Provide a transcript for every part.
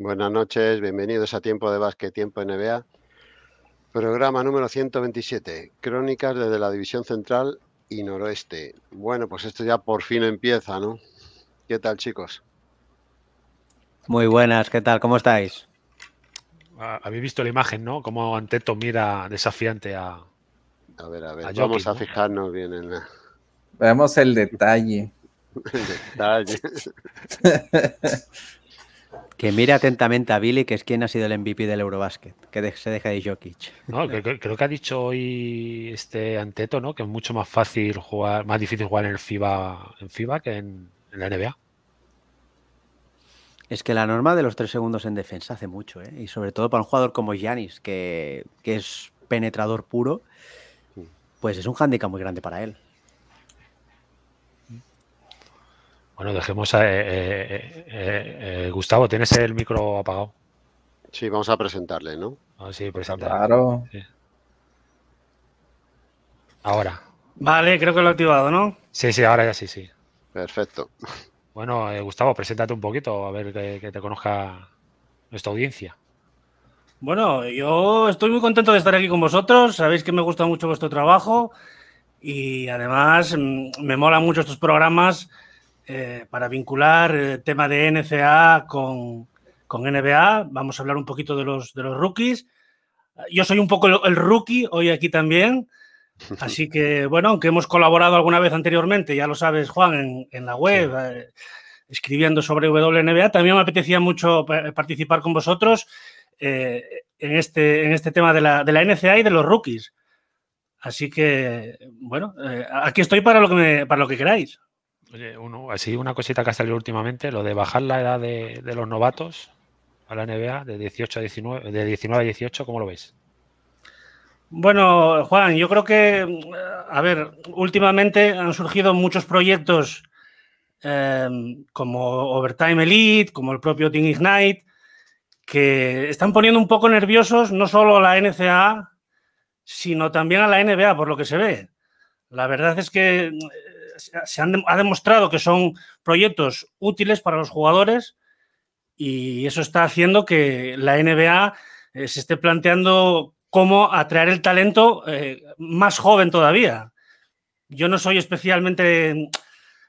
Buenas noches, bienvenidos a Tiempo de Vasque Tiempo NBA. Programa número 127, Crónicas desde la División Central y Noroeste. Bueno, pues esto ya por fin empieza, ¿no? ¿Qué tal, chicos? Muy buenas, ¿qué tal? ¿Cómo estáis? Ah, habéis visto la imagen, ¿no? Como Anteto mira desafiante a. A ver, a ver, vamos a fijarnos bien en la. Veamos el detalle. el detalle. Que mire atentamente a Billy, que es quien ha sido el MVP del Eurobasket, que se deja de Jokic. No, creo, que ha dicho hoy este Anteto, ¿no? Que es mucho más fácil jugar, más difícil jugar en FIBA, en FIBA que en, la NBA. Es que la norma de los tres segundos en defensa hace mucho, ¿eh? Y sobre todo para un jugador como Giannis, que, que es penetrador puro, pues es un hándicap muy grande para él. Bueno, dejemos a eh, eh, eh, Gustavo, tienes el micro apagado. Sí, vamos a presentarle, ¿no? Ah, sí, presentarle. Claro. Ahora. Vale, creo que lo he activado, ¿no? Sí, sí, ahora ya sí, sí. Perfecto. Bueno, Gustavo, preséntate un poquito, a ver que, te conozca nuestra audiencia. Bueno, yo estoy muy contento de estar aquí con vosotros. Sabéis que me gusta mucho vuestro trabajo y además mm, me mola mucho estos programas eh, para vincular el eh, tema de NCA con, NBA. Vamos a hablar un poquito de los, de los rookies. Yo soy un poco el, rookie hoy aquí también. Así que, bueno, aunque hemos colaborado alguna vez anteriormente, ya lo sabes, Juan, en, la web, eh, escribiendo sobre WNBA, también me apetecía mucho participar con vosotros en, este, en este tema de la, NCA y de los rookies. Así que, bueno, aquí estoy para lo que, para lo que queráis uno, así una cosita que ha salido últimamente, lo de bajar la edad de, los novatos a la NBA de 18 a 19, de 19 a 18, ¿cómo lo veis? Bueno, Juan, yo creo que, eh, a ver, últimamente han surgido muchos proyectos eh, como Overtime Elite, como el propio Team Ignite, que están poniendo un poco nerviosos no solo a la NCAA, sino también a la NBA, por lo que se ve. La verdad es que se han, ha demostrado que son proyectos útiles para los jugadores y eso está haciendo que la NBA eh, se esté planteando cómo atraer el talento eh, más joven todavía. Yo no soy especialmente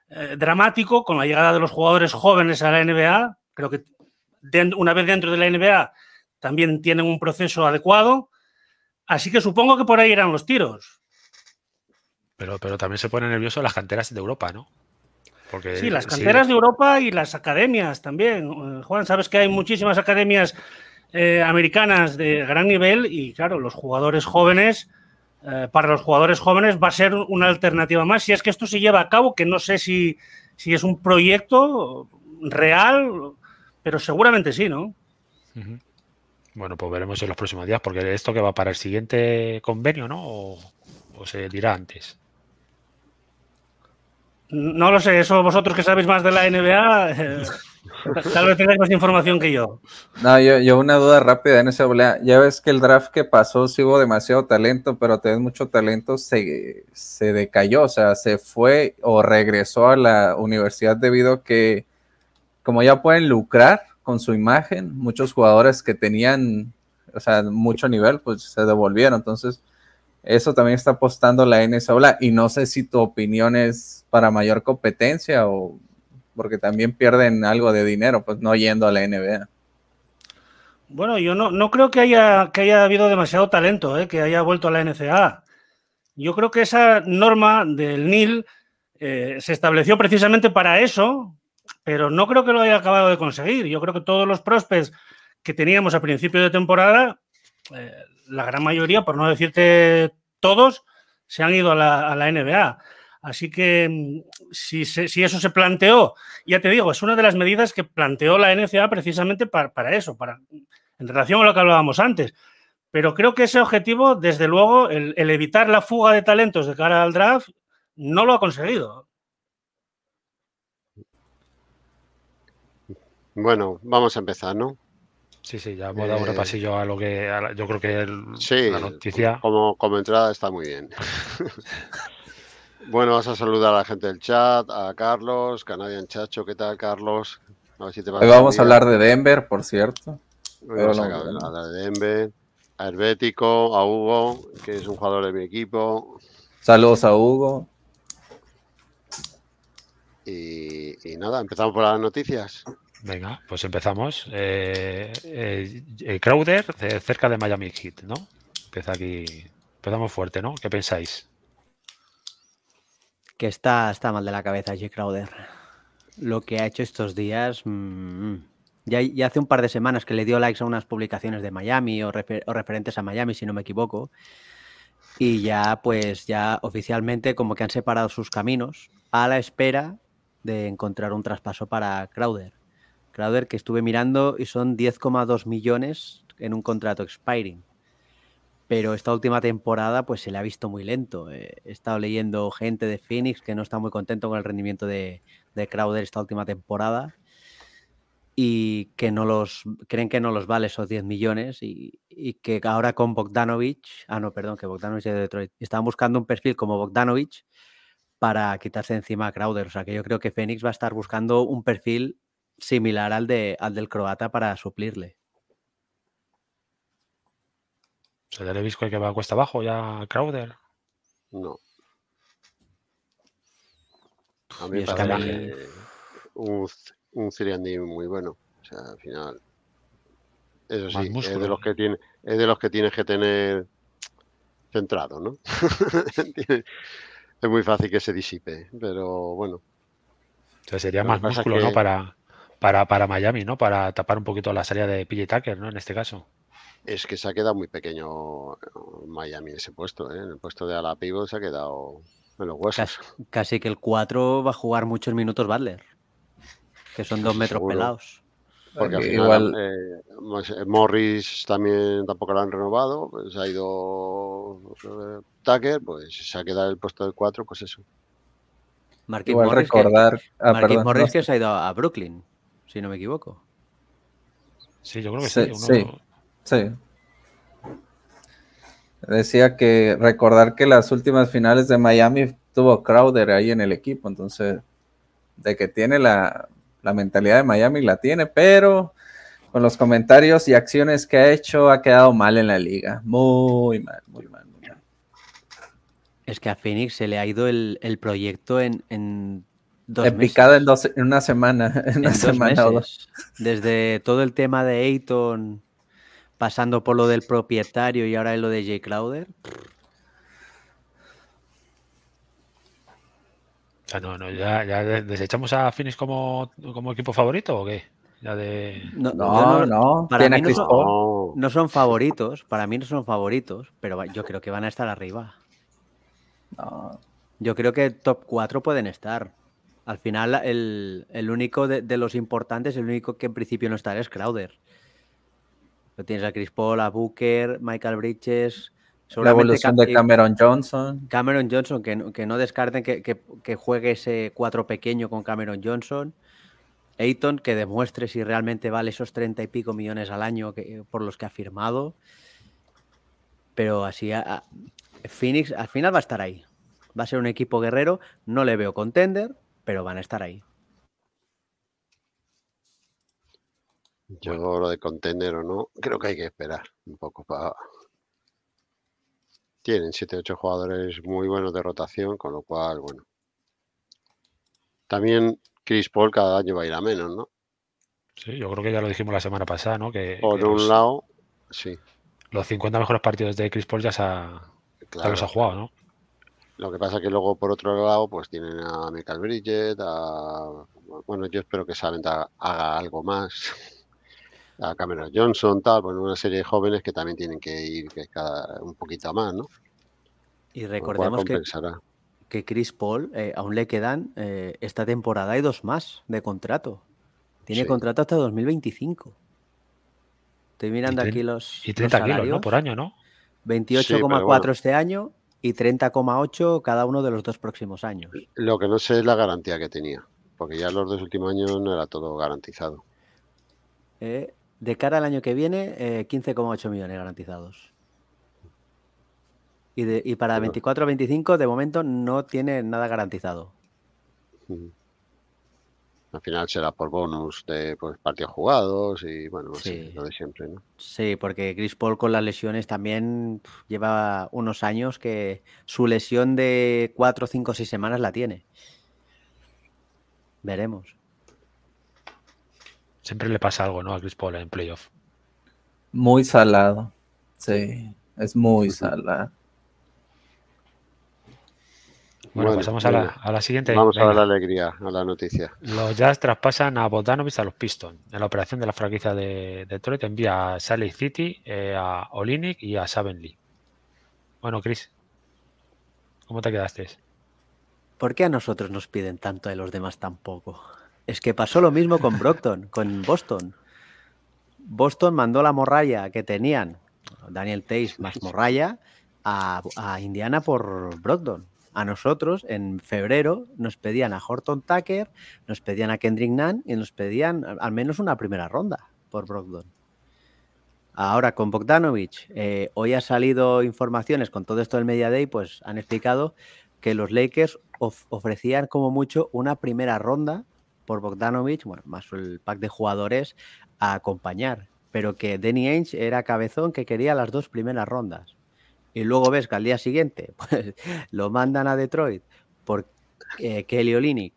eh, dramático con la llegada de los jugadores jóvenes a la NBA. Creo que una vez dentro de la NBA también tienen un proceso adecuado. Así que supongo que por ahí irán los tiros. Pero, pero también se pone nervioso las canteras de Europa, ¿no? sí, las canteras de Europa y las academias también. Eh, Juan, sabes que hay muchísimas academias eh, americanas de gran nivel y claro, los jugadores jóvenes, eh, para los jugadores jóvenes va a ser una alternativa más. Si es que esto se lleva a cabo, que no sé si, si es un proyecto real, pero seguramente sí, ¿no? Bueno, pues veremos en los próximos días, porque esto que va para el siguiente convenio, ¿no? o se dirá antes. No lo sé, eso vosotros que sabéis más de la NBA, eh, tal vez tengáis más información que yo. No, yo, una duda rápida en esa Ya ves que el draft que pasó si hubo demasiado talento, pero tenés mucho talento, se, se decayó, o sea, se fue o regresó a la universidad debido a que, como ya pueden lucrar con su imagen, muchos jugadores que tenían, o sea, mucho nivel, pues se devolvieron. Entonces, eso también está apostando la NSA Y no sé si tu opinión es para mayor competencia o porque también pierden algo de dinero, pues no yendo a la NBA. Bueno, yo no, no creo que haya, que haya habido demasiado talento, eh, que haya vuelto a la NCA. Yo creo que esa norma del NIL eh, se estableció precisamente para eso, pero no creo que lo haya acabado de conseguir. Yo creo que todos los prospects que teníamos a principio de temporada eh, la gran mayoría, por no decirte todos, se han ido a la, NBA. Así que mm, si, eso se planteó, ya te digo, es una de las medidas que planteó la NBA precisamente para, eso, para, en relación a lo que hablábamos antes. Pero creo que ese objetivo, desde luego, el evitar la fuga de talentos de cara al draft, no lo ha conseguido. Bueno, vamos a empezar, ¿no? Sí, sí, ya hemos dado un eh, repasillo a lo que yo creo que la noticia. Como, como entrada está muy bien. bueno, vas a saludar a la gente del chat, a Carlos, Canadian Chacho, ¿qué tal, Carlos? Hoy vamos a hablar de Denver, por cierto. Hoy vamos a hablar de Denver, a Herbético, a Hugo, que es un jugador de mi equipo. Saludos a Hugo. y nada, empezamos por las noticias. Venga, pues empezamos. Eh, eh, eh, Crowder, cerca de Miami Heat, ¿no? Empieza aquí. Empezamos fuerte, ¿no? ¿Qué pensáis? Que está, mal de la cabeza J. Crowder. Lo que ha hecho estos días. Mm, mm. ya, hace un par de semanas que le dio likes a unas publicaciones de Miami o, referentes a Miami, si no me equivoco. Y ya, pues, ya oficialmente como que han separado sus caminos a la espera de encontrar un traspaso para Crowder. Crowder, que estuve mirando y son 10,2 millones en un contrato expiring. Pero esta última temporada pues se le ha visto muy lento. Eh, he estado leyendo gente de Phoenix que no está muy contento con el rendimiento de, Crowder esta última temporada y que no los creen que no los vale esos 10 millones y, y que ahora con Bogdanovich, ah no, perdón, que Bogdanovich es de Detroit, estaban buscando un perfil como Bogdanovich para quitarse encima a Crowder. O sea que yo creo que Phoenix va a estar buscando un perfil similar al, de, al del croata para suplirle. ¿Se le visco que va a cuesta abajo ya Crowder? No. A mí un, un muy bueno. O sea, al final. Eso sí, es de, los que tiene, es de los que tienes que tener centrado, ¿no? es muy fácil que se disipe, pero bueno. O sea, sería más músculo, ¿no? Para, para, Miami, ¿no? Para tapar un poquito la salida de PJ Tucker, ¿no? En este caso. Es que se ha quedado muy pequeño eh, Miami ese puesto, ¿eh? En el puesto de ala se ha quedado en Casi, que el 4 va a jugar muchos minutos Butler, que son dos metros pelados. Porque al eh, final, eh, Morris también tampoco lo han renovado, pues ha ido Tucker, pues se ha quedado el puesto del 4, pues eso. Marquín Morris, recordar... Ah, que se ha ido a Brooklyn si no me equivoco. Sí, yo creo que sí. Sí, sí, Decía que recordar que las últimas finales de Miami tuvo Crowder ahí en el equipo, entonces de que tiene la, mentalidad de Miami la tiene, pero con los comentarios y acciones que ha hecho ha quedado mal en la liga, muy mal, muy mal. Muy mal. Es que a Phoenix se le ha ido el, proyecto en en una semana, Desde todo el tema de Ayton, pasando por lo del propietario y ahora lo de Jay Crowder. sea, no, ya, desechamos a Phoenix como, equipo favorito o qué? No, no, no, son, favoritos, para mí no son favoritos, pero yo creo que van a estar arriba. Yo creo que top 4 pueden estar. Al final, el, único de, los importantes, el único que en principio no está es Crowder. Lo tienes a Chris Paul, a Booker, Michael Bridges. La evolución de Cameron Johnson. Cameron Johnson, que, no, descarten que, juegue ese cuatro pequeño con Cameron Johnson. Ayton, que demuestre si realmente vale esos treinta y pico millones al año por los que ha firmado. Pero así, Phoenix al final va a estar ahí. Va a ser un equipo guerrero. No le veo contender, pero van a estar ahí. Yo lo de contender o no, creo que hay que esperar un poco para... Tienen 7-8 jugadores muy buenos de rotación, con lo cual, bueno. También Chris Paul cada año va a ir a menos, ¿no? Sí, yo creo que ya lo dijimos la semana pasada, ¿no? Que, Por un lado, sí. Los 50 mejores partidos de Chris Paul ya se ya los ha jugado, ¿no? Lo que pasa que luego, por otro lado, pues tienen a Michael Bridget, a... Bueno, yo espero que salgan haga algo más. A Cameron Johnson, tal, bueno, una serie de jóvenes que también tienen que ir un poquito más, ¿no? Y recordemos que, que Chris Paul eh, aún le quedan eh, esta temporada y dos más de contrato. Tiene contrato hasta 2025. Estoy mirando aquí los. Y 30 Por año, ¿no? 28,4 este año, y 30,8 cada uno de los dos próximos años. Lo que no sé es la garantía que tenía, porque ya los dos últimos años no era todo garantizado. Eh, de cara al año que viene, 15,8 eh, millones garantizados. Y, de, y para 24-25, de momento no tiene nada garantizado al final será por bonus de pues, partidos jugados y bueno, sí. lo de siempre, ¿no? Sí, porque Chris Paul con las lesiones también lleva unos años que su lesión de 4, 5, 6 semanas la tiene. Veremos. Siempre le pasa algo, ¿no? A Chris Paul en playoff. Muy salado. Sí, es muy salado. Bueno, pasamos a la, siguiente. Vamos a a la alegría, a la noticia. Los Jazz traspasan a Bogdanovich a los Pistons. En la operación de la franquicia de Detroit envía a Sally City, eh, a Olinick y a Sabenly. Bueno, Chris, ¿cómo te quedaste? ¿Por qué a nosotros nos piden tanto y a los demás tampoco? Es que pasó lo mismo con Brockton, con Boston. Boston mandó la morralla que tenían, Daniel Tate más morralla, a, a Indiana por Brockton a nosotros en febrero nos pedían a Horton Tucker, nos pedían a Kendrick Nunn y nos pedían al menos una primera ronda por Brogdon. Ahora con Bogdanovich, eh, hoy ha salido informaciones con todo esto del Media Day, pues han explicado que los Lakers ofrecían como mucho una primera ronda por Bogdanovich, bueno, más el pack de jugadores a acompañar, pero que Danny Ainge era cabezón que quería las dos primeras rondas y luego ves que al día siguiente pues, lo mandan a Detroit por eh, Kelly Olinick,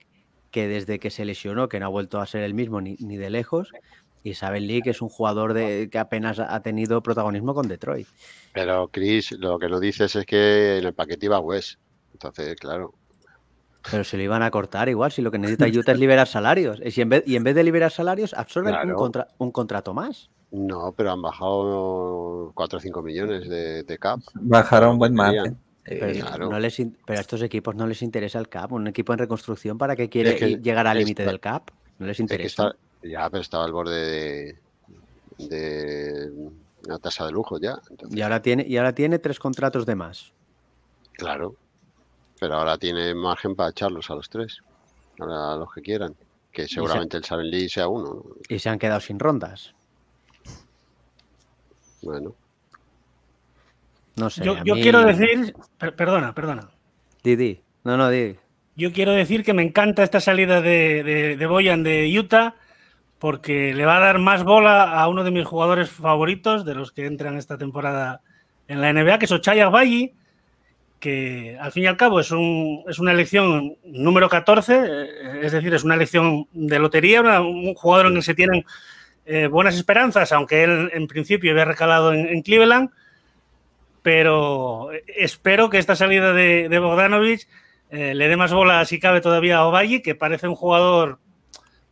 que desde que se lesionó, que no ha vuelto a ser el mismo ni, de lejos, Isabel Lee, que es un jugador de, que apenas ha tenido protagonismo con Detroit. Pero, Chris, lo que lo dices es que en el paquete iba West. Entonces, claro. Pero se lo iban a cortar igual, si lo que necesita Utah es liberar salarios. Y en vez, y en vez de liberar salarios, absorben un, contrato más. No, pero han bajado 4 o 5 millones de, cap. Bajaron buen margen. Pero, a estos equipos no les interesa el cap. Un equipo en reconstrucción, ¿para qué quiere llegar al límite del cap? No les interesa. ya, pero estaba al borde de, la una tasa de lujo ya. Y, ahora tiene, y ahora tiene tres contratos de más. Claro. Pero ahora tiene margen para echarlos a los tres, a los que quieran, que seguramente el Saben Lee sea uno. Y se han quedado sin rondas. Bueno. No sé. Yo, quiero decir, perdona, perdona. Didi, no, no, Didi. Yo quiero decir que me encanta esta salida de, Boyan de Utah porque le va a dar más bola a uno de mis jugadores favoritos, de los que entran esta temporada en la NBA, que es Ochaya Valle que al fin y al cabo es, una elección número 14, eh, es decir, es una elección de lotería, un jugador en el que se tienen eh, buenas esperanzas, aunque él en principio había recalado en, Cleveland, pero espero que esta salida de, de Bogdanovich eh, le dé más bola si cabe todavía a Ovalle, que parece un jugador,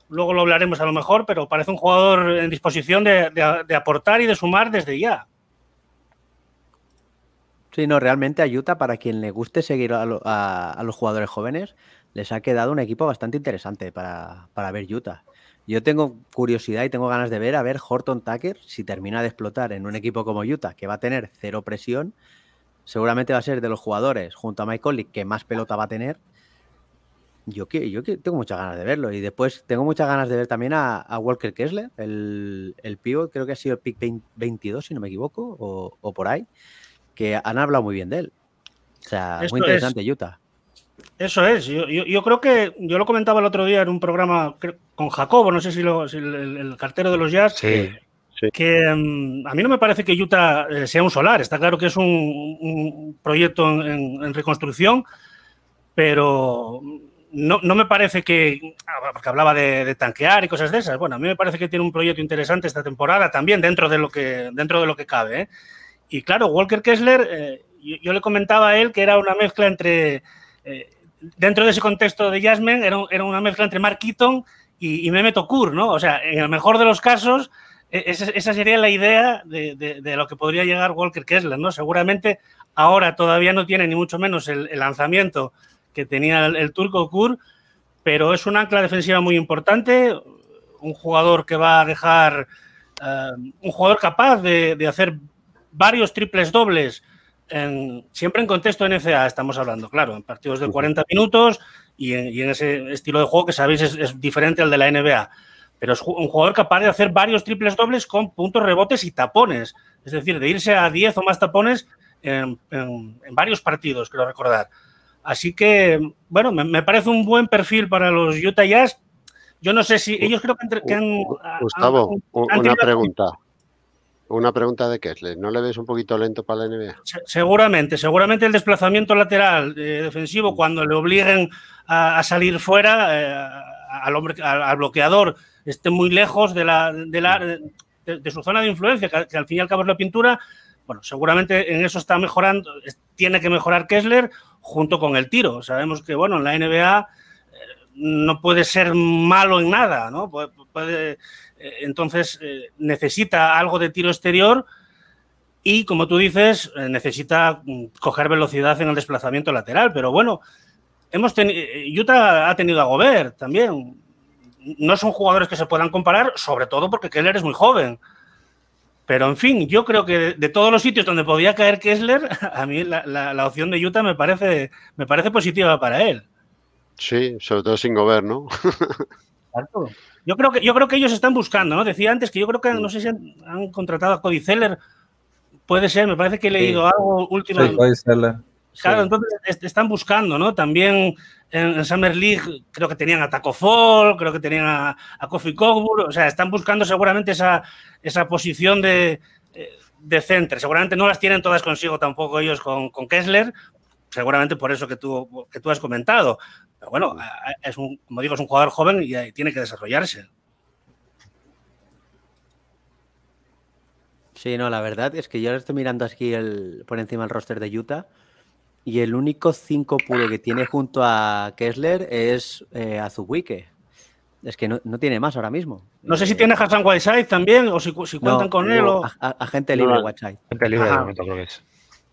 luego lo hablaremos a lo mejor, pero parece un jugador en disposición de aportar y de sumar desde ya. Sí, no, realmente a Utah, para quien le guste seguir a, los jugadores jóvenes, les ha quedado un equipo bastante interesante para, ver Utah. Yo tengo curiosidad y tengo ganas de ver a ver Horton Tucker si termina de explotar en un equipo como Utah, que va a tener cero presión. Seguramente va a ser de los jugadores, junto a Mike Conley, que más pelota va a tener. Yo, yo tengo muchas ganas de verlo. Y después tengo muchas ganas de ver también a, Walker Kessler, el, el creo que ha sido el pick 22, si no me equivoco, o por ahí que han hablado muy bien de él. O sea, muy interesante, Utah. Eso es, yo, creo que yo lo comentaba el otro día en un programa con Jacobo, no sé si, lo, el, cartero de los jazz, que em, a mí no me parece que Utah eh, sea un solar, está claro que es un, proyecto en, reconstrucción, pero no, me parece que, ah, porque hablaba de, tanquear y cosas de esas, bueno, a mí me parece que tiene un proyecto interesante esta temporada también dentro de lo que, dentro de lo que cabe. ¿eh? Y claro, Walker Kessler, eh, yo, le comentaba a él que era una mezcla entre, eh, dentro de ese contexto de Jasmine, era, una mezcla entre Mark Keaton y, y Mehmet Okur, ¿no? O sea, en el mejor de los casos, e, esa, sería la idea de, lo que podría llegar Walker Kessler, ¿no? Seguramente ahora todavía no tiene ni mucho menos el, lanzamiento que tenía el, turco Kur, pero es un ancla defensiva muy importante, un jugador que va a dejar, eh, un jugador capaz de hacer varios triples dobles, siempre en contexto NCA estamos hablando, claro, en partidos de 40 minutos y en, ese estilo de juego que sabéis es, diferente al de la NBA. Pero es un jugador capaz de hacer varios triples dobles con puntos, rebotes y tapones. Es decir, de irse a 10 o más tapones en, varios partidos, creo recordar. Así que, bueno, me, parece un buen perfil para los Utah Jazz. Yo no sé si ellos creo que, han... Gustavo, una pregunta. Una pregunta de Kessler, ¿no le ves un poquito lento para la NBA? seguramente, seguramente el desplazamiento lateral eh, defensivo, mm. cuando le obliguen a, salir fuera, eh, al, hombre, al, bloqueador, esté muy lejos de, la, de, mm. su zona de influencia, que, al fin y al cabo es la pintura, bueno, seguramente en eso está mejorando, tiene que mejorar Kessler junto con el tiro. Sabemos que, bueno, en la NBA eh, no puede ser malo en nada, ¿no? puede eh, entonces eh, necesita algo de tiro exterior y, como tú dices, eh, necesita mm, coger velocidad en el desplazamiento lateral. Pero bueno, hemos Utah ha tenido a Gobert también. No son jugadores que se puedan comparar, sobre todo porque Keller es muy joven. Pero en fin, yo creo que de, todos los sitios donde podía caer Kessler, a mí la, opción de Utah me parece, me parece positiva para él. Sí, sobre todo sin Gobert, ¿no? Yo creo que, yo creo que ellos están buscando, ¿no? Decía antes que yo creo que no sé si han, contratado a Cody Zeller. Puede ser, me parece que he leído algo últimamente. Sí, Cody Zeller. Claro, entonces están buscando, ¿no? También en Summer League creo que tenían a Taco Fall, creo que tenían a, Kofi Kogur, o sea, están buscando seguramente esa, esa posición de, eh, de Seguramente no las tienen todas consigo tampoco ellos con, con Kessler, seguramente por eso que tú, que tú has comentado, pero bueno, es un, como digo, es un jugador joven y tiene que desarrollarse. Sí, no, la verdad es que yo estoy mirando aquí el, por encima el roster de Utah y el único 5 puro que tiene junto a Kessler es eh, Azubuike. Es que no, tiene más ahora mismo. No sé si tiene eh, Hassan Whiteside también o si, cuentan con él o. Agente libre Whiteside. Agente libre de momento que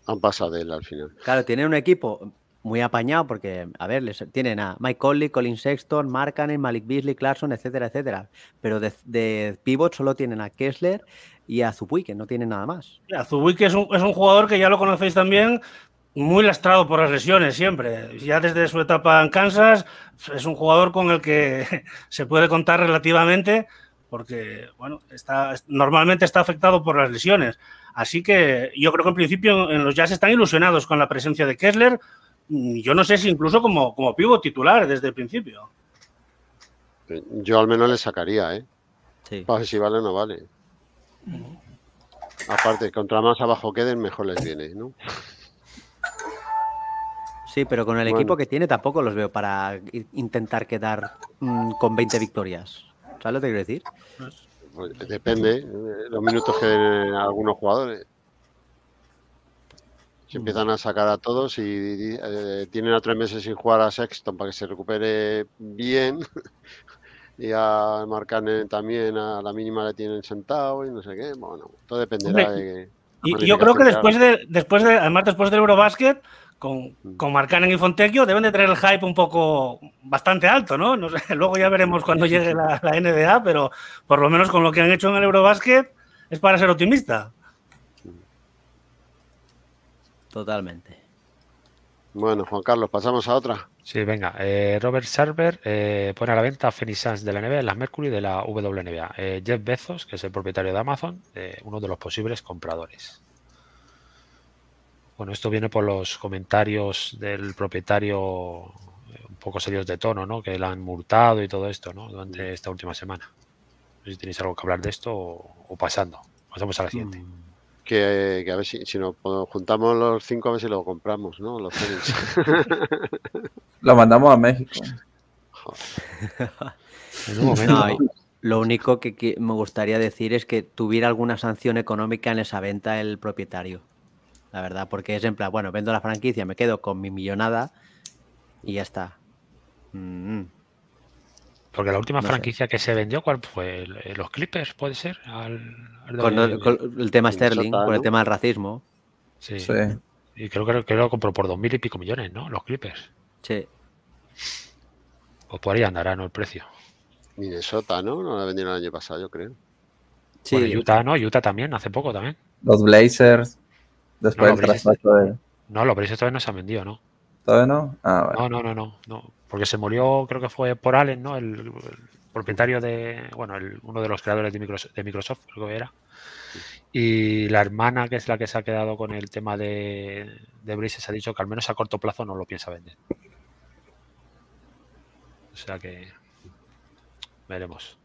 Han pasado de él al final. Claro, tiene un equipo muy apañado porque, a ver, les, tienen a Mike Conley, Colin Sexton, Markkanen, Malik Beasley, Clarkson, etcétera, etcétera. Pero de, de pivot solo tienen a Kessler y a que no tienen nada más. A es un, es un jugador que ya lo conocéis también, muy lastrado por las lesiones siempre. Ya desde su etapa en Kansas es un jugador con el que se puede contar relativamente porque bueno, está, normalmente está afectado por las lesiones. Así que yo creo que en principio en los Jazz están ilusionados con la presencia de Kessler, Mm, yo no sé si incluso como, como pivo titular desde el principio. Yo al menos le sacaría, ¿eh? Sí. Para ver si vale o no vale. Aparte, contra más abajo queden, mejor les viene, ¿no? Sí, pero con el equipo que tiene tampoco los veo para intentar quedar mm, con 20 victorias. ¿Sabes lo que quiero decir? Pues, depende, ¿eh? los minutos que den algunos jugadores. Se mm. empiezan a sacar a todos y eh, tienen a tres meses sin jugar a Sexton para que se recupere bien. y a Marcane también a la mínima le tienen sentado y no sé qué. Bueno, todo dependerá de. Y yo creo que después de, después de, además después del Eurobasket, con, mm. con Marcanen y Fontecchio deben de tener el hype un poco bastante alto, ¿no? luego ya veremos cuando llegue la, NDA, pero por lo menos con lo que han hecho en el Eurobasket es para ser optimista. Totalmente. Bueno, Juan Carlos, pasamos a otra. Sí, venga. Eh, Robert Server eh, pone a la venta a de la NBA, las Mercury de la WNBA. Eh, Jeff Bezos, que es el propietario de Amazon, uno de los posibles compradores. Bueno, esto viene por los comentarios del propietario un poco serios de tono, ¿no? Que la han multado y todo esto, ¿no? Durante esta última semana. No sé si tenéis algo que hablar de esto o, pasando. Pasamos a la siguiente. Mm que, a ver si, nos juntamos los cinco, a ver si lo compramos, ¿no? Los lo mandamos a México. lo único que, me gustaría decir es que tuviera alguna sanción económica en esa venta el propietario. La verdad, porque es en plan, bueno, vendo la franquicia, me quedo con mi millonada y ya está. Porque la última franquicia que se vendió, ¿cuál fue? Eh, ¿Los Clippers, puede ser? con, el, tema Sterling, con el tema del racismo. Sí. Y creo, creo que lo compró por dos mil y pico millones, ¿no? Los Clippers. Sí. Pues por ahí andará, ¿no? El precio. Minnesota, ¿no? No la vendieron el año pasado, yo creo. Sí. Utah, ¿no? Utah también, hace poco también. Los Blazers. Después no, los Blazers, no, todavía no se han vendido, ¿no? ¿Todavía Ah, No, no, no, no. no porque se murió, creo que fue por Allen, ¿no? El, propietario de, bueno, uno de los creadores de Microsoft, de Microsoft, creo que era. Y la hermana, que es la que se ha quedado con el tema de, de Brises, ha dicho que al menos a corto plazo no lo piensa vender. O sea que veremos.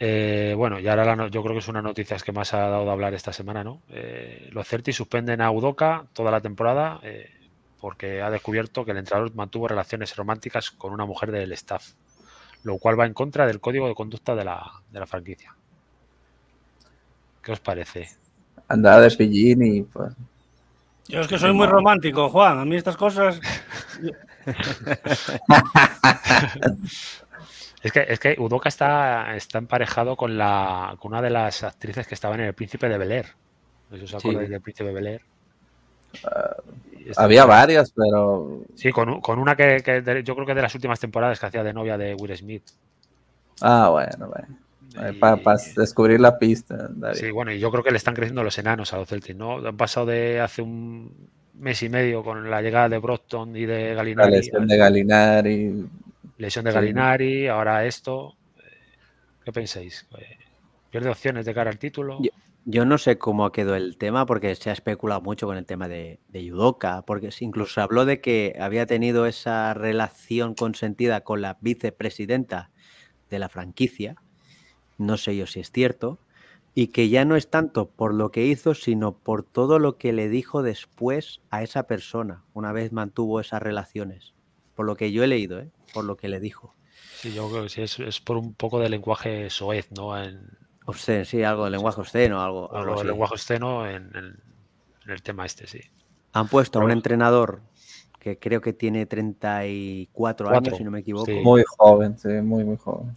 Eh, bueno, y ahora yo creo que es una noticia que más ha dado de hablar esta semana, ¿no? Eh, los Certi suspenden a Udoca toda la temporada. Eh, porque ha descubierto que el entrenador mantuvo relaciones románticas con una mujer del staff, lo cual va en contra del código de conducta de la, franquicia. ¿Qué os parece? Andaba de y pues, Yo es que soy muy romántico, Juan. A mí estas cosas... Es que, es que Udoka está, está emparejado con, la, una de las actrices que estaban en El Príncipe de Bel Air. os acordáis del Príncipe de Bel Ah, había varias, pero. Sí, con, una que, yo creo que de las últimas temporadas que hacía de novia de Will Smith. Ah, bueno, bueno. Para, descubrir la pista. Sí, bueno, y yo creo que le están creciendo los enanos a los Celtics, ¿no? Han pasado de hace un mes y medio con la llegada de Brockton y de Galinari. La lesión de Galinari. Lesión de Galinari, ahora esto. ¿Qué pensáis? Eh, ¿Pierde opciones de cara al título? Yo no sé cómo quedó el tema porque se ha especulado mucho con el tema de, Yudoka, porque incluso se habló de que había tenido esa relación consentida con la vicepresidenta de la franquicia, no sé yo si es cierto, y que ya no es tanto por lo que hizo, sino por todo lo que le dijo después a esa persona, una vez mantuvo esas relaciones, por lo que yo he leído, ¿eh? por lo que le dijo. Sí, yo creo que es, por un poco de lenguaje soez, ¿no? Obscen, sí, algo de lenguaje obsceno, algo. Algo, de lenguaje obsceno en, el tema este, sí. Han puesto a un entrenador que creo que tiene 34 años, si no me equivoco. Muy joven, sí, muy, muy joven.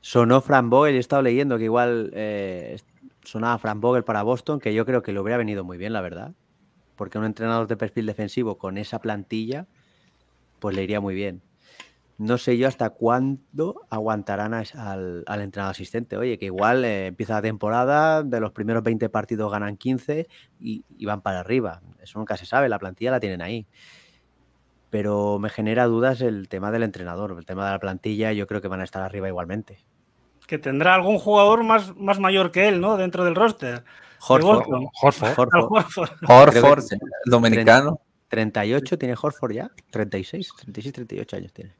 Sonó Fran Boyle, he estado leyendo que igual eh, sonaba Fran Vogel para Boston, que yo creo que le hubiera venido muy bien, la verdad. Porque un entrenador de perfil defensivo con esa plantilla, pues le iría muy bien no sé yo hasta cuándo aguantarán al, al, entrenador asistente. Oye, que igual eh, empieza la temporada, de los primeros 20 partidos ganan 15 y, van para arriba. Eso nunca se sabe, la plantilla la tienen ahí. Pero me genera dudas el tema del entrenador, el tema de la plantilla, yo creo que van a estar arriba igualmente. Que tendrá algún jugador más, más mayor que él, ¿no? Dentro del roster. Horford. Horford. Horford. dominicano. 38 tiene Horford ya. 36, 36, 38 años tiene.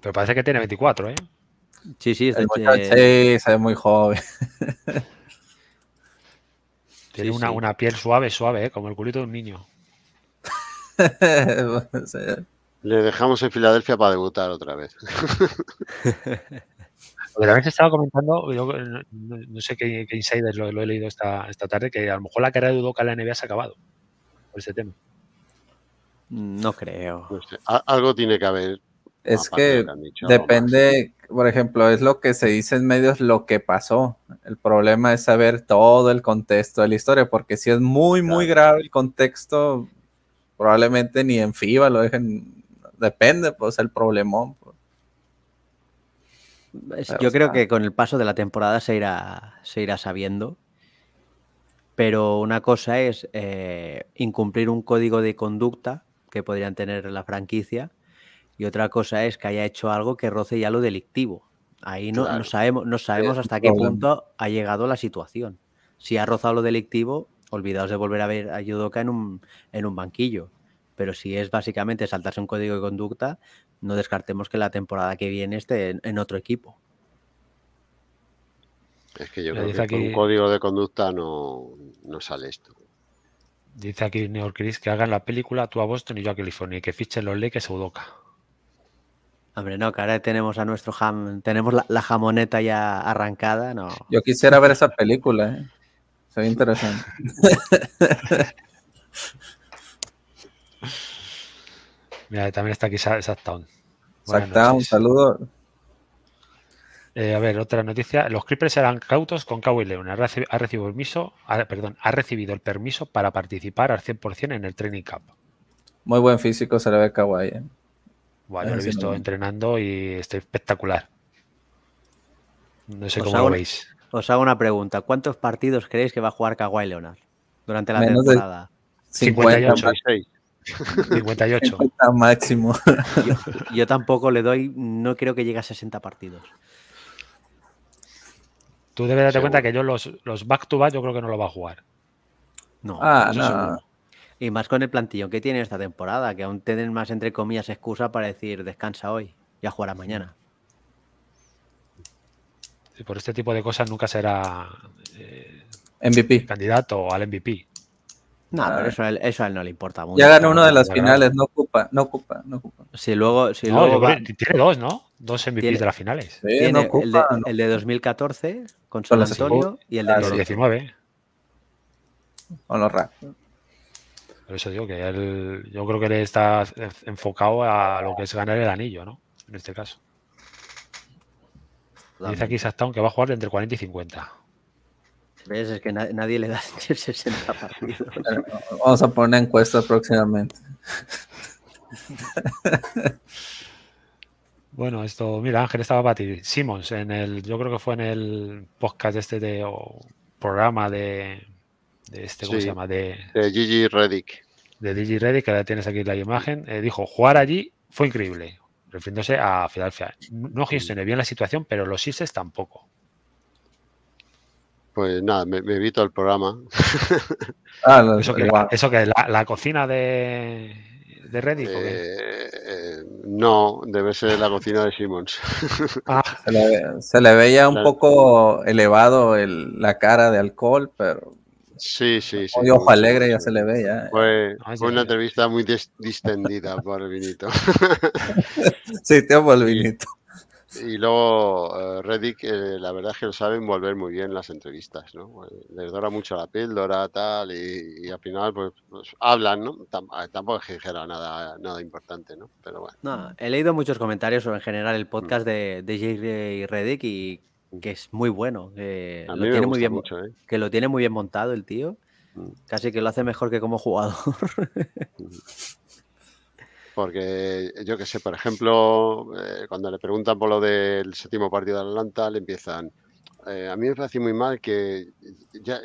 Pero parece que tiene 24, ¿eh? Sí, sí, es, este muy joven. tiene una, piel suave, suave, ¿eh? como el culito de un niño. Le dejamos en Filadelfia para debutar otra vez. Pero se estaba comentando, eh, no, sé qué, insiders lo, he leído esta, tarde, que a lo mejor la carrera de Udoca en la NBA se ha acabado por ese tema. No creo. Pues, algo tiene que haber. Es que depende, por ejemplo, es lo que se dice en medios lo que pasó. El problema es saber todo el contexto de la historia, porque si es muy, muy grave el contexto, probablemente ni en FIBA lo dejen. Depende, pues, el problemón. Pues, yo creo que con el paso de la temporada se irá, se irá sabiendo. Pero una cosa es eh, incumplir un código de conducta que podrían tener la franquicia y otra cosa es que haya hecho algo que roce ya lo delictivo. Ahí no, sabemos, no sabemos eh, hasta qué punto ha llegado la situación. Si ha rozado lo delictivo, olvidaos de volver a ver a Yudoka en un, en un banquillo. Pero si es básicamente saltarse un código de conducta, no descartemos que la temporada que viene esté en, otro equipo. Es que yo creo que con un código de conducta no, sale esto. Dice aquí Neor Chris que hagan la película tú a Boston y yo a California y que fichen los que a Udoca. Hombre, no, que ahora tenemos a nuestro jam, tenemos la, jamoneta ya arrancada, no. Yo quisiera ver esa película, ¿eh? Se interesante. Mira, también está aquí Sacktown. Sacktown, saludos. saludo. Eh, a ver, otra noticia. Los creepers serán cautos con Kawhi Leonard. Ha, recibido el permiso, perdón, ha recibido el permiso para participar al 100% en el training camp. Muy buen físico se le ve Kawhi. ¿eh? Bueno, yo lo he visto entrenando y está espectacular. No sé cómo lo veis. Os hago una pregunta. ¿Cuántos partidos creéis que va a jugar Kawhi Leonard durante la temporada? 58. 58. máximo. Yo, tampoco le doy, no creo que llegue a 60 partidos. Tú debes darte cuenta que yo los, los back to back yo creo que no lo va a jugar. No. Ah, no. Y más con el plantillón que tiene esta temporada, que aún tienen más, entre comillas, excusa para decir descansa hoy y a jugar mañana. por este tipo de cosas nunca será eh, MVP. candidato al MVP. No, ah. eso, a él no le importa mucho. Ya ganó uno de las finales, no ocupa, no ocupa, Si luego, Tiene dos, ¿no? Dos MVPs de las finales. tiene el, de, 2014 con San Antonio y el de 2019. Con los por eso digo que él, yo creo que él está enfocado a lo que es ganar el anillo, ¿no? En este caso. Dice aquí Sastown que va a jugar entre 40 y 50. Es que nadie le da 60 partidos. Vamos a poner encuestas próximamente. Bueno, esto, mira, Ángel estaba para Simons, en el, yo creo que fue en el podcast este de o programa de de este, ¿cómo llama? De, Gigi Reddick. De Gigi Reddick, que ahora tienes aquí la imagen, eh, dijo, jugar allí fue increíble, refiriéndose a Filadelfia. No gestioné bien la situación, pero los Sixers tampoco. Pues nada, me, evito el programa. Ah, eso, que es? la, cocina de, de Reddick. Eh, eh, no, debe ser la cocina de Simmons. Ah. se, le, veía un poco elevado la cara de alcohol, pero Sí, sí, sí. Un ojo alegre ya se le ve, ya. Fue, una entrevista muy distendida por Vinito. sí, te el Vinito. Y luego eh, Reddick, eh, la verdad es que lo saben volver muy bien las entrevistas, ¿no? Les dora mucho la piel, tal, y, al final pues, pues hablan, ¿no? Eh, tampoco es que dijera nada, nada importante, ¿no? Pero bueno. No, he leído muchos comentarios sobre en general el mm. podcast de, de y Reddick y que es muy bueno, que, lo tiene, muy bien, ¿eh? que lo tiene muy bien montado el tío. Mm. Casi que lo hace mejor que como jugador. Mm. Porque yo que sé, por ejemplo, eh, cuando le preguntan por lo del séptimo partido de Atlanta, le empiezan. Eh, a mí me parece muy mal que ya,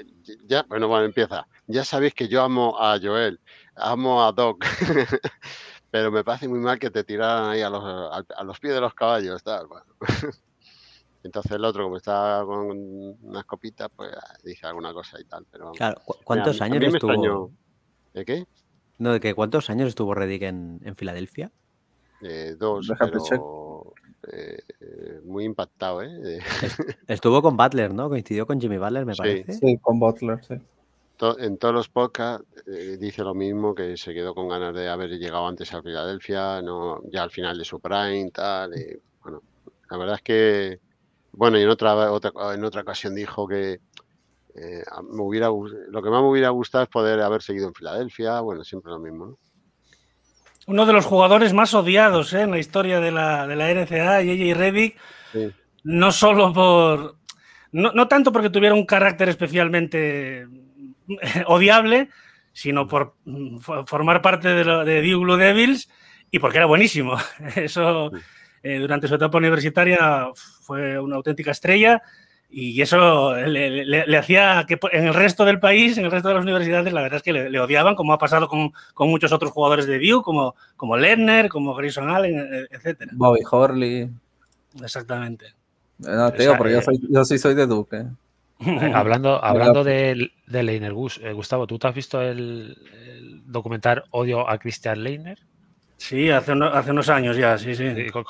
bueno, bueno, empieza. Ya sabéis que yo amo a Joel, amo a Doc, pero me parece muy mal que te tiraran ahí a los, los pies de los caballos, tal. Entonces el otro, como estaba con unas copitas, pues ah, dice alguna cosa y tal. Pero ¿cuántos años estuvo? ¿De qué? No, de que ¿cuántos años estuvo Reddick en, Filadelfia? Eh, dos, pero eh, muy impactado, ¿eh? Estuvo con Butler, ¿no? Coincidió con Jimmy Butler, me parece. Sí, con Butler, sí. en todos los podcasts eh, dice lo mismo, que se quedó con ganas de haber llegado antes a Filadelfia, no, ya al final de su prime, tal. bueno, la verdad es que bueno, y en otra, ocasión dijo que eh, me hubiera, lo que más me hubiera gustado es poder haber seguido en Filadelfia, bueno, siempre lo mismo, ¿no? Uno de los jugadores más odiados ¿eh? en la historia de la, de la RCA, JJ Redick, no solo por. No, tanto porque tuviera un carácter especialmente eh, odiable, sino por mm, formar parte de, lo, Devils y porque era buenísimo. Eso. Eh, durante su etapa universitaria fue una auténtica estrella y eso le, hacía que en el resto del país, en el resto de las universidades, la verdad es que le, odiaban, como ha pasado con, muchos otros jugadores de View, como, como Lerner, como Grayson Allen, e-, e-, etc. Bobby Horley. Exactamente. No, digo porque yo soy, yo sí soy de Duque. Eh. Eh, hablando hablando de, de Gustavo, ¿tú te has visto el, el documental Odio a Christian Leiner? Sí, hace, unos años ya, sí, sí.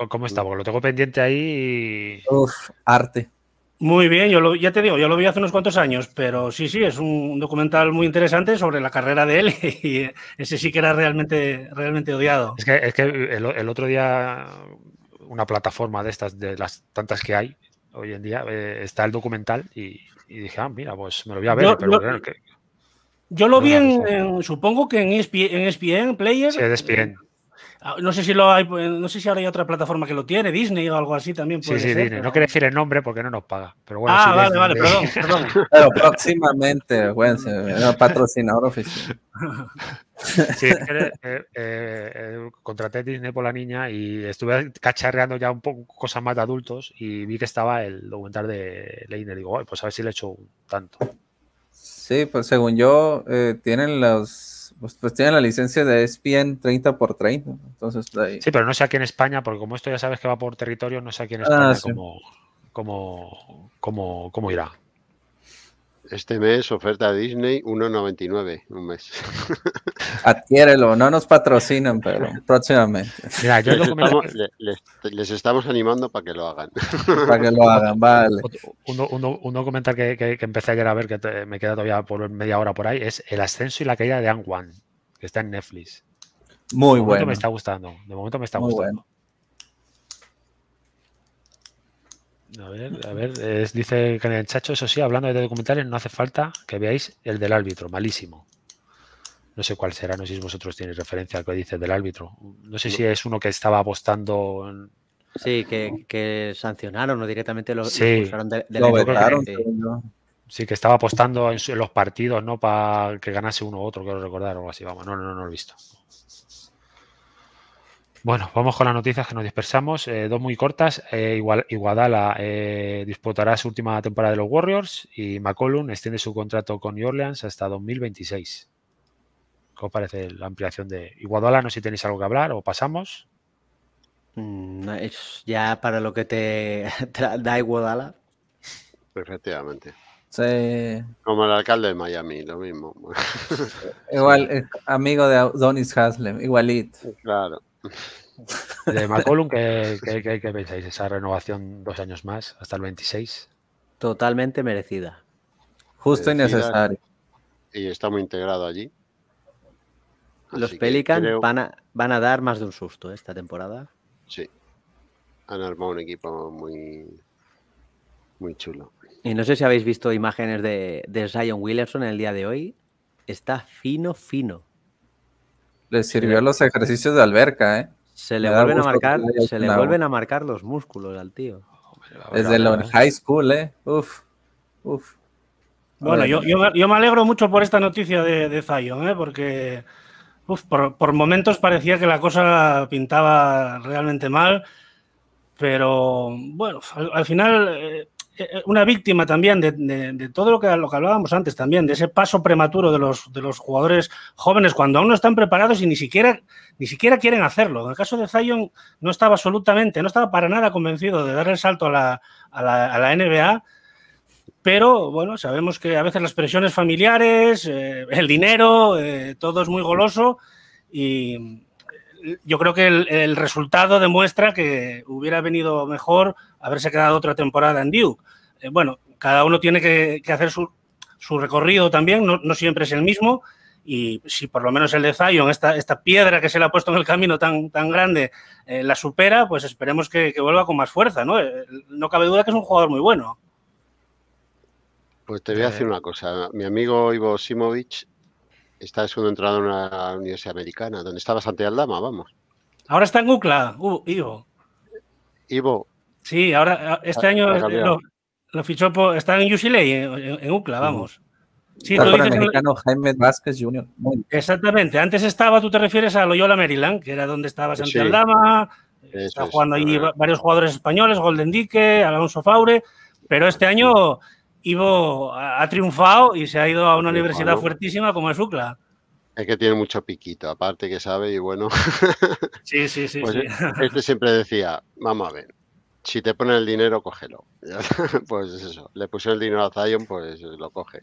¿Cómo está? lo tengo pendiente ahí. Uf, arte. Muy bien, yo ya te digo, yo lo vi hace unos cuantos años, pero sí, sí, es un documental muy interesante sobre la carrera de él y ese sí que era realmente, realmente odiado. Es que, el, otro día una plataforma de estas, de las tantas que hay hoy en día, eh, está el documental y, dije, ah, mira, pues me lo voy a ver, yo, pero lo vi, en, supongo que en ESPN, en e Sí, e Ah, no sé si lo hay, pues, no sé si ahora hay otra plataforma que lo tiene, Disney o algo así también. sí, sí, Disney. No quiere decir el nombre porque no nos paga. Pero bueno, ah, vale, vale, perdón, Pero próximamente, bueno, patrocinador oficial. Sí, eh, eh, eh, contraté Disney por la niña y estuve cacharreando ya un poco cosas más de adultos y vi que estaba el documental de Leiner. Digo, pues a ver si le hecho un tanto. Sí, pues según yo, tienen los pues, pues tienen la licencia de ESPN 30 por 30. Entonces, Sí, pero no sé aquí en España, porque como esto ya sabes que va por territorio, no sé aquí en ah, España cómo, cómo, irá. Este mes oferta Disney 1.99, un mes. Adquiérelo, no nos patrocinan, pero próximamente. les, estamos, animando para que lo hagan. Para que lo hagan, vale. Uno, que, que, empecé a ver, que me queda todavía por media hora por ahí, es el ascenso y la caída de Anguan, One, que está en Netflix. Muy bueno. de bueno. me está gustando, de momento me está gustando. A ver, a ver, dice Chacho, eso sí, hablando de documentales, no hace falta que veáis el del árbitro, malísimo. No sé cuál será, no sé si vosotros tenéis referencia al que dice del árbitro. No sé si es uno que estaba apostando. Sí, que, sancionaron o directamente lo, sí. que, sí, que estaba apostando en, los partidos, ¿no? Para que ganase uno u otro, quiero recordar, o algo así. Vamos, no, no, no lo he visto. Bueno, vamos con las noticias que nos dispersamos. Eh, dos muy cortas. Eh, Iguadala eh, disputará su última temporada de los Warriors y McCollum extiende su contrato con New Orleans hasta 2026. ¿Qué parece la ampliación de Iguadala? No sé si tenéis algo que hablar o pasamos. Mm, ya para lo que te da Iguadala. Efectivamente. Como el alcalde de Miami, lo mismo. Igual, amigo de Donis Haslem, igualito. Claro. De McCollum, ¿qué, pensáis? Esa renovación dos años más, hasta el 26. Totalmente merecida. Justo y necesario. Y está muy integrado allí. Los Pelicans van, a, van a dar más de un susto esta temporada. Sí. Han armado un equipo muy, muy chulo. Y no sé si habéis visto imágenes de, de Zion Williamson el día de hoy. Está fino, fino. Le sirvió los ejercicios de alberca, ¿eh? Se le, vuelven a, marcar, se vuelven a marcar los músculos al tío. Desde lo high school, ¿eh? Uf, Bueno, yo, me alegro mucho por esta noticia de, de ¿eh? porque uf, por, momentos parecía que la cosa pintaba realmente mal, pero bueno, al, final eh, eh, eh, una víctima también de, todo lo que, lo que, hablábamos antes también, de ese paso prematuro de los, de los jugadores jóvenes cuando aún no están preparados y ni siquiera, ni siquiera quieren hacerlo. En el caso de Zion no estaba absolutamente, no estaba para nada convencido de dar el salto a la, a la, a la NBA, pero bueno, sabemos que a veces las presiones familiares, eh, el dinero, todo es muy goloso y, yo creo que el, resultado demuestra que hubiera venido mejor haberse quedado otra temporada en Duke. Eh, bueno, cada uno tiene que, hacer su, recorrido también, no, siempre es el mismo. Y si por lo menos el de Zion, esta, piedra que se le ha puesto en el camino tan, tan grande, eh, la supera, pues esperemos que, que, vuelva con más fuerza. ¿no? Eh, no cabe duda que es un jugador muy bueno. Pues te voy a decir una cosa. Mi amigo Ivo Simovic Está es un en una universidad americana, donde está bastante vamos. Ahora está en UCLA, Ivo. Ivo. Sí, ahora este ah, año lo, fichó por. Está en UCLA, en, vamos. Sí, Jaime Vázquez Jr. Exactamente. Antes estaba, tú te refieres a Loyola Maryland, que era donde estaba Santiago Aldama. Está jugando ahí varios jugadores españoles, Golden Dique, Alonso Faure. Pero este año Ivo ha triunfado y se ha ido a una universidad fuertísima como el UCLA. Es que tiene mucho piquito, aparte que sabe y bueno. Sí, sí, sí. Pues e-, este siempre decía, vamos a ver, si te ponen el dinero, cógelo. Pues eso, le pusieron el dinero a Zion, pues lo coge.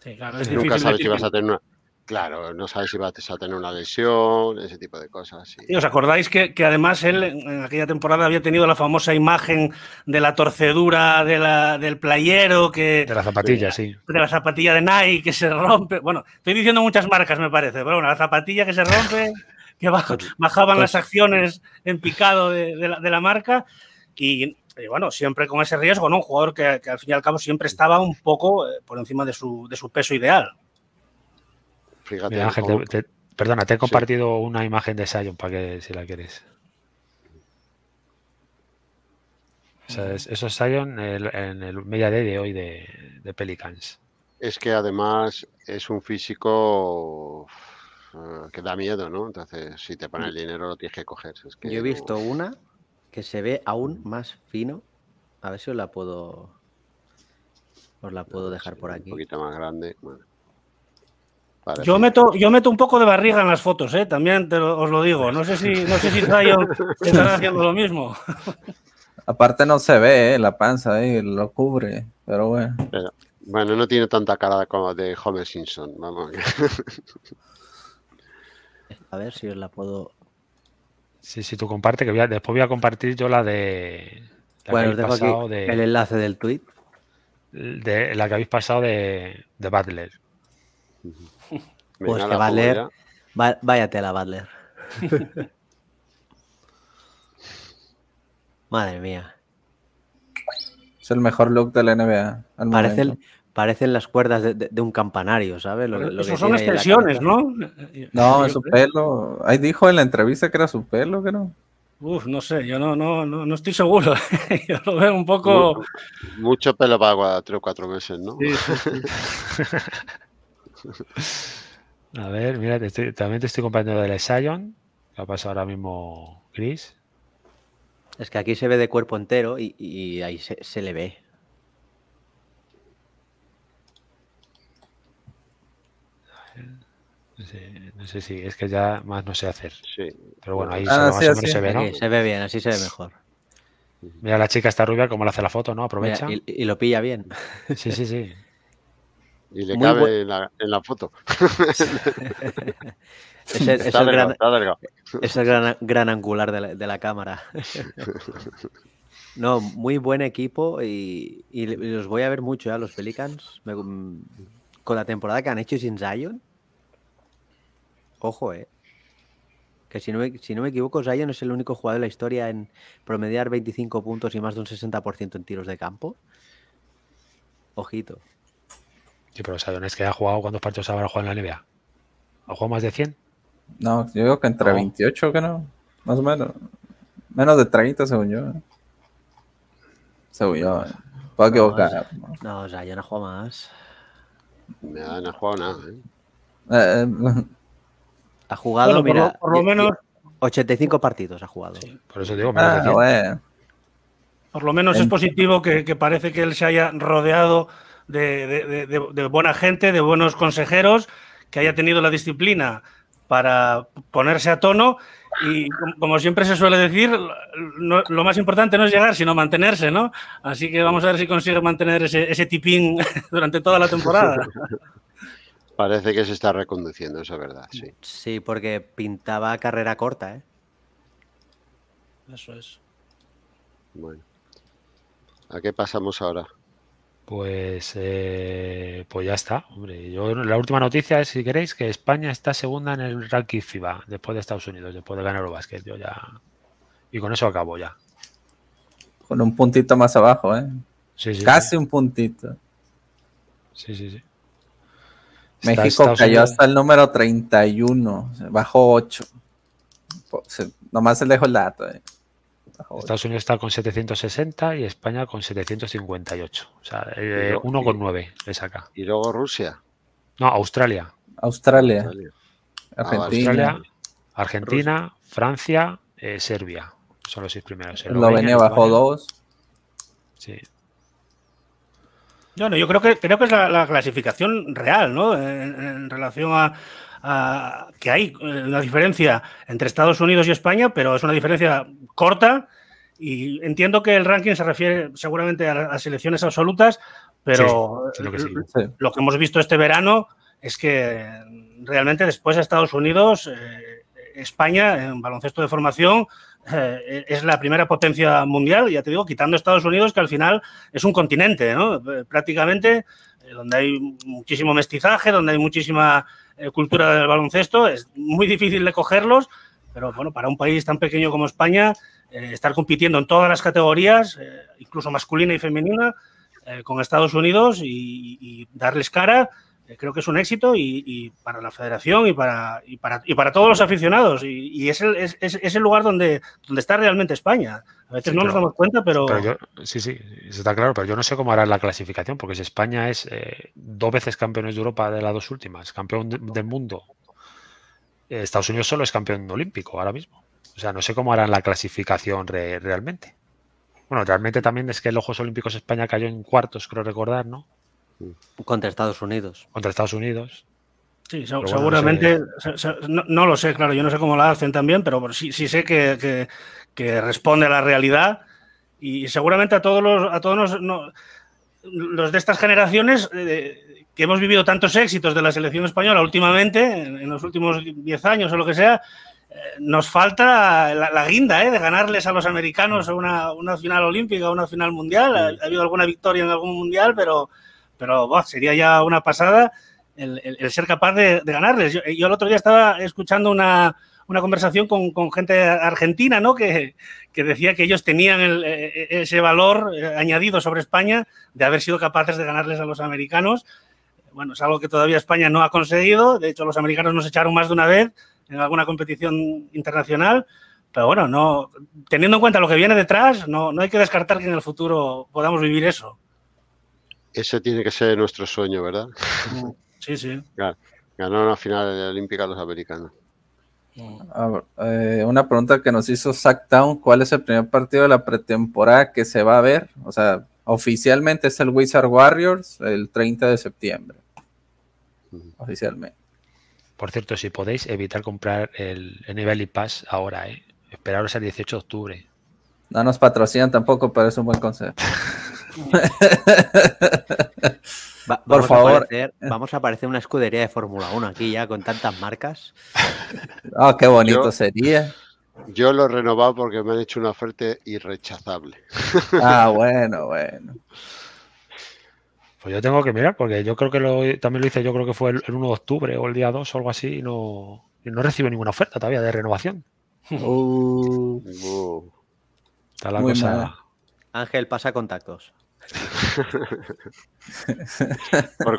Sí, claro, es Nunca sabes si vas a tener una, Claro, no sabes si vas a tener una lesión, ese tipo de cosas. ¿Y ¿Os acordáis que, además él en aquella temporada había tenido la famosa imagen de la torcedura de del playero? Que, de la zapatilla, sí. De la zapatilla de Nike que se rompe. Bueno, estoy diciendo muchas marcas, me parece, pero bueno, la zapatilla que se rompe, que pues, bajaban pues las acciones en picado de, la, marca. Y bueno, siempre con ese riesgo, ¿no? Un jugador que, al fin y al cabo siempre estaba un poco eh, por encima de su, de su peso ideal perdona, te he compartido una imagen de Sion para que si la quieres. eso es Sion en el media de hoy de, Pelicans. Es que además es un físico que da miedo, ¿no? Entonces, si te pones el dinero, lo tienes que coger. Yo he visto una que se ve aún más fino. A ver si os la puedo. Os la puedo dejar por aquí. Un poquito más grande. Bueno yo, meto, yo meto un poco de barriga en las fotos, eh, también os lo digo. No sé si, no sé haciendo lo mismo. Aparte no se ve eh, la panza ahí, eh, lo cubre, pero bueno. bueno, no tiene tanta cara como de Homer Simpson, vamos. A ver si la puedo... Sí, sí, tú comparte, que voy después voy a compartir yo la de... bueno, el enlace del tweet. De la que habéis pasado de, de Butler. Pues que Butler. Va, a la Butler. Madre mía. Es el mejor look de la NBA. Parecen, parecen las cuerdas de, un campanario, ¿sabes? son extensiones, ¿no? No, es su pelo. Ahí dijo en la entrevista que era su pelo, que no. Uf, no sé, yo no, no, no, estoy seguro. ¿eh? yo lo veo un poco. Mucho, pelo para tres o cuatro meses, ¿no? sí. A ver, mira, también te estoy compartiendo del Sion, ha pasado ahora mismo Chris. Es que aquí se ve de cuerpo entero y, ahí se, le ve. No sé, si es que ya más no sé hacer. Pero bueno, ahí ah, más o se ve, ¿no? se ve bien, así se ve mejor. Mira, la chica está rubia, como le hace la foto, ¿no? Aprovecha. y, lo pilla bien. Sí, sí, sí. Y le cabe en la, foto. es, está es, gran, es gran, angular de la, cámara. No, muy buen equipo y, los voy a ver mucho, ¿eh? los Pelicans. Mm, con la temporada que han hecho sin Zion. Ojo, ¿eh? Que si no, me, si no me equivoco, Zion es el único jugador de la historia en promediar 25 puntos y más de un 60% en tiros de campo. Ojito. Sí, pero ¿sabes sea, ha jugado, ¿cuántos partidos habrá jugado en la NBA? ¿Ha jugado más de 100? No, yo creo que entre 28, que no. Más o menos. Menos de 30, según yo. Según yo. Eh. Puedo equivocar. No, o sea, ya no ha jugado más. No, ha jugado nada. ¿eh? Eh, ha jugado, mira. Por, lo menos. 85 partidos ha jugado. por eso digo, ah, Por lo menos es positivo que, parece que él se haya rodeado de, buena gente, de buenos consejeros, que haya tenido la disciplina para ponerse a tono y como siempre se suele decir, lo más importante no es llegar, sino mantenerse, ¿no? Así que vamos a ver si consigue mantener ese, tipín durante toda la temporada. Parece que se está reconduciendo, eso verdad, sí. Sí, porque pintaba carrera corta, ¿eh? Eso es. Bueno. ¿A qué pasamos ahora? Pues, eh, pues ya está, hombre. la última noticia es, si queréis, que España está segunda en el ranking FIBA, después de Estados Unidos, después de ganar el básquet. Yo ya... Y con eso acabo ya. Con un puntito más abajo, ¿eh? Sí, sí, Casi un puntito. Sí, sí, sí. México cayó hasta el número 31, bajó 8. nomás se lejos el dato. ¿eh? Estados Unidos está con 760 y España con 758. O sea, 1,9 eh, es acá. ¿Y luego Rusia? No, Australia. Australia. Argentina, Argentina Francia, eh, Serbia. Son los seis primeros. venía bajo dos. Sí. No, yo creo que creo que es la, clasificación real, ¿no? en relación a, que hay eh, una diferencia entre Estados Unidos y España, pero es una diferencia corta y entiendo que el ranking se refiere seguramente a, selecciones absolutas, pero lo que hemos visto este verano es que realmente después de Estados Unidos, eh, España en baloncesto de formación eh, es la primera potencia mundial, ya te digo, quitando Estados Unidos, que al final es un continente, ¿no? Prácticamente, donde hay muchísimo mestizaje, donde hay muchísima eh, cultura del baloncesto, es muy difícil de cogerlos, pero bueno, para un país tan pequeño como España, eh, estar compitiendo en todas las categorías, eh, incluso masculina y femenina, con Estados Unidos y darles cara, eh, creo que es un éxito y, para la federación y para, y para, y para todos los aficionados. Y, es, el, es, el lugar donde, donde está realmente España. A veces no nos damos cuenta, pero... sí, sí, está claro, pero yo no sé cómo hará la clasificación, porque si España es eh, dos veces campeones de Europa de las dos últimas, campeón del mundo, eh, Estados Unidos solo es campeón olímpico ahora mismo. O sea, no sé cómo harán la clasificación realmente. Bueno, realmente también es que el los Juegos Olímpicos España cayó en cuartos, creo recordar, ¿no? Mm. Contra Estados Unidos. Contra Estados Unidos. Sí, seguramente, no, lo sé, claro, yo no sé cómo la hacen también, pero sí, sí sé que, que, responde a la realidad y seguramente a todos los, a todos los, de estas generaciones eh, que hemos vivido tantos éxitos de la selección española últimamente, en, los últimos 10 años o lo que sea, eh, nos falta la, guinda eh, de ganarles a los americanos una, una final olímpica, una final mundial. ha habido alguna victoria en algún mundial, pero pero sería ya una pasada el, ser capaz de, ganarles. Eh, yo, el otro día estaba escuchando una, conversación con, gente argentina, ¿no? Que, decía que ellos tenían eh, eh, ese valor añadido sobre España de haber sido capaces de ganarles a los americanos. Bueno, es algo que todavía España no ha conseguido. De hecho, los americanos nos echaron más de una vez en alguna competición internacional. Pero bueno, no, teniendo en cuenta lo que viene detrás, no, no hay que descartar que en el futuro podamos vivir eso. Ese tiene que ser nuestro sueño, ¿verdad? Sí, sí. Ganaron una final olímpica los americanos. Eh, una pregunta que nos hizo Zach Town, ¿cuál es el primer partido de la pretemporada que se va a ver? O sea, oficialmente es el Wizard Warriors el 30 de septiembre. Oficialmente. Por cierto, si podéis evitar comprar el NBA Pass ahora, ¿eh? esperaros el 18 de octubre. No nos patrocinan tampoco, pero es un buen consejo. Por favor. vamos a aparecer una escudería de Fórmula 1 aquí ya con tantas marcas. Ah, qué bonito sería. Yo lo he renovado porque me han hecho una oferta irrechazable. Ah, bueno, bueno. Pues yo tengo que mirar porque yo creo que lo, también lo hice, yo creo que fue el, 1 de octubre o el día 2 o algo así y no, no recibo ninguna oferta todavía de renovación. Uh. Está la cosa. Ángel, pasa contactos. ¿Por,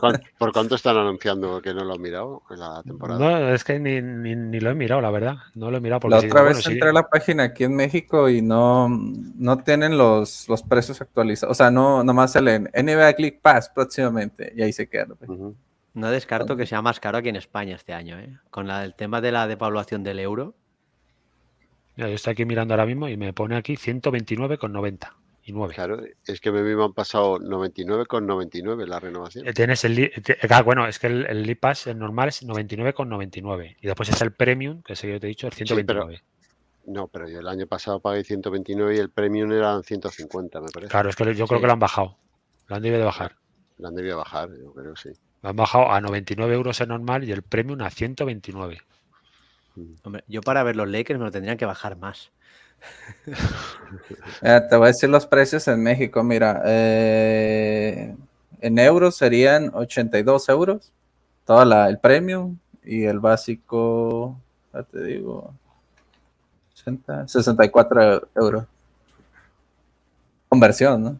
cuánto, están anunciando que no lo han mirado la temporada? No, es que ni, lo he mirado, la verdad. No lo he mirado. la otra vez entré a la página aquí en México y no, no tienen los, precios actualizados. O sea, no nomás salen NBA Click Pass próximamente y ahí se queda. No descarto que sea más caro aquí en España este año, ¿eh? con el tema de la devaluación del euro. yo estoy aquí mirando ahora mismo y me pone aquí 129,90. Claro, es que me han pasado 99,99 la renovación. Eh, tienes eh, bueno, es que el, el normal es 99,99 y después está el Premium, que es el que te he dicho, el 129. no, pero el año pasado pagué 129 y el Premium eran 150, me parece. Claro, es que yo creo que lo han bajado. Lo han debido de bajar. Lo han debido de bajar, yo creo, que sí. Lo han bajado a 99 euros el normal y el Premium a 129. Mm. yo para ver los Lakers me lo tendrían que bajar más. Ah, te voy a decir los precios en México. Mira, eh, en euros serían 82 euros. todo el premium y el básico, ya te digo, 64 euros. Conversión, ¿no?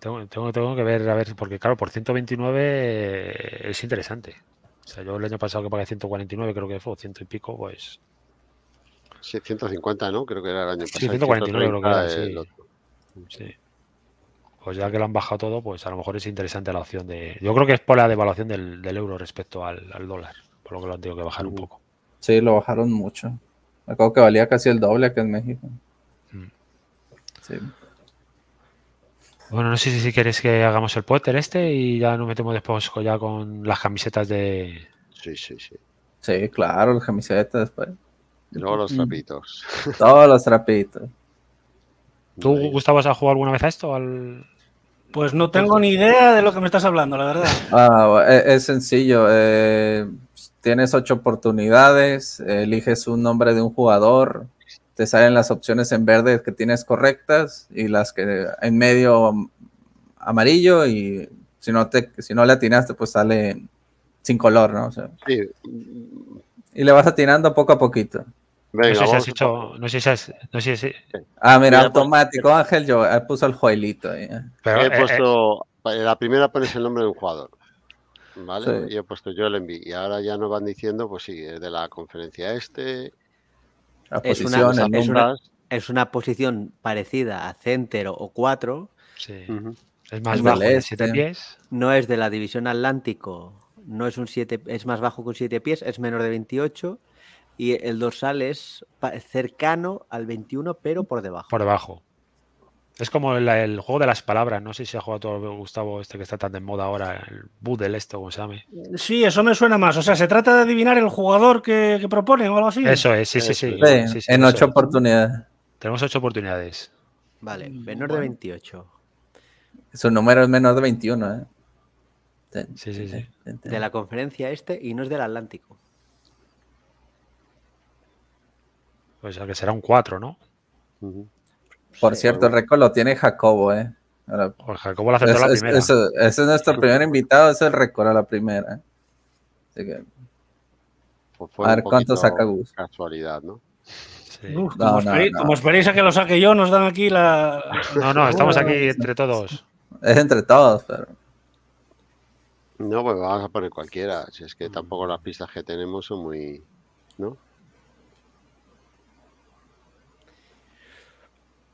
Tengo, tengo, tengo, que ver, a ver, porque claro, por 129 eh, es interesante. O sea, yo el año pasado que pagué 149, creo que fue, ciento y pico, pues. Sí, 150, ¿no? Creo que era el año pasado. Sí, 149 creo que era, sí. Pues ya que lo han bajado todo, pues a lo mejor es interesante la opción de. Yo creo que es por la devaluación del, del euro respecto al, al, dólar, por lo que lo han tenido que bajar un poco. Sí, lo bajaron mucho. Me acuerdo que valía casi el doble que en México. Mm. Sí. Bueno, no sé si quieres que hagamos el póster este y ya nos metemos después ya con las camisetas de. Sí, sí, sí. Sí, claro, las camisetas, después. Pues. Y los mm. trapitos. Todos los trapitos. ¿Tú, gustabas a jugar alguna vez a esto? Pues no tengo ni idea de lo que me estás hablando, la verdad. Ah, e, es, sencillo. Eh, tienes ocho oportunidades, eliges un nombre de un jugador, te salen las opciones en verde que tienes correctas y las que en medio amarillo y si no te si no le atinaste pues sale sin color, ¿no? Y le vas atinando poco a poquito. no sé si has hecho, no sé si has, Ah, mira, pues, automático, Ángel, yo he puesto el juelito. Ahí. he puesto, la primera pones el nombre de un jugador. ¿Vale? Y he puesto yo el envío. Y ahora ya nos van diciendo, pues sí, es de la conferencia este, es una, es, una, posición parecida a center o 4. Sí. Es más 7 este. pies. No es de la división Atlántico. No es un 7, es más bajo que un 7 pies, es menor de 28 y el dorsal es cercano al 21 pero por debajo. Por debajo. Es como el, juego de las palabras, no sé si ha jugado todo Gustavo, este que está tan de moda ahora, el del esto, como se llama? Sí, eso me suena más. O sea, se trata de adivinar el jugador que, propone o algo así. Eso es, sí, sí, sí. en ocho oportunidades. Tenemos ocho oportunidades. Vale, mm, menor de 28. Su número es menor de 21, ¿eh? sí, sí, sí. de la conferencia este y no es del Atlántico. Pues que será un 4, ¿no? Por cierto, el récord lo tiene Jacobo, ¿eh? Jacobo lo aceptó la primera. ese es nuestro primer invitado, es el récord a la primera. Pues a ver cuánto saca Gus. Casualidad, ¿no? como, esperéis, a que lo saque yo, nos dan aquí la. No, no, estamos aquí entre todos. Es entre todos, pero. No, pues vamos a poner cualquiera. Si es que tampoco las pistas que tenemos son muy. ¿No?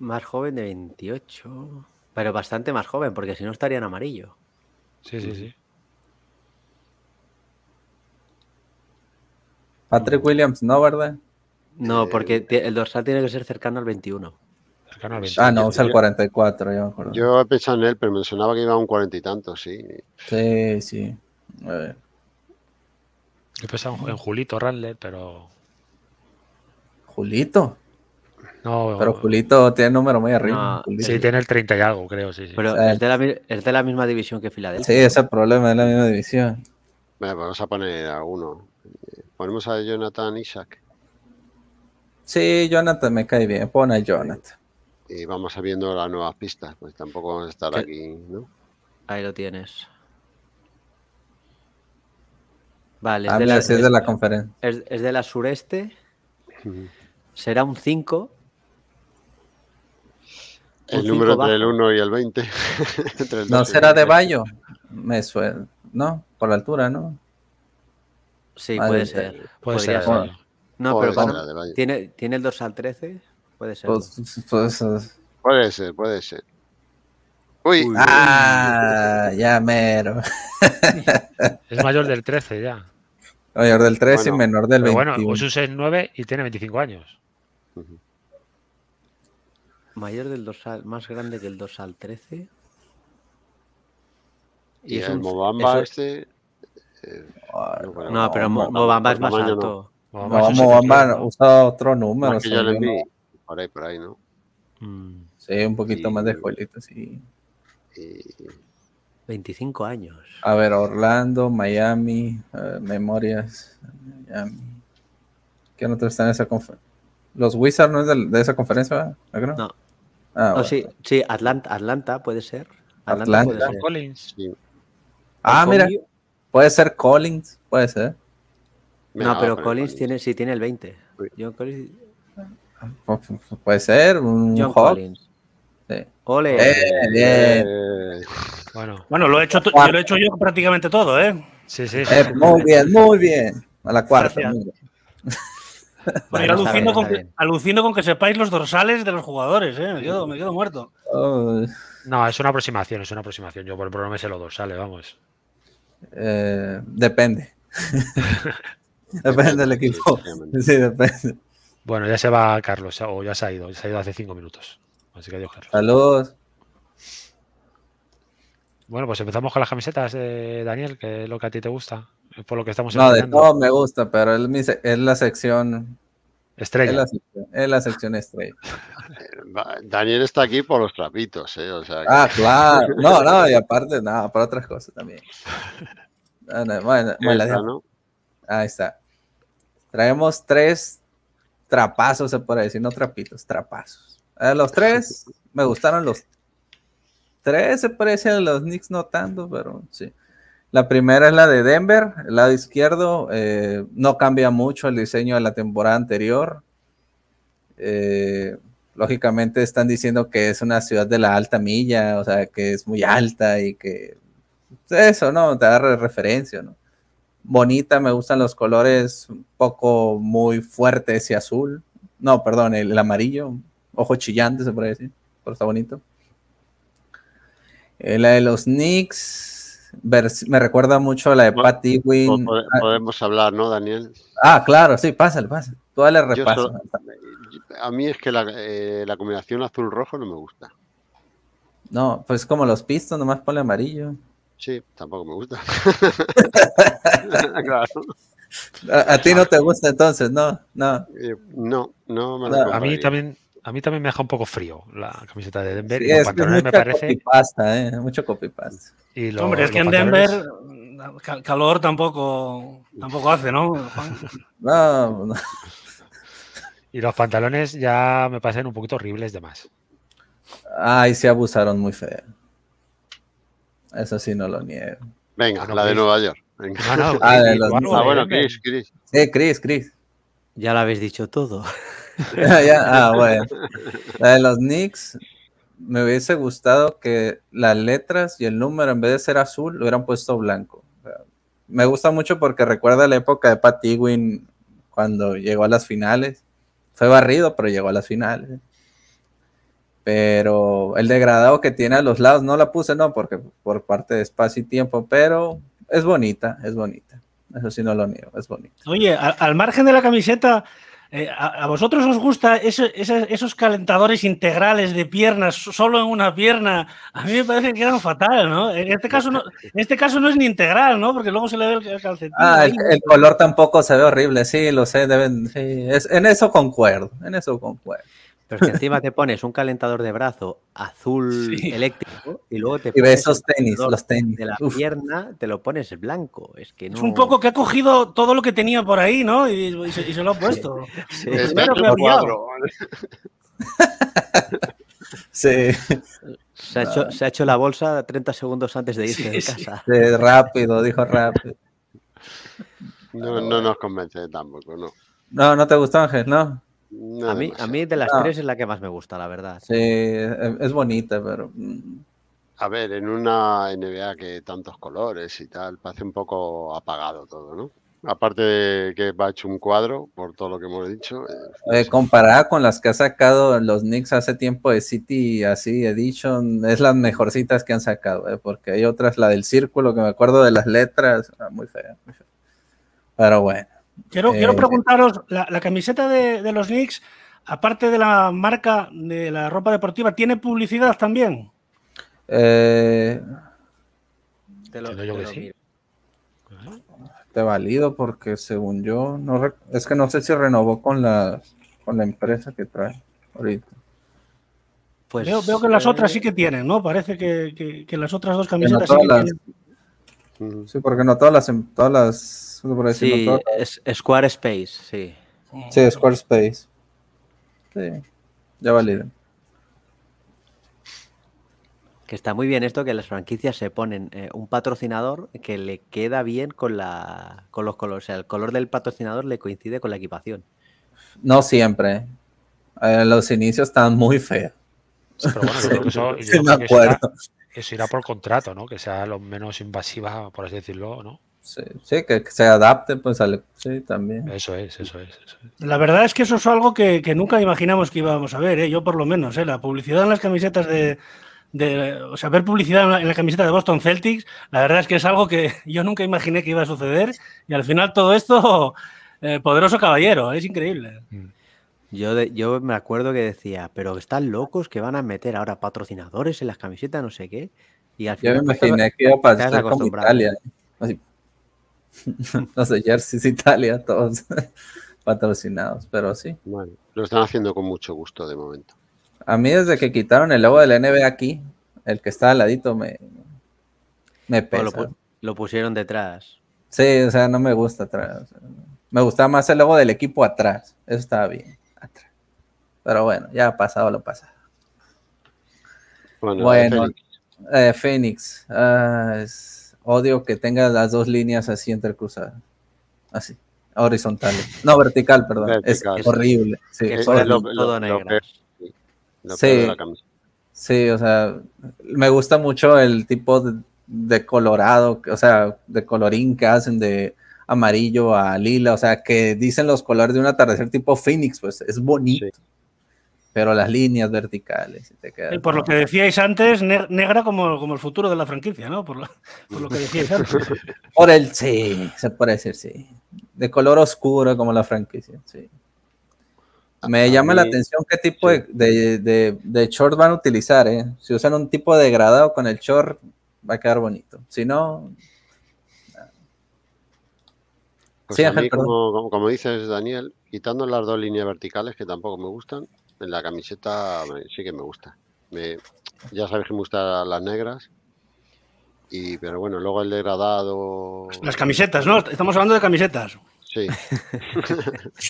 Más joven de 28. Pero bastante más joven, porque si no estaría en amarillo. Sí, sí, sí. Patrick Williams, ¿no, verdad? No, porque el dorsal tiene que ser cercano al 21. Cercano al 21. Ah, no, usa el 44, yo me Yo he pensado en él, pero mencionaba que iba a un cuarenta y tanto, sí. Sí, sí. A ver. en Julito Randle, pero. ¿Julito? pero Julito tiene número muy arriba. sí, tiene el 30 y algo, creo, sí. Pero es, de la, misma división que Filadelfia. Sí, ese es el problema, es la misma división. Pues vamos a poner a uno. Ponemos a Jonathan Isaac. Sí, Jonathan me cae bien, pon a Jonathan. Y vamos viendo las nuevas pistas, pues tampoco vamos a estar aquí, ¿no? Ahí lo tienes. Vale, es, ah, de la, es de la, conferencia. Es, de la sureste. Será un 5 el, número entre el 1 y el 20. ¿No será de baño? Me suena, ¿no? Por la altura, ¿no? Sí, puede ser. Puede ser. No, pero ¿tiene, ¿tiene el al 13? Puede ser. Puede ser, puede ser. Uy. Ah, ya mero. es mayor del 13 ya. Mayor del 13 y menor del 20. Bueno, Usus es 9 y tiene 25 años mayor del dorsal, más grande que el dorsal 13. Y, es el un, Mobamba este. Eh, no, pero Mo es más alto. No, no Mobamba usa otro número. Por ahí, por ahí, ¿no? Mm. Sí, un poquito más de escuelita, sí. 25 años. A ver, Orlando, Miami, eh, Memorias, ¿Qué otros están en esa conferencia? Los Wizards no es de, esa conferencia, No. Ah, no, sí, Atlanta, Atlanta puede ser. Atlanta, Puede ser. Ah, mira. Puede ser Collins, puede ser. no, pero Collins, tiene, sí tiene el 20. Ah, puede ser, un John Collins. bien. Eh, bueno. bueno, lo he hecho yo lo he hecho yo prácticamente todo, ¿eh? Sí, sí. sí. Eh, muy bien, muy bien. A la cuarta aluciendo alucino, con que, sepáis los dorsales de los jugadores, eh, me, quedo, muerto. Oh. No, es una aproximación, es una aproximación. Yo por el problema sé los dorsales, vamos. Eh, depende. depende del equipo. Bueno, ya se va Carlos, o ya se ha ido, se ha ido hace cinco minutos. Así que adiós, Carlos. Saludos. Bueno, pues empezamos con las camisetas, Daniel, que es lo que a ti te gusta por lo que estamos No, de todo me gusta, pero es, la sección Estrella. Es la, sección, estrella. Daniel está aquí por los trapitos, ¿eh? O sea, Ah, claro. No, no, y aparte, nada, no, para otras cosas también. Bueno, Ahí está. Traemos tres trapazos, se puede decir, no trapitos, trapazos. los tres, me gustaron los tres, se parecen los Knicks notando, pero sí. La primera es la de Denver, el lado izquierdo. Eh, no cambia mucho el diseño de la temporada anterior. Eh, lógicamente están diciendo que es una ciudad de la alta milla, o sea, que es muy alta y que eso, ¿no? Te da referencia, ¿no? Bonita, me gustan los colores un poco muy fuertes ese azul. No, perdón, el, amarillo, ojo chillante se puede decir, pero está bonito. Eh, la de los Knicks me recuerda mucho a la de Patty ah, Podemos hablar, ¿no, Daniel? Ah, claro, sí, pásale, pásale. Tú dale repaso. Eh, a mí es que eh, la, combinación azul-rojo no me gusta. No, pues como los pistos, nomás ponle amarillo. Sí, tampoco me gusta. A, ti no te gusta entonces, ¿no? No, eh, no, me no. A mí también a mí también me deja un poco frío la camiseta de Denver. Sí, y los pantalones me parece. Copy pasta, eh, mucho copypasta. Hombre, es que en Denver calor tampoco, tampoco hace, ¿no? no, Y los pantalones ya me parecen un poquito horribles de más. Ay, se abusaron muy feo. Eso sí, no lo niego. Venga, la de pues- Nueva York. Venga. Ah, no, ah, bueno, Chris, Chris. Sí, Chris, Chris. Ya lo habéis dicho todo. ya, ah, bueno. La de los Knicks, me hubiese gustado que las letras y el número, en vez de ser azul, lo hubieran puesto blanco. Me gusta mucho porque recuerda la época de Pat Ewing cuando llegó a las finales. Fue barrido, pero llegó a las finales. Pero el degradado que tiene a los lados, no la puse, no, porque por parte de espacio y tiempo, pero es bonita, es bonita. Eso sí no lo niego, es bonita. Oye, al margen de la camiseta, eh, a, vosotros os gusta esos calentadores integrales de piernas solo en una pierna? A mí me parece que eran fatal, ¿no? En este caso no, en este caso no es ni integral, ¿no? Porque luego se le ve el, calcetín. Ah, el, color tampoco se ve horrible, sí, lo sé. Deben, sí, en eso concuerdo, en eso concuerdo. Pero es que encima te pones un calentador de brazo azul eléctrico y luego te y pones esos tenis, los tenis de la pierna, te lo pones blanco. Es que no... Es un poco que ha cogido todo lo que tenía por ahí, ¿no? Y, se, lo ha puesto. Sí. Se ha, hecho, la bolsa 30 segundos antes de irse de casa. rápido, dijo rápido. No, no nos convence tampoco, no. No, no te gustó, Ángel, ¿no? a, mí, a mí de las tres es la que más me gusta, la verdad. Sí, es bonita, pero... Mm. A ver, en una NBA que tantos colores y tal, parece un poco apagado todo, ¿no? Aparte de que va hecho un cuadro, por todo lo que hemos dicho. Eh, comparada con las que ha sacado los Knicks hace tiempo de City, así Edition, es las mejorcitas que han sacado, eh, porque hay otras, la del círculo, que me acuerdo de las letras, muy fea, muy fea. Pero bueno. Eh, quiero, preguntaros, la, camiseta de, los Knicks, aparte de la marca de la ropa deportiva, ¿tiene publicidad también? Eh, te lo, sí. valido porque según yo, es que no sé si renovó con la, empresa que trae ahorita. Pues, veo, que las eh, otras sí que tienen, ¿no? Parece que, las otras dos camisetas sí que tienen. Sí, porque no todas las, em, todas las sí, Es, Squarespace, sí. Sí, Squarespace. Sí, ya valido. Que está muy bien esto que las franquicias se ponen eh, un patrocinador que le queda bien con la con los colores. O sea, el color del patrocinador le coincide con la equipación. No siempre. Eh, los inicios están muy feos. Pero eso, irá, por contrato, ¿no? Que sea lo menos invasiva, por así decirlo, ¿no? Sí, que, se adapte pues Sí, también. Eso es, eso es, La verdad es que eso es algo que, nunca imaginamos que íbamos a ver, ¿eh? yo por lo menos, ¿eh? la publicidad en las camisetas de, de... o sea, ver publicidad en la camiseta de Boston Celtics, la verdad es que es algo que yo nunca imaginé que iba a suceder y al final todo esto, eh, poderoso caballero, es increíble. Mm. Yo, yo me acuerdo que decía, pero están locos que van a meter ahora patrocinadores en las camisetas, no sé qué. Y al final, yo me imaginé que iba a pasar Italia. Así, no sé, jerseys Italia, todos patrocinados, pero sí. lo están haciendo con mucho gusto de momento. A mí desde que quitaron el logo del NB aquí, el que está al ladito me, me pues pesa. Lo, pusieron detrás. Sí, o sea, no me gusta atrás. Me gustaba más el logo del equipo atrás. Eso estaba bien. Pero bueno, ya ha pasado lo pasado. Bueno, Phoenix. Odio que tenga las dos líneas así entrecruzadas. Así, horizontal, No, vertical, perdón. Es horrible. Sí, es sí. o sea, me gusta mucho el tipo de, colorado, o sea, de colorín que hacen de amarillo a lila, o sea, que dicen los colores de un atardecer tipo Phoenix, pues es bonito pero las líneas verticales. por lo que decíais antes, negra como, el futuro de la franquicia, ¿no? Por lo, que decíais antes. el, sí, se puede decir, sí. De color oscuro como la franquicia, sí. Me ah, llama la atención qué tipo de, de, short van a utilizar, ¿eh? Si usan un tipo de degradado con el short, va a quedar bonito. Si no... Pues sí, como dices, Daniel, quitando las dos líneas verticales que tampoco me gustan, la camiseta sí que me gusta. ya sabes que me gustan las negras. Y, pero bueno, luego el degradado. Las camisetas, ¿no? Estamos hablando de camisetas. Sí.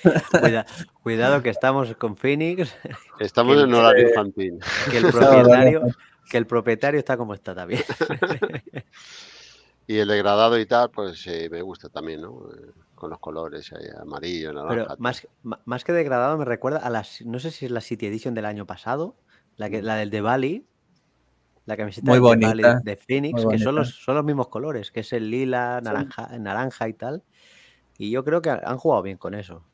cuidado que estamos con Phoenix. Estamos en horario infantil. Que el, propietario, está como está también. y el degradado y tal, pues eh, me gusta también, ¿no? con los colores, eh, amarillo, naranja. Pero más, más, que degradado me recuerda a las, no sé si es la City Edition del año pasado, la, que, mm. la del de Bali, la camiseta muy de, Bali, de Phoenix, que son los, son los mismos colores, que es el lila, naranja, naranja y tal. Y yo creo que han jugado bien con eso.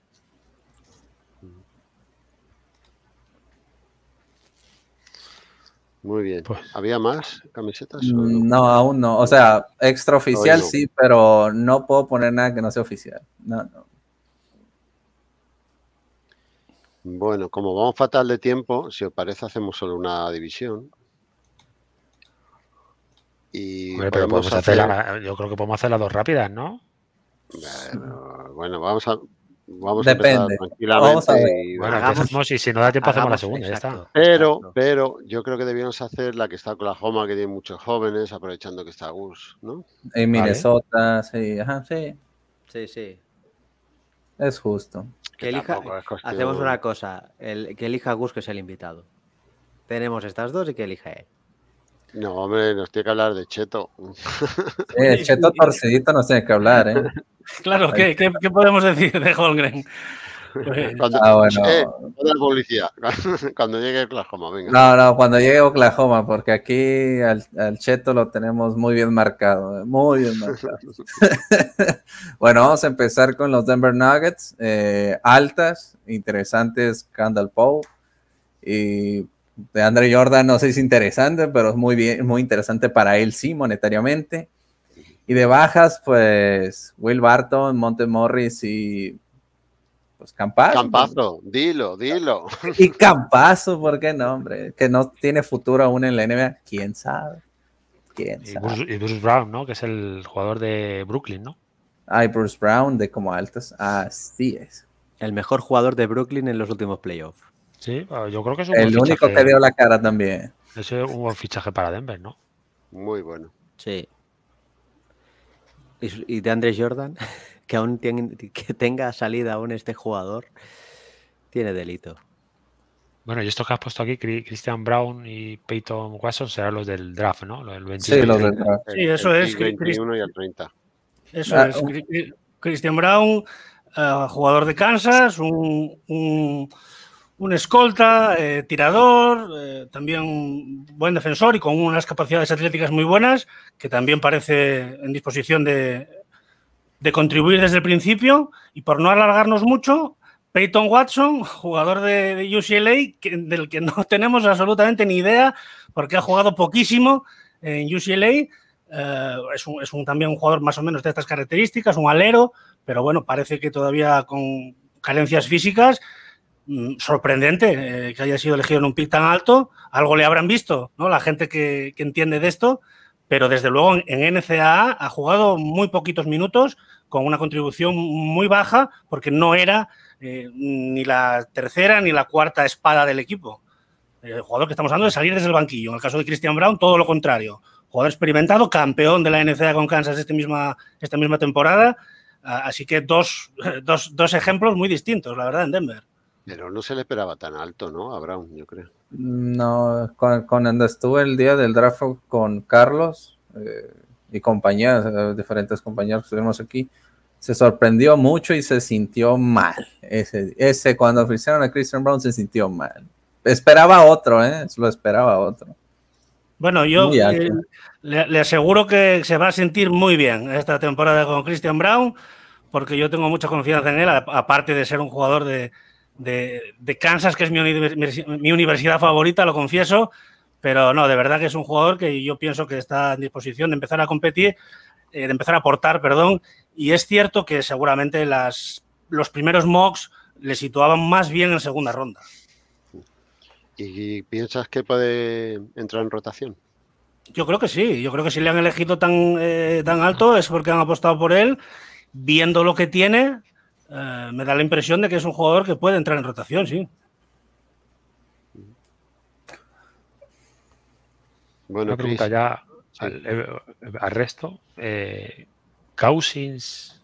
Muy bien. Pues ¿Había más camisetas? No? aún no. O sea, extraoficial oficial sí, pero no puedo poner nada que no sea oficial. Bueno, como vamos fatal de tiempo, si os parece, hacemos solo una división. Y podemos hacer... yo creo que podemos hacer las dos rápidas, ¿no? bueno vamos a Depende. si no da tiempo hacemos la segunda, Pero, pero yo creo que debíamos hacer la que está con la Homa, que tiene muchos jóvenes, aprovechando que está Gus, ¿no? En Minnesota, sí, sí. Sí, Es justo. elija, hacemos una cosa, el, que elija Gus, que es el invitado. Tenemos estas dos y que elija él. No, hombre, nos tiene que hablar de Cheto. El Cheto torcedito nos tiene que hablar, ¿eh? Claro, ¿qué, podemos decir de Holgren? ah, bueno. eh, policía. cuando llegue Oklahoma, venga. No, no, cuando llegue Oklahoma, porque aquí al, Cheto lo tenemos muy bien marcado, ¿eh? muy bien marcado. bueno, vamos a empezar con los Denver Nuggets, eh, altas, interesantes, Candle Poe, y de Andre Jordan no sé si es interesante, pero es muy bien, muy interesante para él sí, monetariamente. Y de bajas, pues Will Barton, Monte Morris y pues Campazo. Campazo, dilo, dilo. Y Campazo, ¿por qué no, hombre? Que no tiene futuro aún en la NBA, quién sabe. ¿Quién y, Bruce, y Bruce Brown, ¿no? Que es el jugador de Brooklyn, ¿no? Ay, Bruce Brown de como altos. Así es. El mejor jugador de Brooklyn en los últimos playoffs. Sí, yo creo que es un El único que veo la cara también. Ese es un buen fichaje para Denver, ¿no? Muy bueno. Sí. Y de Andrés Jordan, que aún tiene, que tenga salida aún este jugador, tiene delito. Bueno, y esto que has puesto aquí, Christian Brown y Peyton Watson, serán los del draft, ¿no? Los del 21 sí, los del draft. Sí, eso es. el 21 y el 30. Eso ah, es. Christian Brown, eh, jugador de Kansas, un un escolta, eh, tirador, eh, también un buen defensor y con unas capacidades atléticas muy buenas, que también parece en disposición de, contribuir desde el principio. Y por no alargarnos mucho, Peyton Watson, jugador de, UCLA, del que no tenemos absolutamente ni idea, porque ha jugado poquísimo en UCLA. Eh, es, también un jugador más o menos de estas características, un alero, pero bueno, parece que todavía con carencias físicas Mm, sorprendente eh, que haya sido elegido en un pick tan alto. Algo le habrán visto, ¿no? La gente que, entiende de esto, pero desde luego en, NCAA ha jugado muy poquitos minutos con una contribución muy baja porque no era eh, ni la tercera ni la cuarta espada del equipo. Eh, el jugador que estamos hablando de salir desde el banquillo. En el caso de Christian Brown, todo lo contrario. Jugador experimentado, campeón de la NCAA con Kansas este misma, esta misma temporada. Ah, así que dos ejemplos muy distintos, la verdad, en Denver. Pero no se le esperaba tan alto, ¿no? A Brown, yo creo. No, cuando, estuve el día del draft con Carlos eh, y compañías, eh, diferentes compañeros que estuvimos aquí, se sorprendió mucho y se sintió mal. Ese, cuando ofrecieron a Christian Brown se sintió mal. Esperaba otro, ¿eh? Lo esperaba otro. Bueno, yo eh, le, aseguro que se va a sentir muy bien esta temporada con Christian Brown, porque yo tengo mucha confianza en él, aparte de ser un jugador de, de, Kansas, que es mi, universidad favorita, lo confieso, pero no, de verdad que es un jugador que yo pienso que está en disposición de empezar a competir, eh, de empezar a aportar, perdón, y es cierto que seguramente las, los primeros mocks le situaban más bien en segunda ronda. ¿Y piensas que puede entrar en rotación? Yo creo que sí, yo creo que si le han elegido tan, eh, tan alto es porque han apostado por él, viendo lo que tiene, eh, me da la impresión de que es un jugador que puede entrar en rotación, sí. Bueno, Una pregunta ya eh, al, resto. Eh, Cousins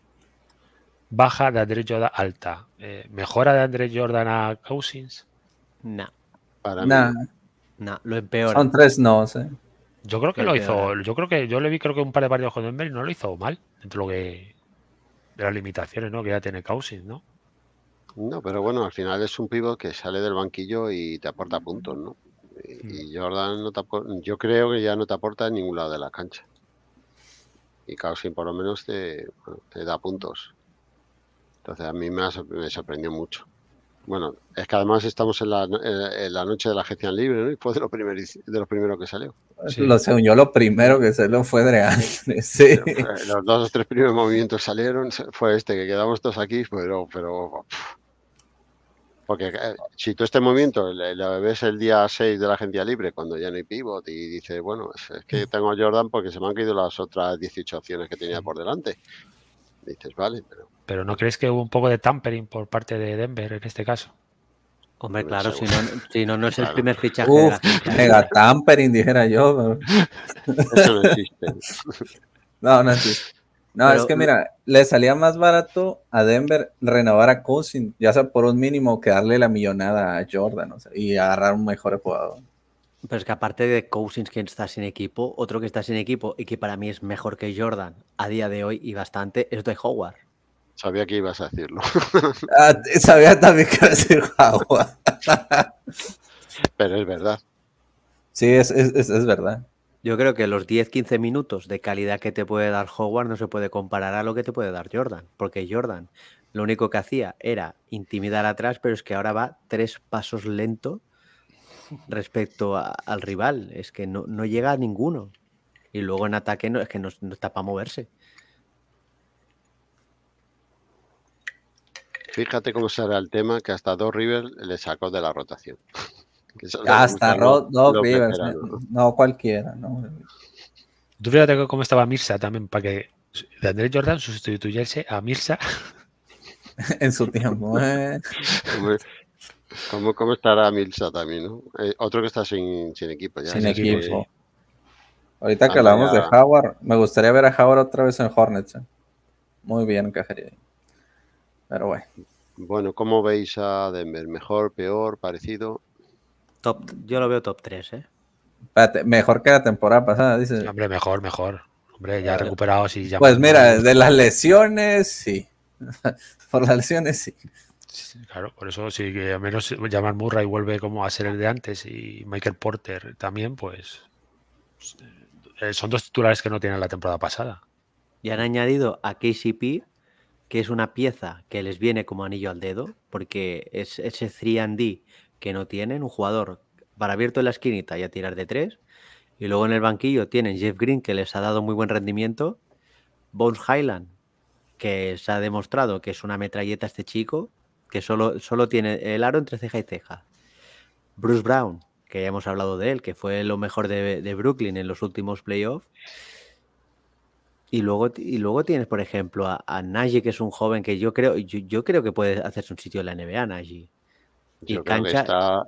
baja de André Jordan alta. ¿Mejora de Andrés Jordan a Cousins? No. Para No, lo peor Son tres no, Yo creo que lo, hizo. Yo creo que yo le vi creo que un par de partidos con Denver y no lo hizo mal. Dentro de lo que de las limitaciones ¿no? que ya tiene Cousins, ¿no? No, pero bueno, al final es un pivot que sale del banquillo y te aporta puntos, ¿no? Y, mm. Jordan no te yo creo que ya no te aporta en ningún lado de la cancha. Y Cousins por lo menos te, da puntos. Entonces a mí me sorprendió mucho. Bueno, es que además estamos en la, eh, noche de la Agencia libre, ¿no? Y fue de los primeros que salió. Lo según yo, lo primero que salió fue Drean. Sí. Los dos o tres primeros movimientos salieron, fue este, que quedamos todos aquí, pero... pero porque eh, si tú este movimiento lo ves el día 6 de la agencia libre, cuando ya no hay pivot, y dices, bueno, es, que tengo a Jordan porque se me han caído las otras 18 opciones que tenía por delante. Dices, vale, pero pero ¿no crees que hubo un poco de tampering por parte de Denver en este caso? Hombre, claro, si no, no, es el primer fichaje. Uf, mega tampering, dijera yo. no No, no No, es que mira, le salía más barato a Denver renovar a Cousin, ya sea por un mínimo que darle la millonada a Jordan y agarrar un mejor jugador. Pero es que aparte de Cousins, que está sin equipo, otro que está sin equipo y que para mí es mejor que Jordan a día de hoy y bastante, es de Howard. Sabía que ibas a decirlo. Ah, sabía también que iba a decir Howard. Pero es verdad. Sí, es, verdad. Yo creo que los 10-15 minutos de calidad que te puede dar Howard no se puede comparar a lo que te puede dar Jordan, porque Jordan lo único que hacía era intimidar atrás, pero es que ahora va tres pasos lento respecto al rival. Es que no, llega a ninguno. Y luego en ataque no, es que no está para moverse. Fíjate cómo será el tema que hasta dos Rivers le sacó de la rotación. hasta dos Rivers, ¿no? cualquiera. ¿no? Tú fíjate cómo estaba Mirsa también, para que de Andrés Jordan sustituyese a Mirsa. en su tiempo, ¿eh? ¿Cómo, estará Mirsa también, no? Eh, otro que está sin, equipo ya. Sin ¿eh? equipo. Ahorita que hablamos de Howard, me gustaría ver a Howard otra vez en Hornets. Muy bien, encajaría. Pero bueno. Bueno, ¿cómo veis a Denver? ¿Mejor, peor, parecido? Top, yo lo veo top 3, ¿eh? Mejor que la temporada pasada, dices. Hombre, mejor, mejor. Hombre, ya recuperados y ya. Pues mira, de las lesiones, sí. Por las lesiones, sí. Claro, por eso sí que al menos Jamal Murray vuelve como a ser el de antes y Michael Porter también, pues eh, son dos titulares que no tienen la temporada pasada. Y han añadido a KCP que es una pieza que les viene como anillo al dedo, porque es ese 3D que no tienen, un jugador para abierto en la esquinita y a tirar de tres, y luego en el banquillo tienen Jeff Green, que les ha dado muy buen rendimiento. Bones Highland, que se ha demostrado que es una metralleta este chico, que solo, solo tiene el aro entre ceja y ceja. Bruce Brown, que ya hemos hablado de él, que fue lo mejor de, de Brooklyn en los últimos playoffs. Y luego, y luego tienes, por ejemplo, a, a que es un joven que yo creo, yo, creo que puede hacerse un sitio en la NBA, Nagy. y cancha... está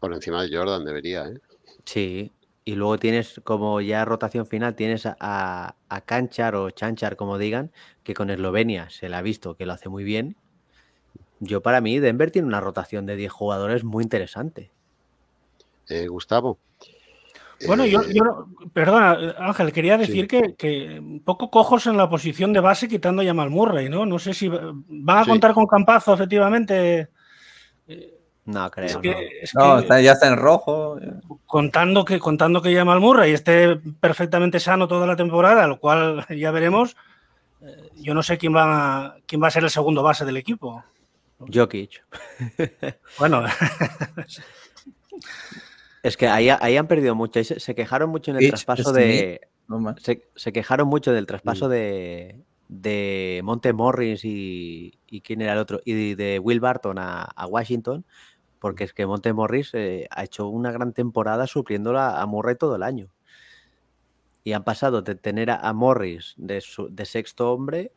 por encima de Jordan, debería, ¿eh? Sí. Y luego tienes, como ya rotación final, tienes a, a, Canchar o Chanchar, como digan, que con Eslovenia se la ha visto que lo hace muy bien. Yo, para mí, Denver tiene una rotación de 10 jugadores muy interesante. Eh, Gustavo, bueno, yo, eh, yo, perdona, Ángel, quería decir que, un poco cojos en la posición de base quitando a Yamal Murray, ¿no? No sé si van a contar con Campazo, efectivamente. Eh, no creo. que, no, ya está en rojo. Eh. Contando que, contando que Murray esté perfectamente sano toda la temporada, lo cual ya veremos, yo no sé quién va, a, quién va a ser el segundo base del equipo. Jokic. Bueno. Es que ahí, han perdido mucho. Se, quejaron mucho en el traspaso de. se, quejaron mucho del traspaso mm. de, Monte Morris y, quién era el otro. Y de, Will Barton a, Washington. Porque mm. es que Monte Morris eh, ha hecho una gran temporada supliéndola a Murray todo el año. Y han pasado de tener a, Morris de, sexto hombre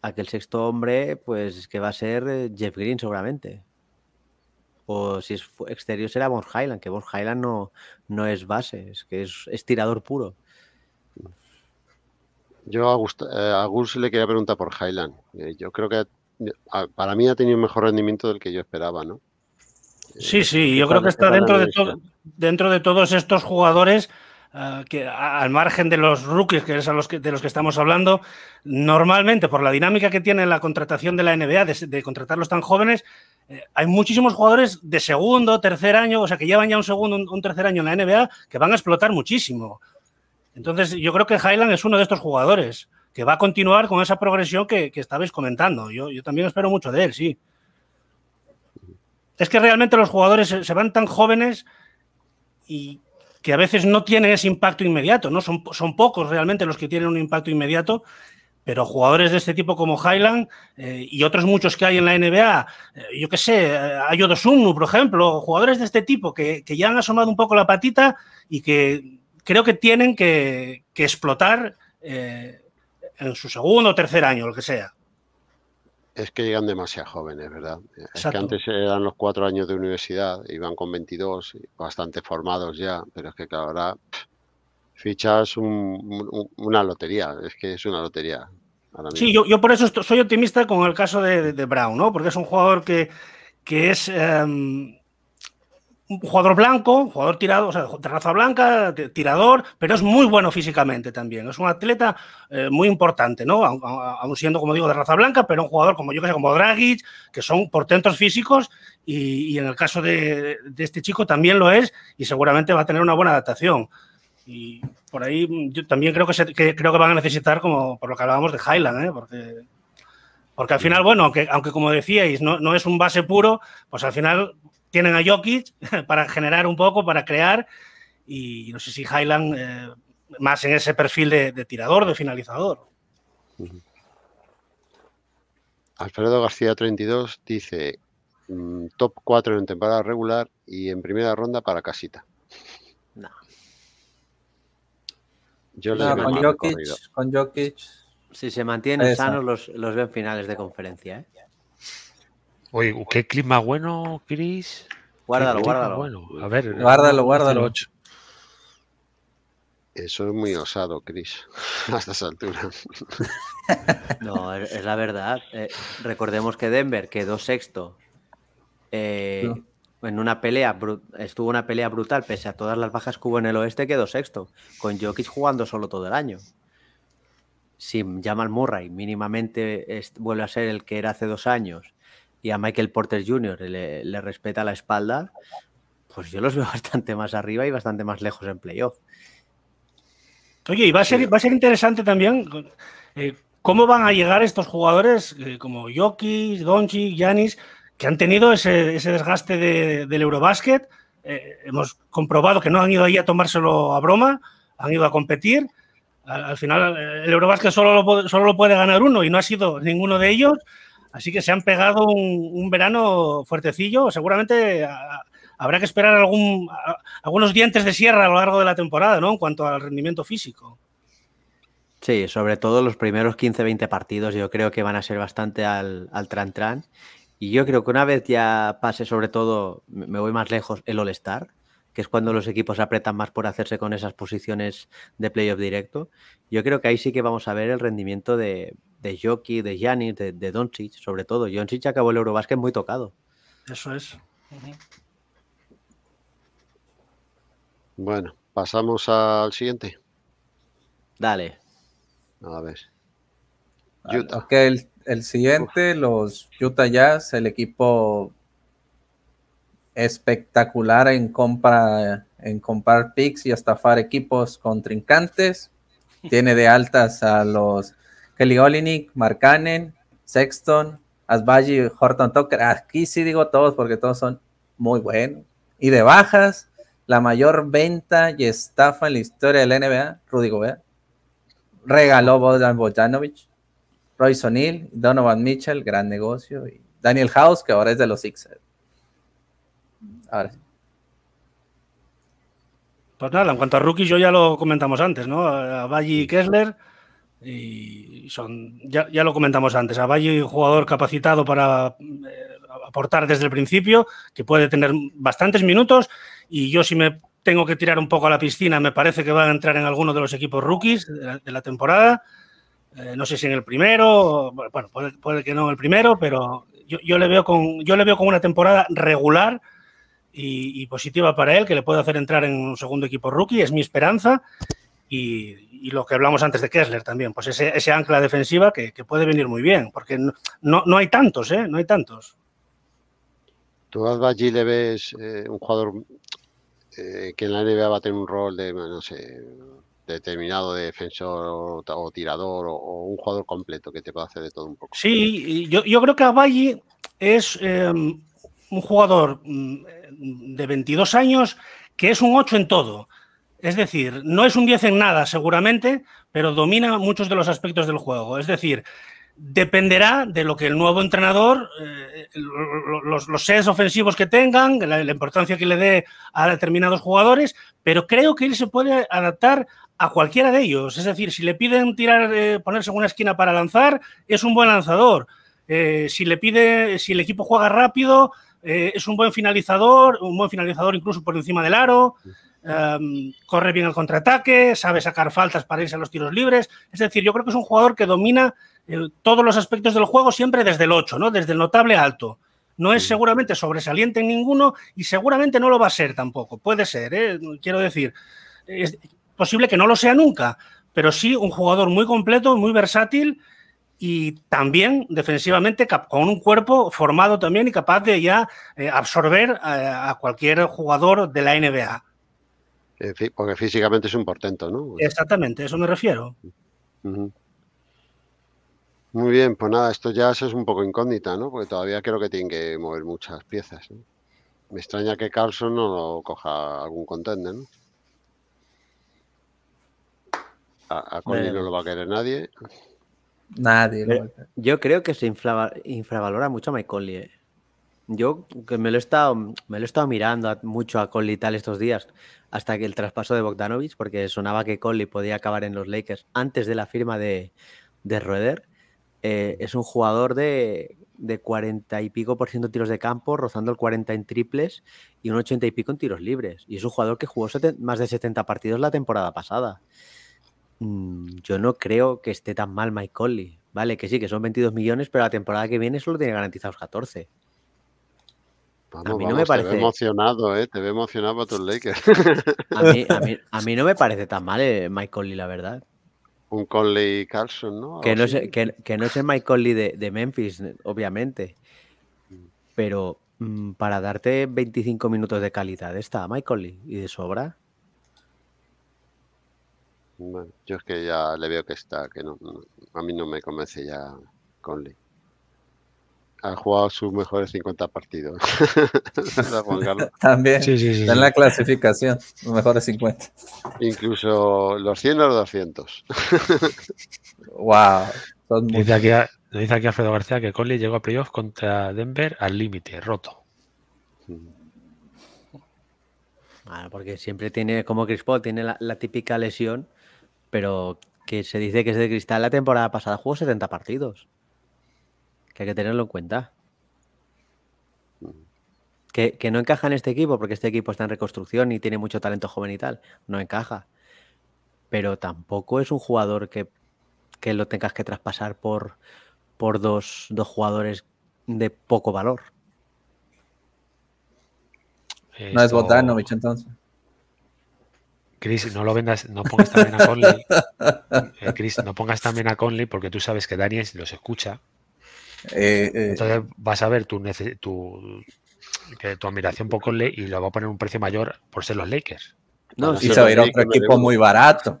a que el sexto hombre, pues que va a ser eh, Jeff Green seguramente. O si es exterior será Von Highland, que Von Highland no, no es base, es que es, tirador puro. Yo a, Gus eh, le quería preguntar por Highland. Eh, yo creo que para mí ha tenido un mejor rendimiento del que yo esperaba, ¿no? Eh, sí, sí, yo creo que está dentro de, todos estos jugadores que al margen de los rookies, que son los de los que estamos hablando, normalmente por la dinámica que tiene la contratación de la NBA, de contratarlos tan jóvenes, hay muchísimos jugadores de segundo, tercer año, o sea, que llevan ya un segundo, un, tercer año en la NBA, que van a explotar muchísimo. Entonces, yo creo que Highland es uno de estos jugadores que va a continuar con esa progresión que, que estabais comentando. Yo, también espero mucho de él, sí. Es que realmente los jugadores se, van tan jóvenes y que a veces no tienen ese impacto inmediato, ¿no? Son, son, pocos realmente los que tienen un impacto inmediato pero jugadores de este tipo como Highland eh, y otros muchos que hay en la NBA, eh, yo qué sé, eh, Ayodo por ejemplo, jugadores de este tipo que, ya han asomado un poco la patita y que creo que tienen que, explotar en su segundo o tercer año, lo que sea. Es que llegan demasiado jóvenes, ¿verdad? Es que antes eran los cuatro años de universidad, iban con 22, bastante formados ya, pero es que ahora fichas es una lotería, es que es una lotería. Sí, yo, por eso soy optimista con el caso de, Brown, ¿no? Porque es un jugador que, que es em, un jugador blanco, jugador tirado, o sea, de raza blanca, tirador, pero es muy bueno físicamente también. Es un atleta eh, muy importante, ¿no? Aún siendo, como digo, de raza blanca, pero un jugador como yo que sé, como Dragic, que son portentos físicos y, y en el caso de, de este chico también lo es y seguramente va a tener una buena adaptación. Y por ahí mm, yo también creo que, creo que van a necesitar, como por lo que hablábamos de Highland, ¿eh? porque, porque al final, bueno, aunque, aunque como decíais, no, es un base puro, pues al final tienen a Jokic para generar un poco, para crear, y no sé si Highland eh, más en ese perfil de, tirador, de finalizador. Alfredo García 32 dice mm, top 4 en temporada regular y en primera ronda para casita. con, Jokic, con, Jokic, Si se mantienen sanos, los, los en finales de conferencia. ¿eh? Oye, qué clima bueno, Chris. Guárdalo, guárdalo. A ver, guárdalo, guárdalo. Eso es muy osado, Chris, a estas alturas. No, es, la verdad. Eh, recordemos que Denver quedó sexto eh, en una pelea, estuvo una pelea brutal, pese a todas las bajas que hubo en el oeste, quedó sexto, con Jokic jugando solo todo el año. Si Jamal Murray mínimamente vuelve a ser el que era hace dos años y a Michael Porter Jr. Le, respeta la espalda, pues yo los veo bastante más arriba y bastante más lejos en playoff. Oye, y va a ser, va a ser interesante también eh, cómo van a llegar estos jugadores eh, como Jokic, Doncic, Yanis que han tenido ese, desgaste del Eurobásquet. Eh, hemos comprobado que no han ido ahí a tomárselo a broma, han ido a competir. Al, final, eh, el Eurobasket solo lo, puede ganar uno y no ha sido ninguno de ellos. Así que se han pegado un, verano fuertecillo. Seguramente habrá que esperar algunos dientes de sierra a lo largo de la temporada, ¿no? En cuanto al rendimiento físico. Sí, sobre todo los primeros 15-20 partidos yo creo que van a ser bastante al, al tran-tran y yo creo que una vez ya pase, sobre todo, me voy más lejos, el All-Star, que es cuando los equipos apretan más por hacerse con esas posiciones de playoff directo, yo creo que ahí sí que vamos a ver el rendimiento de, de Jockey, de Giannis, de, de Doncic, sobre todo. Doncic acabó el Eurobasket muy tocado. Eso es. Bueno, pasamos al siguiente. Dale. A ver. Okay. El siguiente, los Utah Jazz, el equipo espectacular en compra, en comprar picks y estafar equipos contrincantes. Tiene de altas a los Kelly Olinick, Markkanen, Sexton, Asbaji, Horton Tucker. Aquí sí digo todos porque todos son muy buenos. Y de bajas, la mayor venta y estafa en la historia del NBA, Rudy Gobert. Regaló Bogdan Bojanovic Roy O'Neill, Donovan Mitchell, gran negocio, y Daniel House, que ahora es de los Sixers. Ahora sí. Pues nada, en cuanto a rookies, yo ya lo comentamos antes, ¿no? A Valle y Kessler, y son, ya, lo comentamos antes, a Valle, jugador capacitado para eh, aportar desde el principio, que puede tener bastantes minutos, y yo si me tengo que tirar un poco a la piscina, me parece que va a entrar en alguno de los equipos rookies de la temporada. Eh, no sé si en el primero, bueno, puede, que no en el primero, pero yo, le veo con, yo le veo una temporada regular y, positiva para él, que le puede hacer entrar en un segundo equipo rookie, es mi esperanza. Y, lo que hablamos antes de Kessler también, pues ese, ancla defensiva que, puede venir muy bien, porque no, no, hay tantos, ¿eh? No hay tantos. ¿Tú vas allí le ves eh, un jugador eh, que en la NBA va a tener un rol de, no sé, determinado defensor o, tirador o, un jugador completo que te puede hacer de todo un poco. Sí, yo, yo creo que Abayi es em, un jugador mm, de 22 años que es un 8 en todo. Es decir, no es un 10 en nada seguramente, pero domina muchos de los aspectos del juego. Es decir, dependerá de lo que el nuevo entrenador, eh, los, los sets ofensivos que tengan, la, importancia que le dé a determinados jugadores, pero creo que él se puede adaptar a cualquiera de ellos. Es decir, si le piden tirar, eh, ponerse en una esquina para lanzar, es un buen lanzador. Eh, si le pide, si el equipo juega rápido, eh, es un buen finalizador, un buen finalizador incluso por encima del aro. Em, corre bien el contraataque, sabe sacar faltas para irse a los tiros libres. Es decir, yo creo que es un jugador que domina todos los aspectos del juego siempre desde el 8, ¿no? desde el notable alto. No es seguramente sobresaliente en ninguno y seguramente no lo va a ser tampoco. Puede ser, quiero decir posible que no lo sea nunca, pero sí un jugador muy completo, muy versátil y también defensivamente con un cuerpo formado también y capaz de ya eh, absorber eh, a cualquier jugador de la NBA. Porque físicamente es un portento, ¿no? Exactamente, eso me refiero. Muy bien, pues nada, esto ya es un poco incógnita, ¿no? Porque todavía creo que tienen que mover muchas piezas. Me extraña que Carlson no lo coja algún contende, ¿no? A, no lo va a querer nadie. Nadie. Eh, yo creo que se infravalora mucho a Mike Conley. Eh. Yo que me lo he estado, me lo mirando mucho a Conley tal estos días, hasta que el traspaso de Bogdanovich, porque sonaba que Conley podía acabar en los Lakers antes de la firma de, de eh, es un jugador de, de 40 y pico por ciento de tiros de campo, rozando el 40 en triples y un 80 y pico en tiros libres. Y es un jugador que jugó más de 70 partidos la temporada pasada. Mm, yo no creo que esté tan mal Mike Conley. Vale, que sí, que son 22 millones, pero la temporada que viene solo tiene garantizados 14. a mí no me parece. Te veo emocionado, ¿eh? Te veo emocionado para tus Lakers. A mí, no me parece tan mal eh, Mike Conley, la verdad. Un Conley Carlson, ¿no? Que no, es, el Mike Conley de, Memphis, obviamente. Mm. Pero mm, para darte 25 minutos de calidad, está Mike Conley y de sobra yo es que ya le veo que está, que no, a mí no me convence ya Conley. Ha jugado sus mejores 50 partidos. También en la clasificación, los mejores 50. Incluso los 100 o los 200. wow. dice, aquí Alfredo García que Conley llegó a playoff contra Denver al límite, roto. porque siempre tiene, como Chris Paul, tiene la típica lesión pero que se dice que es de cristal la temporada pasada jugó 70 partidos. Que hay que tenerlo en cuenta. Que, no encaja en este equipo, porque este equipo está en reconstrucción y tiene mucho talento joven y tal. No encaja. Pero tampoco es un jugador que, que lo tengas que traspasar por, por dos, dos jugadores de poco valor. No es Botanovich, entonces. Chris, no lo vendas, no pongas también a Conley. Eh, Cris, no pongas también a Conley porque tú sabes que Daniel los escucha. Eh, eh. Entonces vas a ver tu, admiración por Conley y lo va a poner un precio mayor por ser los Lakers. No, y ir otro equipo muy barato.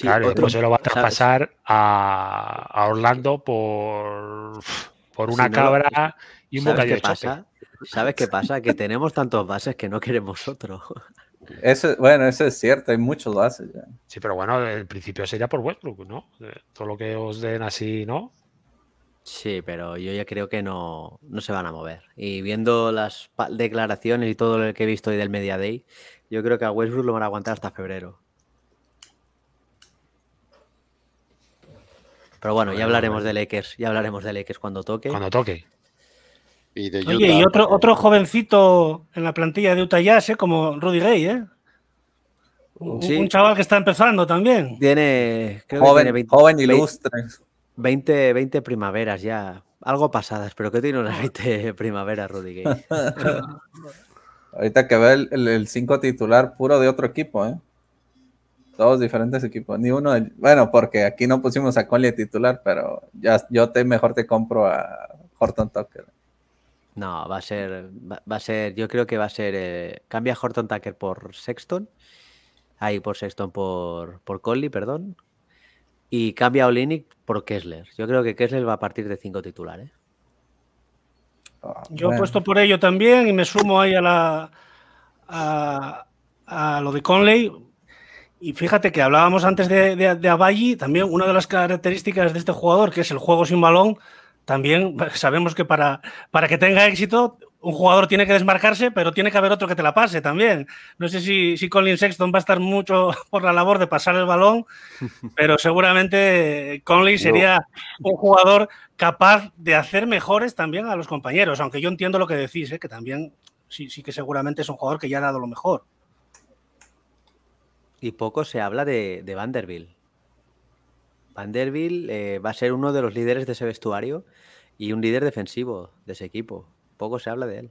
claro, después se lo va a traspasar a, Orlando por, por una cabra y un bocadillo de ¿Sabes qué pasa? Que tenemos tantos bases que no queremos otro bueno, eso es cierto, hay muchos lo Ya. Sí, pero bueno, el principio sería por Westbrook, ¿no? Eh, todo lo que os den así, ¿no? Sí, pero yo ya creo que no, se van a mover. Y viendo las declaraciones y todo lo que he visto hoy del Media Day, yo creo que a Westbrook lo van a aguantar hasta febrero. Pero bueno, ya hablaremos eh. de Lakers, ya hablaremos de Lakers cuando toque. Cuando toque. Y Oye, y otro, otro jovencito en la plantilla de Utah Jazz, ¿eh? como Rudy Gay, ¿eh? Un, chaval que está empezando también. Tiene, joven, ilustre. 20, primaveras ya, algo pasadas, pero que tiene una 20 primaveras, Rudy Gay. Ahorita que ve el 5 titular puro de otro equipo, ¿eh? Todos diferentes equipos, ni uno. Bueno, porque aquí no pusimos a Conley titular, pero ya, yo te, mejor te compro a Horton Tucker. No, va a ser, va, a ser, yo creo que va a ser, eh, cambia Horton Tucker por Sexton, ahí por Sexton por, por Conley, perdón, y cambia Olinick por Kessler. Yo creo que Kessler va a partir de cinco titulares. Eh. yo he puesto por ello también y me sumo ahí a la a, lo de Conley. Y fíjate que hablábamos antes de, de, también una de las características de este jugador, que es el juego sin balón, también sabemos que para, para que tenga éxito un jugador tiene que desmarcarse, pero tiene que haber otro que te la pase también. No sé si, si, Colin Sexton va a estar mucho por la labor de pasar el balón, pero seguramente Conley sería un jugador capaz de hacer mejores también a los compañeros, aunque yo entiendo lo que decís, ¿eh? que también sí, sí que seguramente es un jugador que ya ha dado lo mejor. Y poco se habla de Vanderbilt. Vanderbilt eh, va a ser uno de los líderes de ese vestuario y un líder defensivo de ese equipo. Poco se habla de él.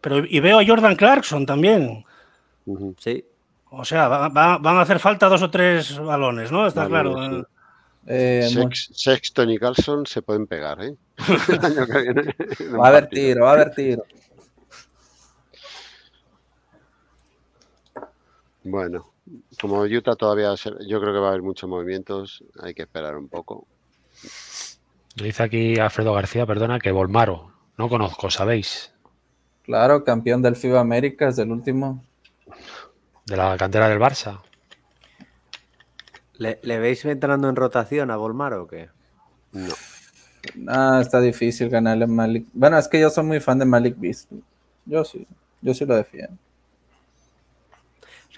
Pero y veo a Jordan Clarkson también. Sí. O sea, van a hacer falta dos o tres balones, ¿no? Está claro. ¿eh? Eh, Sexton y Carlson se pueden pegar, ¿eh? va a haber tiro, va a haber tiro. Bueno, como Utah todavía, yo creo que va a haber muchos movimientos, hay que esperar un poco. Dice aquí Alfredo García, perdona, que Volmaro, no conozco, ¿sabéis? Claro, campeón del FIBA es del último. De la cantera del Barça. ¿Le, veis entrando en rotación a Volmaro o qué? No. está difícil ganarle a Malik. Bueno, es que yo soy muy fan de Malik Beast. Yo sí, yo sí lo defiendo.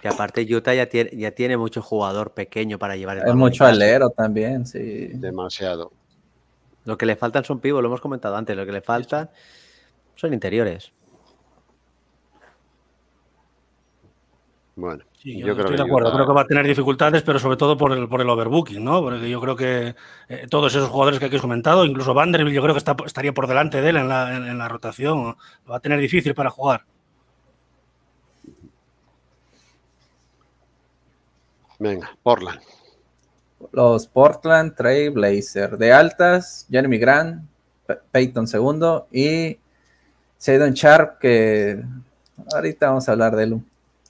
Que aparte Utah ya tiene, ya tiene mucho jugador pequeño para llevar el Es mucho alero también, sí. Demasiado. Lo que le faltan son pibos, lo hemos comentado antes, lo que le faltan son interiores. Bueno, yo, creo que acuerdo. Creo que va a tener dificultades, pero sobre todo por el, por el overbooking, ¿no? Porque yo creo que eh, todos esos jugadores que aquí has comentado, incluso Vanderbilt, yo creo que estaría por delante de él en la, la rotación. va a tener difícil para jugar. Venga, Portland. Los Portland Trail Blazer De altas, Jeremy Grant, Peyton segundo y Seidon Sharp, que ahorita vamos a hablar de él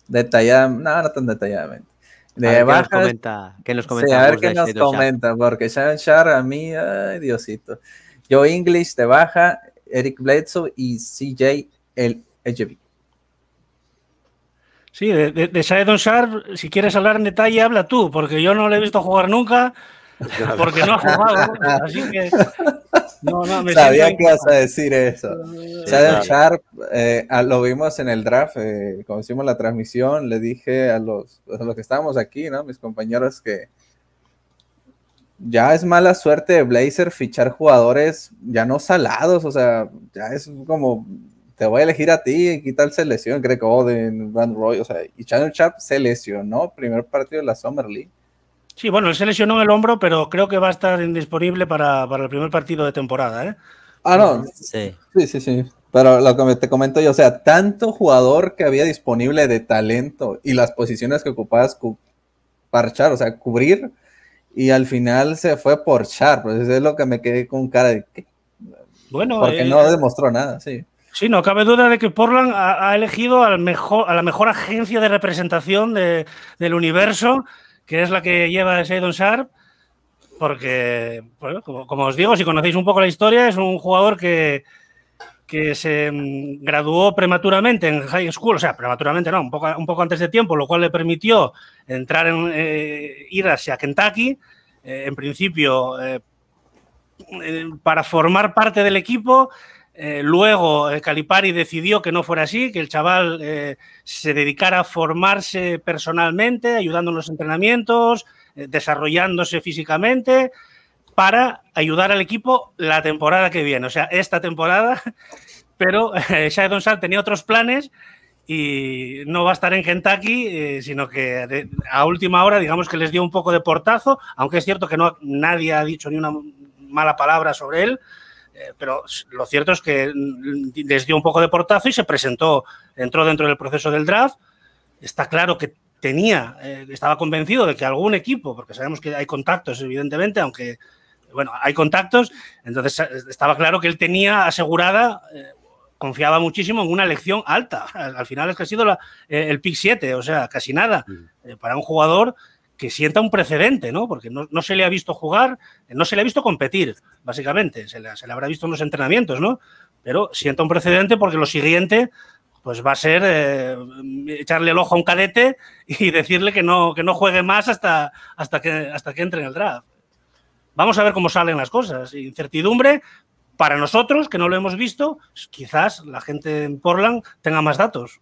detallada, no, no tan detalladamente. De a ver, nos comenta? a ver nos comenta, porque Sharp a mí, ay, Diosito. Joe English de baja, Eric Bledsoe y CJ el Sí, de, de, Sharp, si quieres hablar en detalle, habla tú, porque yo no le he visto jugar nunca, porque no ha jugado. así que. No, no, me Sabía que ibas a decir eso. Sharp, eh, lo vimos en el draft, eh, cuando hicimos la transmisión, le dije a los, a los que estábamos aquí, ¿no? mis compañeros, que ya es mala suerte de Blazer fichar jugadores ya no salados, o sea, ya es como te voy a elegir a ti y quitar selección, que Oden, Van Roy, o sea, y Channel Sharp se lesionó, primer partido de la Summer League. Sí, bueno, él se lesionó el hombro, pero creo que va a estar indisponible para, el primer partido de temporada, ¿eh? Ah, no. Sí. sí, sí, sí. Pero lo que te comento yo, o sea, tanto jugador que había disponible de talento y las posiciones que ocupabas parchar, o sea, cubrir, y al final se fue por Char, pues eso es lo que me quedé con cara de... ¿qué? Bueno, porque eh, no demostró nada, sí. Sí, no cabe duda de que Portland ha, elegido a la mejor agencia de representación del universo, que es la que lleva Seidon Sharp, porque, como, os digo, si conocéis un poco la historia, es un jugador que, se mm, graduó prematuramente en high school, o sea, prematuramente no, un poco, un poco antes de tiempo, lo cual le permitió entrar en, eh, ir hacia Kentucky, eh, en principio, eh, para formar parte del equipo eh, luego luego Calipari decidió que no fuera así, que el chaval eh, se dedicara a formarse personalmente, ayudando en los entrenamientos, eh, desarrollándose físicamente, para ayudar al equipo la temporada que viene, o sea, esta temporada. Pero Don Sad tenía otros planes y no va a estar en Kentucky, sino que a última hora, digamos que les dio un poco de portazo, aunque es cierto que no, nadie ha dicho ni una mala palabra sobre él eh, pero lo cierto es que mm, les dio un poco de portazo y se presentó, entró dentro del proceso del draft. Está claro que tenía, eh, estaba convencido de que algún equipo, porque sabemos que hay contactos, evidentemente, aunque, bueno, hay contactos, entonces eh, estaba claro que él tenía asegurada, confiaba muchísimo en una elección alta. Al, final es que ha sido el pick 7, o sea, casi nada. para un jugador que sienta un precedente, ¿no? Porque no, se le ha visto jugar, no se le ha visto competir, básicamente, se le, habrá visto en los entrenamientos, ¿no? Pero sienta un precedente porque lo siguiente, pues va a ser eh, echarle el ojo a un cadete y decirle que no, que no juegue más hasta, hasta, que, hasta que entre en el draft. Vamos a ver cómo salen las cosas. Incertidumbre para nosotros, que no lo hemos visto, quizás la gente en Portland tenga más datos.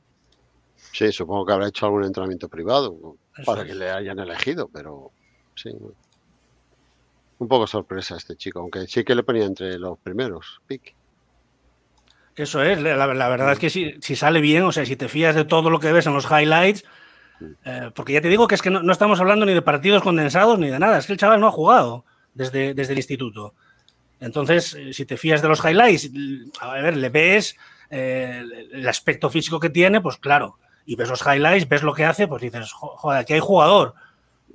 Sí, supongo que habrá hecho algún entrenamiento privado para que le hayan elegido, pero sí. Un poco sorpresa este chico, aunque sí que le ponía entre los primeros, pick. Eso es, la, verdad es mm. que si, sale bien, o sea, si te fías de todo lo que ves en los highlights, mm. eh, porque ya te digo que es que no, estamos hablando ni de partidos condensados ni de nada, es que el chaval no ha jugado desde, desde el instituto. Entonces, eh, si te fías de los highlights, a ver, le ves eh, el aspecto físico que tiene, pues claro, y ves los highlights, ves lo que hace, pues dices, joder, aquí hay jugador.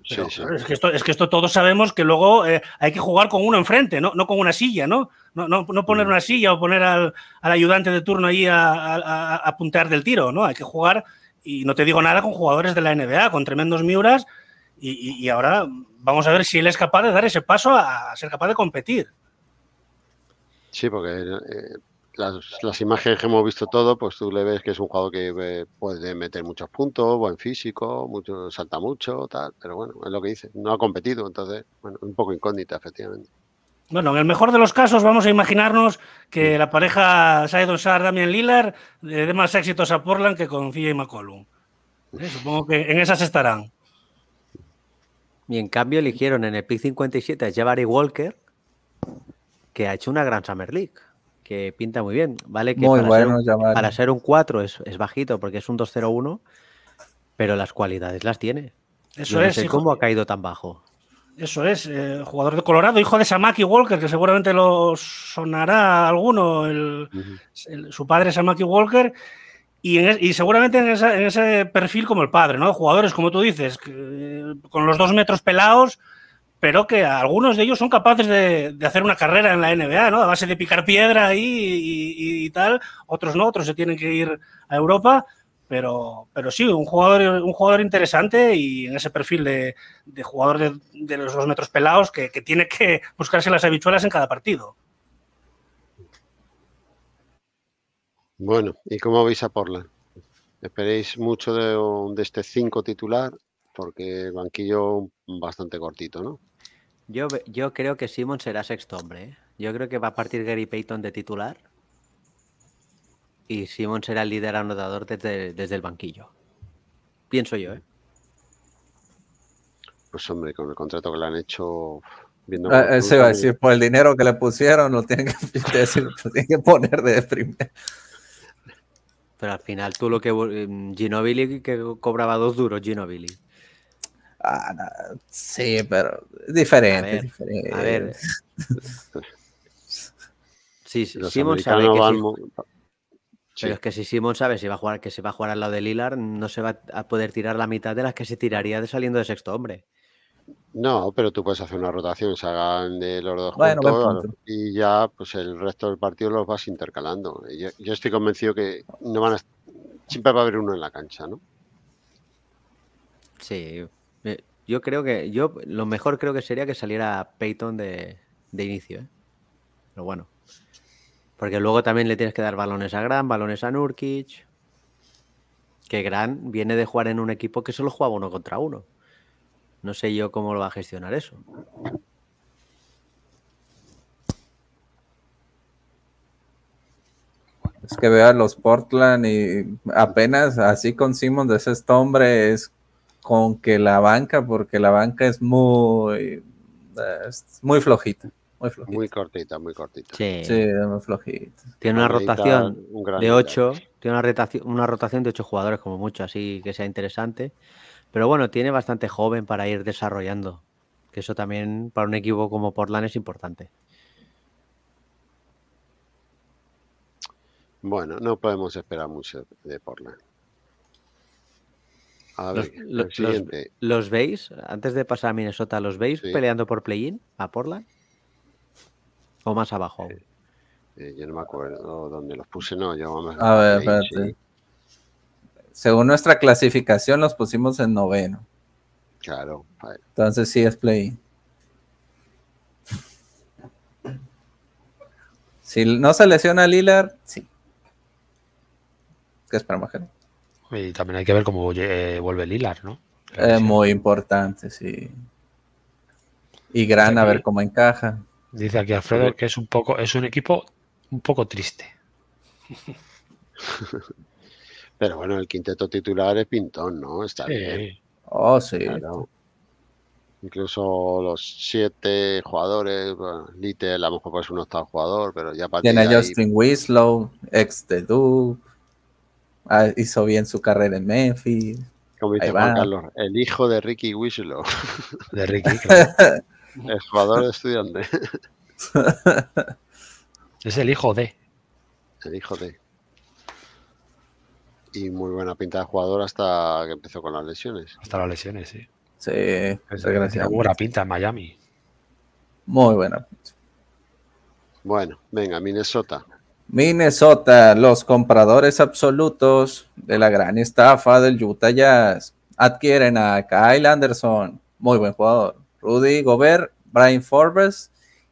Es, que esto, todos sabemos que luego eh, hay que jugar con uno enfrente, ¿no? con una silla, ¿no? No, poner mm. una silla o poner al, ayudante de turno ahí a, a, apuntar del tiro, ¿no? Hay que jugar, y no te digo nada, con jugadores de la NBA, con tremendos miuras, y, ahora vamos a ver si él es capaz de dar ese paso a, ser capaz de competir. Sí, porque eh, las, imágenes que hemos visto todo, pues tú le ves que es un jugador que eh, puede meter muchos puntos, buen físico, mucho, salta mucho, tal, pero bueno, es lo que dice, no ha competido, entonces, bueno, un poco incógnita, efectivamente. Bueno, en el mejor de los casos vamos a imaginarnos que la pareja Saidon Sar, Damian Lillard le dé más éxitos a Portland que con y McCollum. Eh, supongo que en esas estarán. Y en cambio eligieron en el pick 57 a Jabari Walker, que ha hecho una gran Summer League que pinta muy bien, ¿vale? Que para, ser un, 4 es, bajito porque es un 2-0-1, pero las cualidades las tiene. Eso es. No ¿Cómo ha caído tan bajo? Eso es, eh, jugador de Colorado, hijo de Samaki Walker, que seguramente lo sonará alguno, su padre Samaki Walker. Y, seguramente en, ese perfil como el padre, ¿no? Jugadores, como tú dices, eh, con los dos metros pelados, pero que algunos de ellos son capaces de, hacer una carrera en la NBA, ¿no? A base de picar piedra ahí y, tal. Otros no, otros se tienen que ir a Europa. Pero, pero sí, un jugador, un jugador interesante y en ese perfil de, jugador de, los dos metros pelados que, tiene que buscarse las habichuelas en cada partido. Bueno, ¿y cómo veis a Porla? ¿Esperéis mucho de, este cinco titular? porque el banquillo bastante cortito, ¿no? Yo, yo creo que Simon será sexto hombre. ¿eh? Yo creo que va a partir Gary Payton de titular y Simon será el líder anotador desde, el banquillo. Pienso yo, ¿eh? Pues hombre, con el contrato que le han hecho... Viendo ah, va a decir, por el dinero que le pusieron, lo tienen que, tienen que poner de primer. Pero al final tú lo que... Mm, Ginobili que cobraba dos duros, Ginobili sí, pero diferente. A ver, sí, sabe que Pero es que si Simón sabe si va a que se va a jugar al lado de Lilar, no se va a poder tirar la mitad de las que se tiraría de saliendo de sexto hombre. No, pero tú puedes hacer una rotación, se hagan de los dos y ya pues el resto del partido los vas intercalando. Yo, estoy convencido que no van a, siempre va a haber uno en la cancha, ¿no? Sí, eh, yo creo que, yo lo mejor creo que sería que saliera Peyton de, inicio, ¿eh? Pero bueno. Porque luego también le tienes que dar balones a Gran, balones a Nurkic. Que Gran viene de jugar en un equipo que solo jugaba uno contra uno. No sé yo cómo lo va a gestionar eso. Es que vean los Portland y apenas así con simon de ese este hombre es con que la banca, porque la banca es muy, muy flojita. Muy, cortita, muy cortita. Sí, muy flojita. Tiene una rotación de ocho, tiene una rotación, una rotación de ocho jugadores como mucho, así que sea interesante. Pero bueno, tiene bastante joven para ir desarrollando, que eso también para un equipo como Portland es importante. Bueno, no podemos esperar mucho de Portland los, veis? Antes de pasar a Minnesota, ¿los veis peleando por play-in a Portland? ¿O más abajo? Eh, yo no me acuerdo dónde los puse, no, yo vamos A ver, espérate. Según nuestra clasificación, los pusimos en noveno. Claro. Entonces sí es play-in. Si no se lesiona Lilar, sí. ¿Qué esperamos, Jerry? Y también hay que ver cómo eh, vuelve Lilar, ¿no? es muy importante, sí. Y Gran a ver cómo encaja. Dice aquí Alfredo que es un poco, es un equipo un poco triste. Pero bueno, el quinteto titular es Pintón, ¿no? Está bien. Oh, sí. Incluso los siete jugadores, bueno, Little a lo mejor es pues un octavo jugador, pero ya para Tiene Justin Wislow, ex de Duke. Ah, hizo bien su carrera en Memphis. Como dice Juan Carlos, el hijo de Ricky Winslow. De Ricky, el jugador estudiante. es el hijo de. El hijo de. Y muy buena pinta de jugador hasta que empezó con las lesiones. Hasta las lesiones, sí. Sí, buena pinta en Miami. Muy buena. Bueno, venga, Minnesota. Minnesota, los compradores absolutos de la gran estafa del Utah Jazz, adquieren a Kyle Anderson, muy buen jugador, Rudy Gobert, Brian Forbes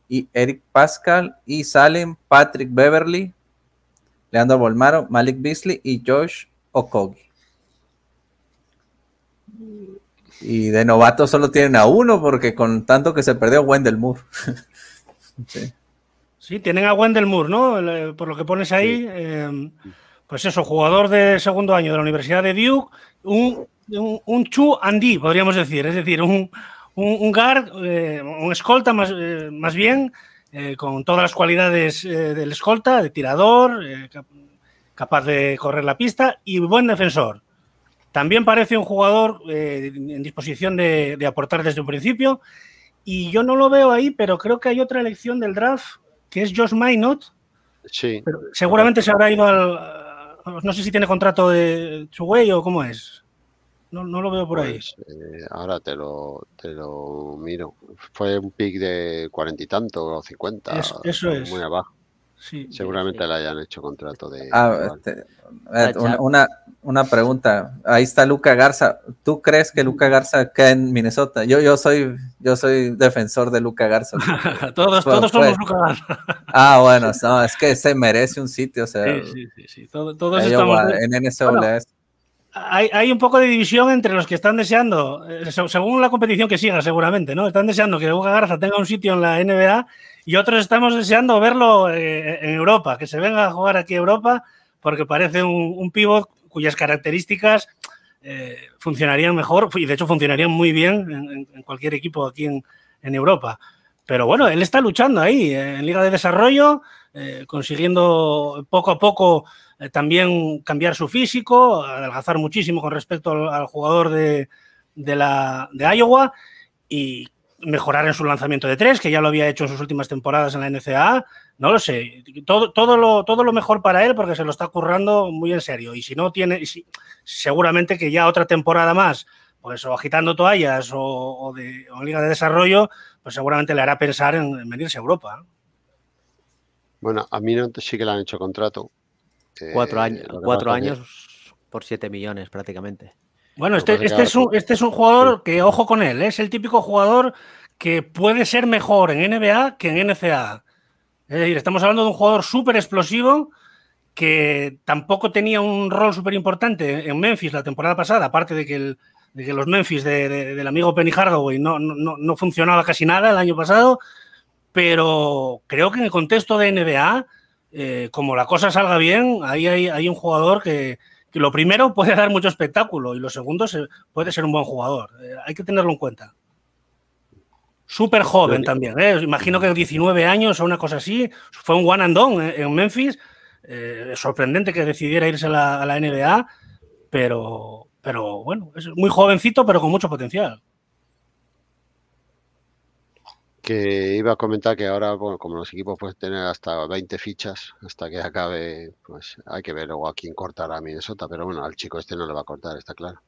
y Eric Pascal y salen Patrick Beverly, Leandro Bolmaro, Malik Beasley y Josh Okogi. Y de novatos solo tienen a uno porque con tanto que se perdió Wendell Moore. Sí, tienen a Wendell Moore, ¿no? Eh, por lo que pones ahí. Em, pues eso, jugador de segundo año de la Universidad de Duke, un, un, Chu Andy, podríamos decir. Es decir, un, un, guard, eh, un escolta más, eh, más bien, con todas las cualidades del escolta, de tirador, capaz de correr la pista y buen defensor. También parece un jugador en disposición de, de aportar desde un principio. Y yo no lo veo ahí, pero creo que hay otra elección del draft que es Josh Minot. seguramente se habrá ido al. No sé si tiene contrato de Chuguey o cómo es. No, lo veo por ahí. Pues, eh, ahora te lo, te lo miro. Fue un pick de cuarenta y tanto o cincuenta. eso es. Muy abajo. Seguramente le hayan hecho contrato de... Ah, este, eh, una, una, pregunta. Ahí está Luca Garza. ¿Tú crees que Luca Garza queda en Minnesota? Yo, yo, soy, yo soy defensor de Luca Garza. todos pues, todos somos pues. Luca Garza. ah, bueno, es que se merece un sitio. O sí, sí, sí. todos estamos... en NSW. hay, hay, un poco de división entre los que están deseando, eh, según la competición que siga seguramente, ¿no? Están deseando que Luca Garza tenga un sitio en la NBA y otros estamos deseando verlo eh, en Europa, que se venga a jugar aquí a Europa, porque parece un, un pivot cuyas características eh, funcionarían mejor y de hecho funcionarían muy bien en, cualquier equipo aquí en, Europa. Pero bueno, él está luchando ahí eh, en Liga de Desarrollo, consiguiendo poco a poco también cambiar su físico, adelgazar muchísimo con respecto al, jugador de, la, de Iowa y mejorar en su lanzamiento de tres, que ya lo había hecho en sus últimas temporadas en la NCAA, no lo sé. Todo, todo, lo, todo lo mejor para él porque se lo está currando muy en serio. Y si no tiene, si, seguramente que ya otra temporada más, pues o agitando toallas o, de, liga de desarrollo, pues seguramente le hará pensar en, venirse a Europa. Bueno, a mí no sí que le han hecho contrato. Cuatro, eh, años, cuatro años por siete millones prácticamente. Bueno, este, este, este, es un, jugador que, ojo con él, ¿eh? es el típico jugador que puede ser mejor en NBA que en NCAA. Es decir, estamos hablando de un jugador súper explosivo que tampoco tenía un rol súper importante en Memphis la temporada pasada, aparte de que, los Memphis del amigo Penny Hardaway no, no, funcionaba casi nada el año pasado, pero creo que en el contexto de NBA, eh, como la cosa salga bien, ahí hay un jugador que, lo primero puede dar mucho espectáculo y lo segundo puede ser un buen jugador. Eh, hay que tenerlo en cuenta. Súper joven también, ¿eh? imagino que 19 años o una cosa así. Fue un one and done eh, en Memphis. sorprendente que decidiera irse a la, a la NBA, pero, pero bueno, es muy jovencito, pero con mucho potencial que iba a comentar que ahora, como los equipos pueden tener hasta 20 fichas, hasta que acabe, pues hay que ver luego a quién cortará a Minnesota, pero bueno, al chico este no le va a cortar, está claro.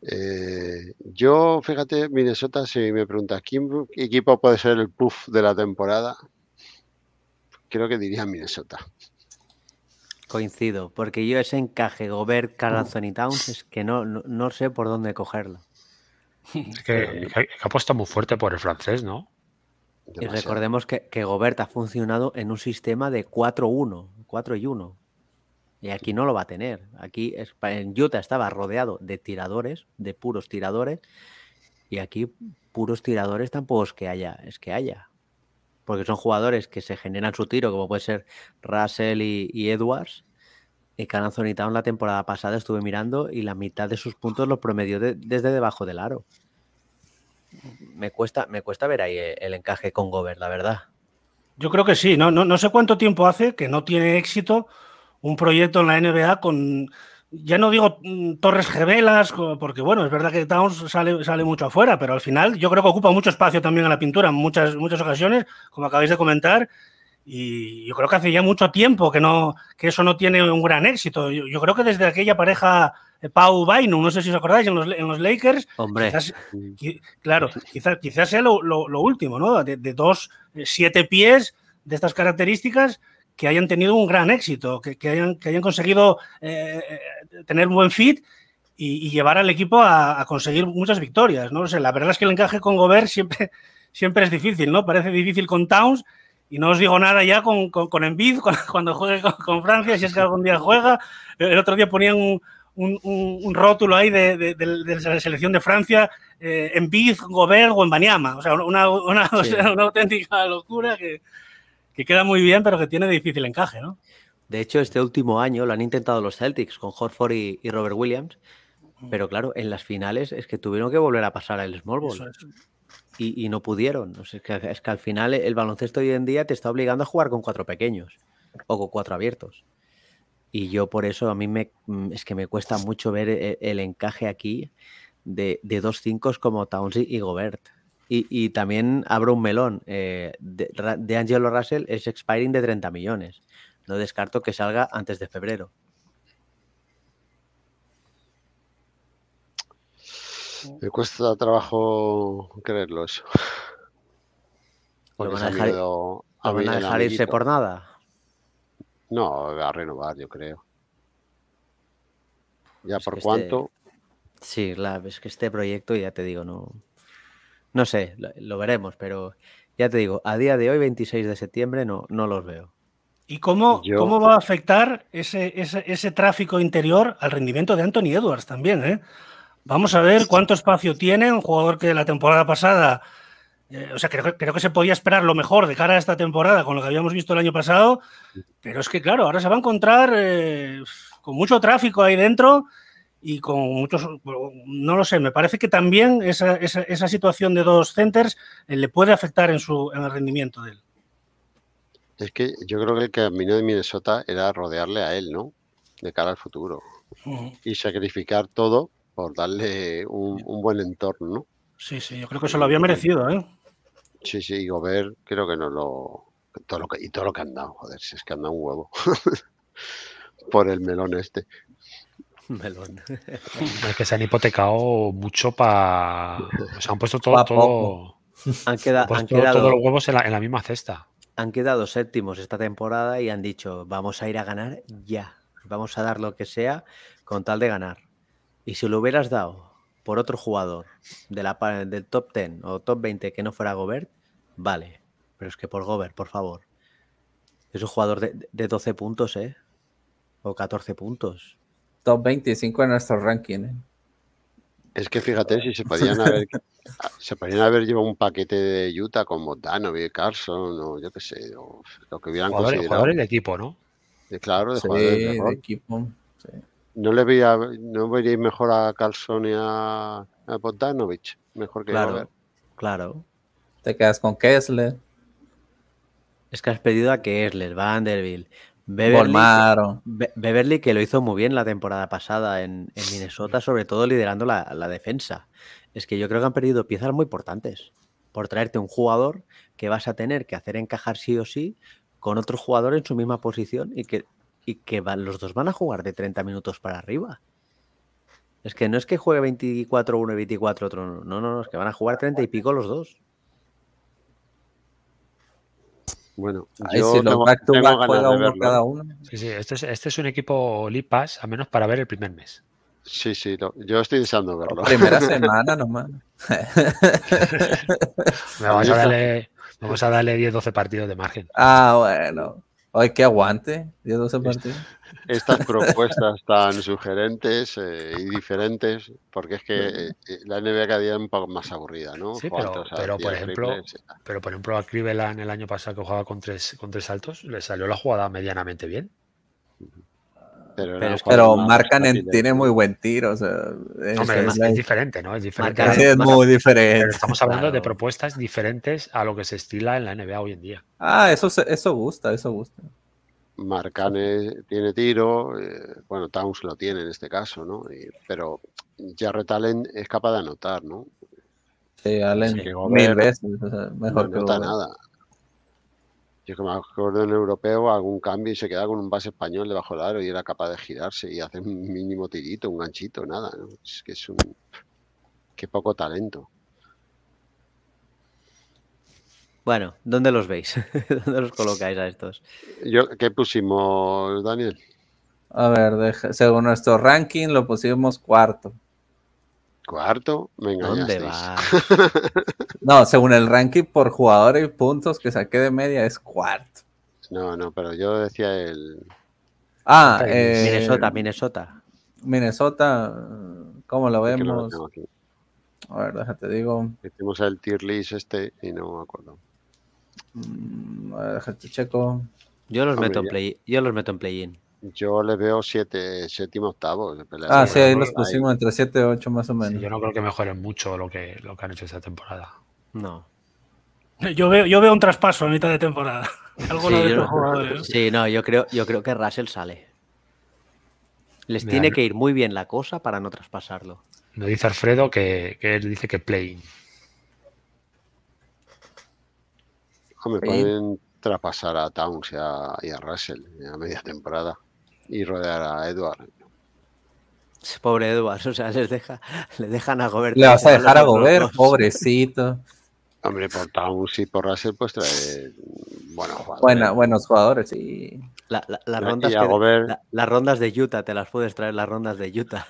Eh, yo, fíjate, Minnesota, si me preguntas quién equipo puede ser el puff de la temporada, creo que diría Minnesota. Coincido, porque yo ese encaje Gobert, Carlson y Towns es que no, no sé por dónde cogerlo. Es que, ha puesto muy fuerte por el francés, ¿no? Y recordemos que, que Gobert ha funcionado en un sistema de 4-1, 4 y 1. Y aquí no lo va a tener. Aquí en Utah estaba rodeado de tiradores, de puros tiradores. Y aquí puros tiradores tampoco es que haya, es que haya. Porque son jugadores que se generan su tiro, como puede ser Russell y Edwards, el y Town la temporada pasada estuve mirando y la mitad de sus puntos los promedió desde debajo del aro. Me cuesta, me cuesta ver ahí eh, el encaje con Gobert, la verdad. Yo creo que sí, no, no, sé cuánto tiempo hace que no tiene éxito un proyecto en la NBA con, ya no digo mm, torres gemelas, porque bueno, es verdad que Towns sale, sale mucho afuera, pero al final yo creo que ocupa mucho espacio también en la pintura en muchas, muchas ocasiones, como acabáis de comentar, y yo creo que hace ya mucho tiempo que, no, que eso no tiene un gran éxito. Yo, creo que desde aquella pareja eh, Pau Bainu, no sé si os acordáis, en los, Lakers. Hombre. claro, quizás, quizás sea lo, último, ¿no? De, dos, eh, siete pies de estas características que hayan tenido un gran éxito, que, que, hayan, que hayan, conseguido eh, tener un buen fit y, llevar al equipo a, conseguir muchas victorias, ¿no? sé la verdad es que el encaje con Gobert siempre, siempre es difícil, ¿no? Parece difícil con Towns y no os digo nada ya con, con, Envid, cuando juegue con, Francia, si es que algún día juega. El otro día ponían un, rótulo ahí de, la selección de Francia, eh, Envid, Gobert o en O sea, una, una auténtica locura que, queda muy bien, pero que tiene difícil encaje, ¿no? De hecho, este último año lo han intentado los Celtics con Horford y, Robert Williams, mm. pero claro, en las finales es que tuvieron que volver a pasar al Small Ball y, no pudieron. es, que, al final el baloncesto hoy en día te está obligando a jugar con cuatro pequeños o con cuatro abiertos. Y yo por eso a mí me, mm, es que me cuesta mucho ver eh, el, encaje aquí de, de, dos cinco como Towns y Gobert. Y, también abro un melón. Eh, de, Angelo Russell es expiring de 30 millones. No descarto que salga antes de febrero. Me cuesta trabajo creerlo eso. van a dejar, irse por nada? No, a renovar, yo creo. ¿Ya por este cuánto? Sí, la... es que este proyecto, ya te digo, no. No sé, lo, veremos, pero ya te digo, a día de hoy, 26 de septiembre, no, no los veo. ¿Y cómo, cómo va a afectar ese, ese, ese, tráfico interior al rendimiento de Anthony Edwards también? ¿eh? Vamos a ver cuánto espacio tiene un jugador que la temporada pasada, eh, o sea, creo, que se podía esperar lo mejor de cara a esta temporada con lo que habíamos visto el año pasado, pero es que claro, ahora se va a encontrar eh, con mucho tráfico ahí dentro y con muchos, no lo sé, me parece que también esa, esa, situación de dos centers eh, le puede afectar en, su, el rendimiento de él. Es que yo creo que el camino de Minnesota era rodearle a él, ¿no? De cara al futuro. Y sacrificar todo por darle un, buen entorno, Sí, sí, yo creo que se lo había merecido, ¿eh? Sí, sí, y Gobert creo que no lo... que, y todo lo que han dado, joder, si es que han dado un huevo por el melón este. Melón. es que se han hipotecado mucho para... Se han puesto todo... todo... Han, quedado quedado todos los huevos en la misma cesta. Han quedado séptimos esta temporada y han dicho, vamos a ir a ganar ya. Vamos a dar lo que sea con tal de ganar. Y si lo hubieras dado por otro jugador del top 10 o top 20 que no fuera Gobert, vale. Pero es que por Gobert, por favor. Es un jugador de, 12 puntos, ¿eh? O 14 puntos. Top 25 en nuestro ranking, ¿eh? Es que fíjate, si se podían haber, se podían haber llevado un paquete de Utah con Bogdanovic, Carson, o yo qué sé, o lo que hubieran conseguido. considerado. equipo, ¿no? De, claro, de sí, jugadores de equipo. Sí no le veía, no ir mejor a Carlson y a, a mejor que claro, Claro. Te quedas con Kessler. Es que has perdido a Kessler, Vanderbilt, Beverly, Beverly que lo hizo muy bien la temporada pasada en, Minnesota, sobre todo liderando la, la, defensa. Es que yo creo que han perdido piezas muy importantes por traerte un jugador que vas a tener que hacer encajar sí o sí con otro jugador en su misma posición y que y que los dos van a jugar de 30 minutos para arriba. Es que no es que juegue 24 1 y 24 otro, no, no, no, es que van a jugar 30 y pico los dos. Bueno, yo si los a cada uno. Sí, sí, este, este es, un equipo Lipas, a menos para ver el primer mes. Sí, sí, yo estoy deseando verlo. Primera semana nomás. vamos, a darle, vamos a darle 10-12 partidos de margen. Ah, bueno. Ay, qué aguante, Estas propuestas tan sugerentes eh, y diferentes, porque es que eh, eh, la NBA cada día es un poco más aburrida, ¿no? Sí, pero, por ejemplo, pero por ejemplo a en el año pasado que jugaba con tres, con tres le salió la jugada medianamente bien. Pero, marcan tiene muy buen tiro. es, diferente, ¿no? Es muy diferente. estamos hablando de propuestas diferentes a lo que se estila en la NBA hoy en día. Ah, eso, eso gusta, eso gusta. Marcane tiene tiro, eh, bueno, Towns lo tiene en este caso, ¿no? pero Jarrett Allen es capaz de anotar, ¿no? Sí, Allen mil veces, mejor no que nada. Yo que me acuerdo en europeo algún cambio y se queda con un base español debajo del aro y era capaz de girarse y hacer un mínimo tirito, un ganchito, nada. Es que es un. Qué poco talento. Bueno, ¿dónde los veis? ¿Dónde los colocáis a estos? Yo, ¿Qué pusimos, Daniel? A ver, según nuestro ranking lo pusimos cuarto. Cuarto, venga. ¿Dónde va? no, según el ranking por jugadores y puntos que saqué de media es cuarto. No, no, pero yo decía el. Ah, eh, Minnesota, Minnesota. Minnesota, ¿cómo lo vemos? a ver, déjate, digo. Hicimos el tier list este y no me acuerdo. Mm, déjate, checo. Yo los, meto en play, yo los meto en play-in. Yo le veo siete, séptimo, octavo. Ah, sí, ahí los pusimos entre siete y 8 más o menos. yo no creo que mejoren mucho lo que, lo que han hecho esta temporada. No. Yo veo, yo veo un traspaso a mitad de temporada. Algo de los jugadores. ¿eh? sí, no, yo creo, yo creo que Russell sale. Les tiene que ir muy bien la cosa para no traspasarlo. Me dice Alfredo que, él dice que playing. me pueden traspasar a Towns y a Russell a media temporada y rodear a Edward. Pobre Edward, o sea, les, deja, dejan a Gobert. Le vas a dejar a, Gobert, pobrecito. Hombre, por Towns y por Russell, pues trae buenos jugadores. Buena, buenos jugadores, sí. las, rondas y las rondas de Utah, te las puedes traer las rondas de Utah.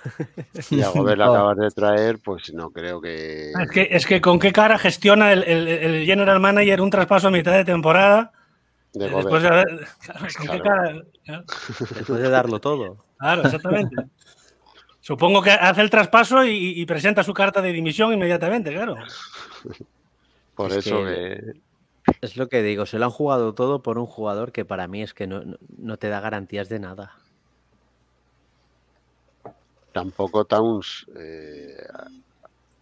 Y a Gobert la acabas de traer, pues no creo que... Es que, con qué cara gestiona el, el general manager un traspaso a mitad de temporada Después, de, darlo todo. Claro, exactamente. Supongo que hace el traspaso y, presenta su carta de dimisión inmediatamente, claro. Por eso Es lo que digo, se lo han jugado todo por un jugador que para mí es que no, te da garantías de nada. Tampoco Towns eh,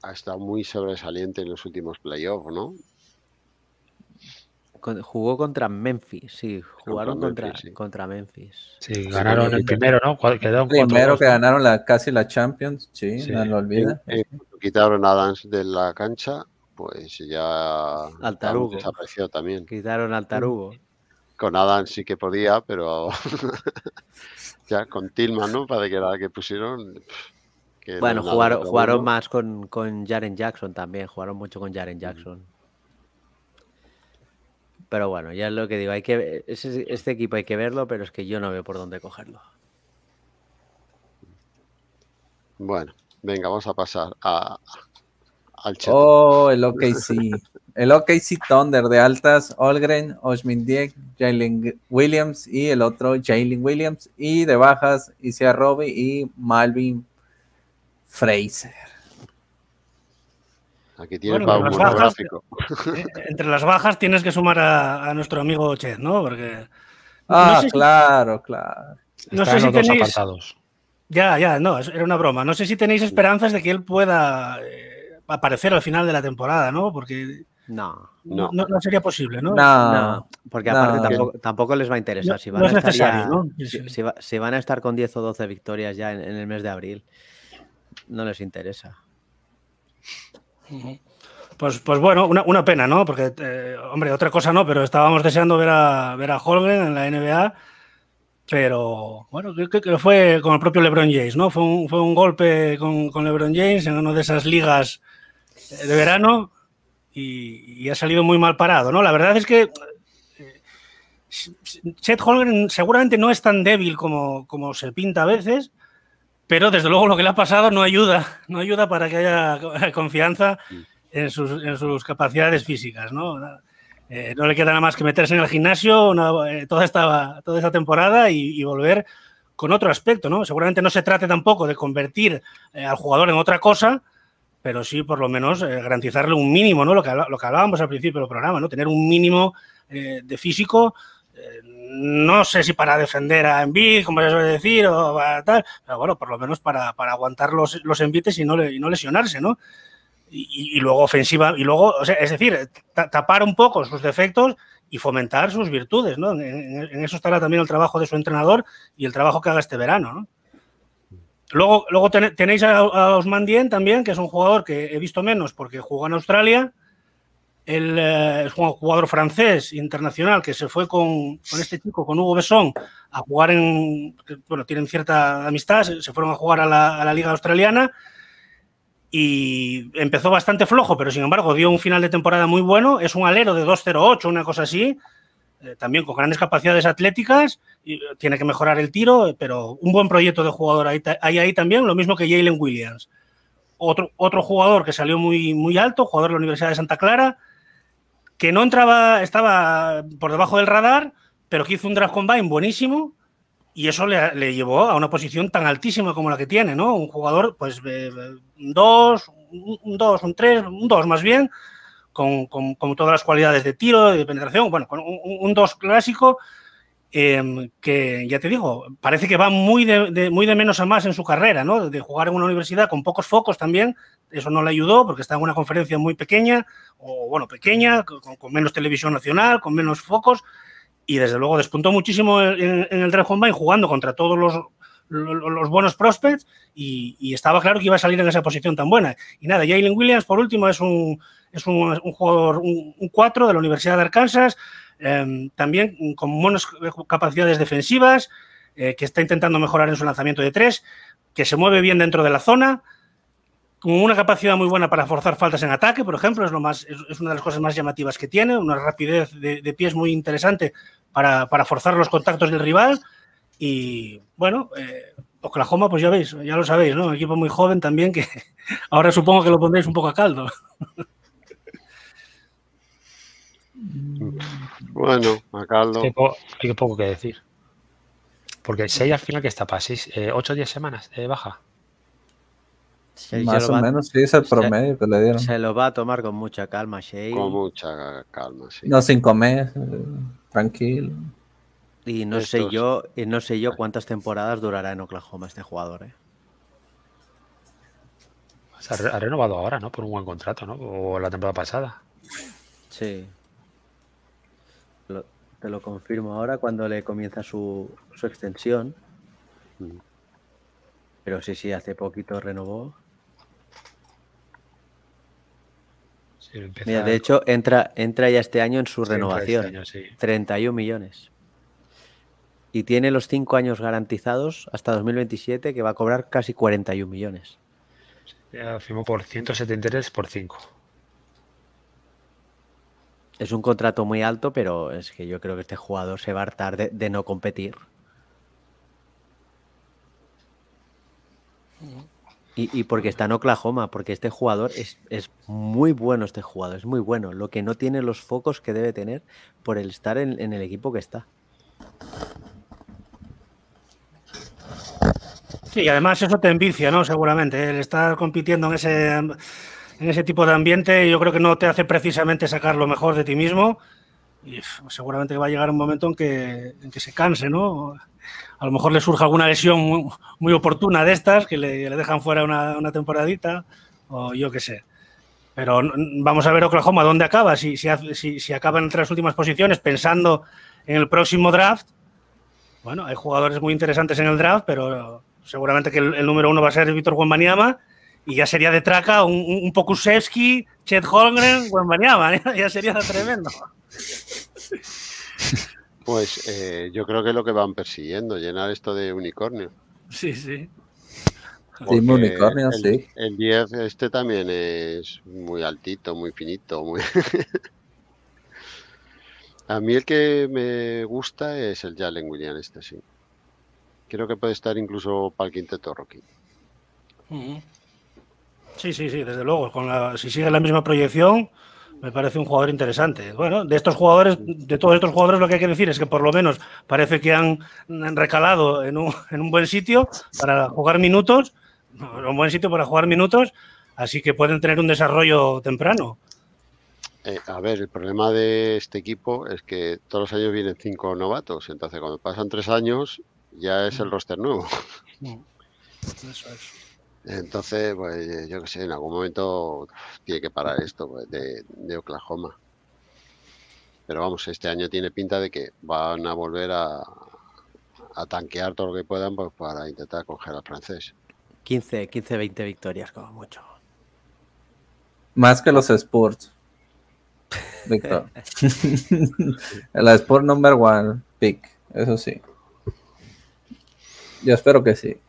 ha estado muy sobresaliente en los últimos playoffs, ¿no? jugó contra Memphis, sí, jugaron contra, Memphis, contra, sí. Memphis. ganaron el primero, ¿no? el primero que ganaron casi la Champions, sí, no lo olvida. quitaron a Adams de la cancha, pues ya al tarugo. desapareció también. Quitaron al tarugo. Con Adams sí que podía, pero ya con Tillman, ¿no? Para que la que pusieron. bueno, jugaron, jugaron más con, con Jaren Jackson también, jugaron mucho con Jaren Jackson. Pero bueno, ya es lo que digo. Hay que, este equipo hay que verlo, pero es que yo no veo por dónde cogerlo. Bueno, venga, vamos a pasar a, al chat. Oh, el OKC. el OKC Thunder de altas, Olgren, Diek, Jalen Williams y el otro Jalen Williams. Y de bajas, Isia Robbie y Malvin Fraser. Aquí tiene eh, Entre las bajas tienes que sumar a, nuestro amigo Chet, ¿no? Porque. Ah, claro, claro. No sé si tenéis. Ya, ya, no, era una broma. No sé si tenéis esperanzas de que él pueda eh, aparecer al final de la temporada, ¿no? Porque. No. No. sería posible, ¿no? No, porque aparte tampoco, les va a interesar. Si van, a estar si, van a estar con 10 o 12 victorias ya en el mes de abril, no les interesa. Pues, pues bueno, una, pena, ¿no? Porque, eh, hombre, otra cosa no, pero estábamos deseando ver a, ver a Holgren en la NBA. Pero bueno, creo que fue con el propio LeBron James, ¿no? Fue un, golpe con, LeBron James en una de esas ligas de verano y, ha salido muy mal parado, ¿no? La verdad es que Chet eh, Holgren seguramente no es tan débil como, como se pinta a veces, pero desde luego lo que le ha pasado no ayuda, no ayuda para que haya confianza en sus, capacidades físicas, ¿no? Eh, no le queda nada más que meterse en el gimnasio eh, toda, esta, toda temporada y, volver con otro aspecto, ¿no? Seguramente no se trate tampoco de convertir eh, al jugador en otra cosa, pero sí por lo menos garantizarle un mínimo, ¿no? Lo que, lo que hablábamos al principio del programa, ¿no? Tener un mínimo de físico eh, no sé si para defender a Envid, como se suele decir, o tal, pero bueno, por lo menos para, aguantar los, los envites y no, lesionarse, ¿no? Y, luego ofensiva, y luego, es decir, tapar un poco sus defectos y fomentar sus virtudes, ¿no? En, eso estará también el trabajo de su entrenador y el trabajo que haga este verano, ¿no? Luego, luego tenéis a, Osman Dien también, que es un jugador que he visto menos porque jugó en Australia, el, eh, es un jugador francés internacional que se fue con, este chico, con Hugo Besson, a jugar en, bueno, tienen cierta amistad, se fueron a jugar a la, liga australiana y empezó bastante flojo, pero sin embargo dio un final de temporada muy bueno, es un alero de 2.08, una cosa así, eh, también con grandes capacidades atléticas, eh, tiene que mejorar el tiro, pero un buen proyecto de jugador hay ahí, ahí, también, lo mismo que Jalen Williams. Otro, otro jugador que salió muy, muy alto, jugador de la Universidad de Santa Clara, que no entraba, estaba por debajo del radar, pero que hizo un draft combine buenísimo y eso le, llevó a una posición tan altísima como la que tiene, ¿no? Un jugador, pues, eh, un 2, un 2, un 3, un 2 más bien, con, todas las cualidades de tiro, de penetración, bueno, con un 2 clásico Em, que ya te digo, parece que va muy de, muy de menos a más en su carrera, ¿no? De jugar en una universidad con pocos focos también, eso no le ayudó porque está en una conferencia muy pequeña, o bueno, pequeña, con, menos televisión nacional, con menos focos, y desde luego despuntó muchísimo en, el Draft Combine jugando contra todos los, los, buenos prospects y, estaba claro que iba a salir en esa posición tan buena. Y nada, Jalen Williams, por último, es un, es un, un jugador, un 4 de la Universidad de Arkansas, Em, también con buenas capacidades defensivas, eh, que está intentando mejorar en su lanzamiento de tres, que se mueve bien dentro de la zona, con una capacidad muy buena para forzar faltas en ataque, por ejemplo, es, lo más, es una de las cosas más llamativas que tiene, una rapidez de, pies muy interesante para, forzar los contactos del rival. Y bueno, eh, Oklahoma, pues ya veis, ya lo sabéis, ¿no? Un equipo muy joven también que ahora supongo que lo pondréis un poco a caldo. Bueno, a Hay poco, poco que decir. Porque 6 al final que está para 8 eh, eh, o 10 semanas baja. Más o menos, sí, es el promedio que le dieron. Se lo va a tomar con mucha calma, Shea. Con mucha calma, sí. No, sin meses, eh, tranquilo. Y no sé yo, no sé yo cuántas temporadas durará en Oklahoma este jugador, ¿eh? ha renovado ahora, ¿no? Por un buen contrato, ¿no? O la temporada pasada. Sí te lo confirmo ahora cuando le comienza su, extensión. Mm. Pero sí, sí, hace poquito renovó. Mira, de hecho, entra, entra ya este año en su este renovación. 31 millones. Y tiene los cinco años garantizados hasta 2027, que va a cobrar casi 41 millones. Ya firmó por 173 por 5. Es un contrato muy alto, pero es que yo creo que este jugador se va a hartar de, no competir. Y, porque está en Oklahoma, porque este jugador es, muy bueno, este jugador es muy bueno. Lo que no tiene los focos que debe tener por el estar en, en el equipo que está. Sí, además eso te envicia, ¿no? Seguramente, el estar compitiendo en ese en ese tipo de ambiente yo creo que no te hace precisamente sacar lo mejor de ti mismo y seguramente va a llegar un momento en que, que se canse, ¿no? A lo mejor le surge alguna lesión muy, oportuna de estas que le, dejan fuera una, una, temporadita o yo qué sé. Pero vamos a ver Oklahoma dónde acaba. Si, si, si, acaba entre las últimas posiciones pensando en el próximo draft, bueno, hay jugadores muy interesantes en el draft, pero seguramente que el, número uno va a ser Víctor Juan Maniama y ya sería de traca un, un Pokusevski, Chet Holmgren, Juan ¿eh? ya sería tremendo. Pues eh, yo creo que es lo que van persiguiendo, llenar esto de unicornio. Sí, sí. el, sí. 10 este también es muy altito, muy finito, muy... A mí el que me gusta es el Jalen William, este sí. Creo que puede estar incluso para el quinteto Rocky. Sí, sí, sí, desde luego. Con si sigue la misma proyección, me parece un jugador interesante. Bueno, de estos jugadores, de todos estos jugadores, lo que hay que decir es que por lo menos parece que han recalado en un, en un buen sitio para jugar minutos, un buen sitio para jugar minutos, así que pueden tener un desarrollo temprano. Eh, a ver, el problema de este equipo es que todos los años vienen cinco novatos, entonces cuando pasan tres años ya es el mm. roster nuevo. Mm. Entonces, pues, yo qué sé, en algún momento tiene que parar esto pues, de, Oklahoma. Pero vamos, este año tiene pinta de que van a volver a, tanquear todo lo que puedan pues, para intentar coger al francés. 15, 15, 20 victorias como mucho. Más que los Sports. Víctor. la Sport number one pick, eso sí. Yo espero que sí.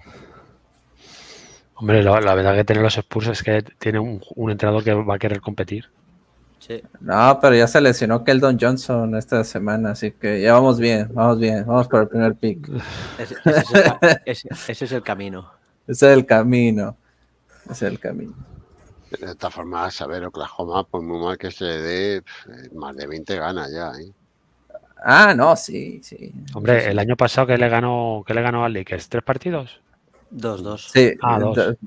Hombre, la, verdad que tener los expulsos es que tiene un, un, entrenador que va a querer competir. Sí. No, pero ya se lesionó Keldon Johnson esta semana, así que ya vamos bien, vamos bien, vamos por el primer pick. Ese, es, el, camino. Ese es el camino. Ese es el camino. De esta forma, saber Oklahoma, por muy mal que se dé, eh, más de 20 ganas ya. ¿eh? Ah, no, sí, sí. Hombre, el año pasado que le ganó, que le ganó al Lakers, tres partidos. 2-2. Sí, ah, dos.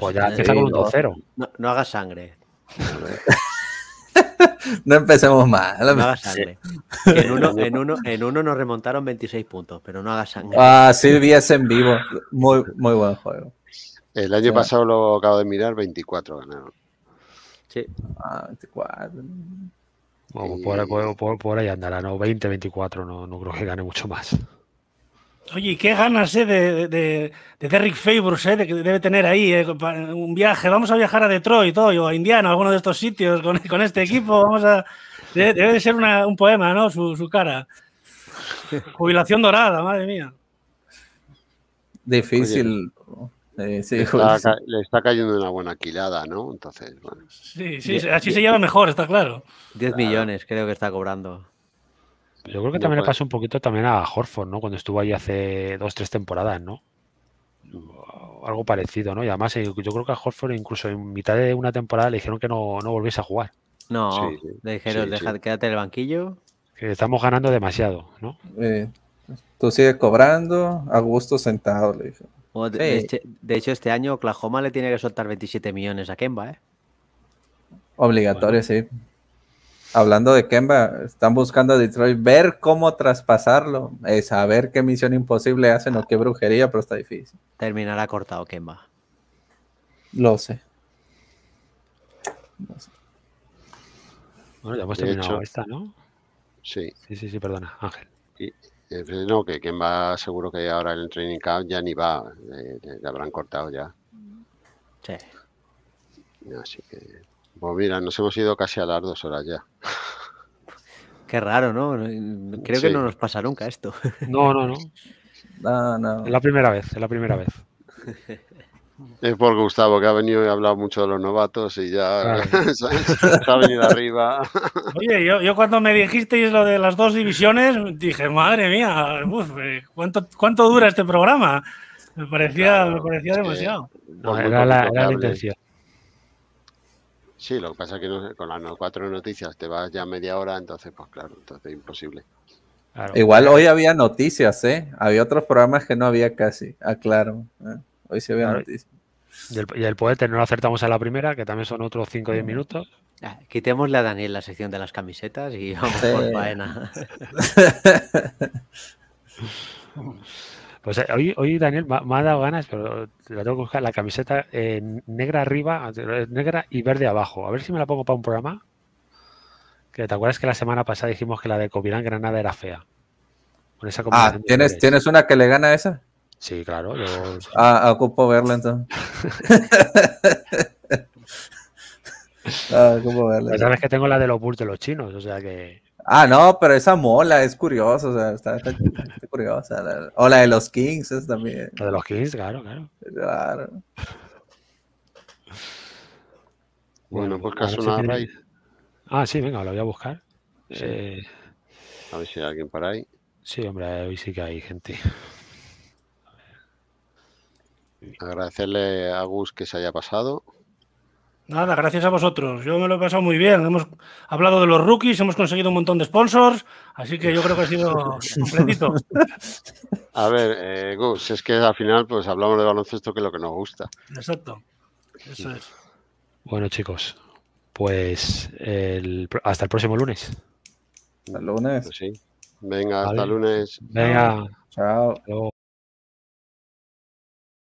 Pues ya empieza con un 2-0. No, haga hagas sangre. no empecemos más. No hagas sangre. En, uno, en, uno, en uno, nos remontaron 26 puntos, pero no hagas sangre. Ah, sí, vi en vivo. Muy, muy buen juego. El año pasado lo acabo de mirar, 24 ganaron. Sí. Ah, 24. Vamos, y... por, por, por, ahí andará, ¿no? 20, 24, no, no creo que gane mucho más. Oye, qué ganas eh, de, de, de, Derrick Favors, eh, que debe tener ahí eh, un viaje. Vamos a viajar a Detroit todo, o a Indiana, alguno de estos sitios con, este equipo. Vamos a, debe, de ser un poema, ¿no? Su, cara. Jubilación dorada, madre mía. Difícil. Eh, le, está, cayendo una buena quilada, ¿no? Entonces, Sí, sí, así se lleva mejor, está claro. 10 millones creo que está cobrando. Yo creo que también le pasó un poquito también a Horford, ¿no? Cuando estuvo ahí hace dos, tres temporadas, ¿no? Algo parecido, ¿no? Y además eh, yo creo que a Horford incluso en mitad de una temporada le dijeron que no, no volviese a jugar. No, le dijeron, quédate en el banquillo. estamos ganando demasiado, ¿no? tú sigues cobrando, a gusto sentado, le dijeron. Este, de, hecho, este año Oklahoma le tiene que soltar 27 millones a Kemba, ¿eh? Obligatorio, sí hablando de Kemba, están buscando a Detroit, ver cómo traspasarlo, eh, saber qué misión imposible hacen o qué brujería, pero está difícil. Terminará cortado Kemba. Lo sé. Bueno, ya hemos terminado esta, ¿no? Sí. Sí, sí, sí, perdona, Ángel. Eh, no, que Kemba seguro que ahora en el training camp ya ni va, le eh, habrán cortado ya. Sí. Así que pues mira, nos hemos ido casi a las dos horas ya. Qué raro, ¿no? Creo que no nos pasa nunca esto. No, no, no. Es la primera vez, es la primera vez. Es por Gustavo, que ha venido y ha hablado mucho de los novatos y ya se ha venido arriba. Oye, yo, cuando me dijisteis lo de las dos divisiones, dije, madre mía, eh, ¿cuánto, dura este programa? Me parecía, parecía demasiado. no, era la ¿eh? intención. Sí, lo que pasa es que con las cuatro noticias te vas ya media hora, entonces, pues claro, entonces imposible. Igual hoy había noticias, ¿eh? Había otros programas que no había casi, aclaro. ¿eh? Hoy se había noticias. Y el, poeta no lo acertamos a la primera, que también son otros cinco o 10 mm. minutos. Quitémosle a Daniel la sección de las camisetas y vamos por faena. Pues hoy, eh, hoy Daniel, me, ha dado ganas, pero la tengo que buscar, la camiseta eh, negra arriba, eh, negra y verde abajo. A ver si me la pongo para un programa. Que te acuerdas que la semana pasada dijimos que la de Covirán Granada era fea. ah, ¿tienes, ¿tienes una que le gana a esa? Sí, claro. Ah, ah, ocupo verla entonces. ah, verla. sabes que tengo la de los bulls de los chinos, o sea que. Ah, no, pero esa mola es curiosa, o sea, está, curiosa. o la de los Kings es también. La de los Kings, claro, claro. Claro. Bueno, buscas pues una si raíz. Ah, sí, venga, la voy a buscar. Eh, a ver si hay alguien por ahí. Sí, hombre, hoy sí que hay gente. Agradecerle a Gus que se haya pasado. Nada, gracias a vosotros. Yo me lo he pasado muy bien. Hemos hablado de los rookies, hemos conseguido un montón de sponsors, así que yo creo que ha sido completito. A ver, eh, Gus, es que al final pues hablamos de baloncesto que es lo que nos gusta. Exacto. Eso es. Bueno, chicos, pues hasta el próximo lunes. lunes. Pues sí. Venga, hasta lunes. Venga. Chao.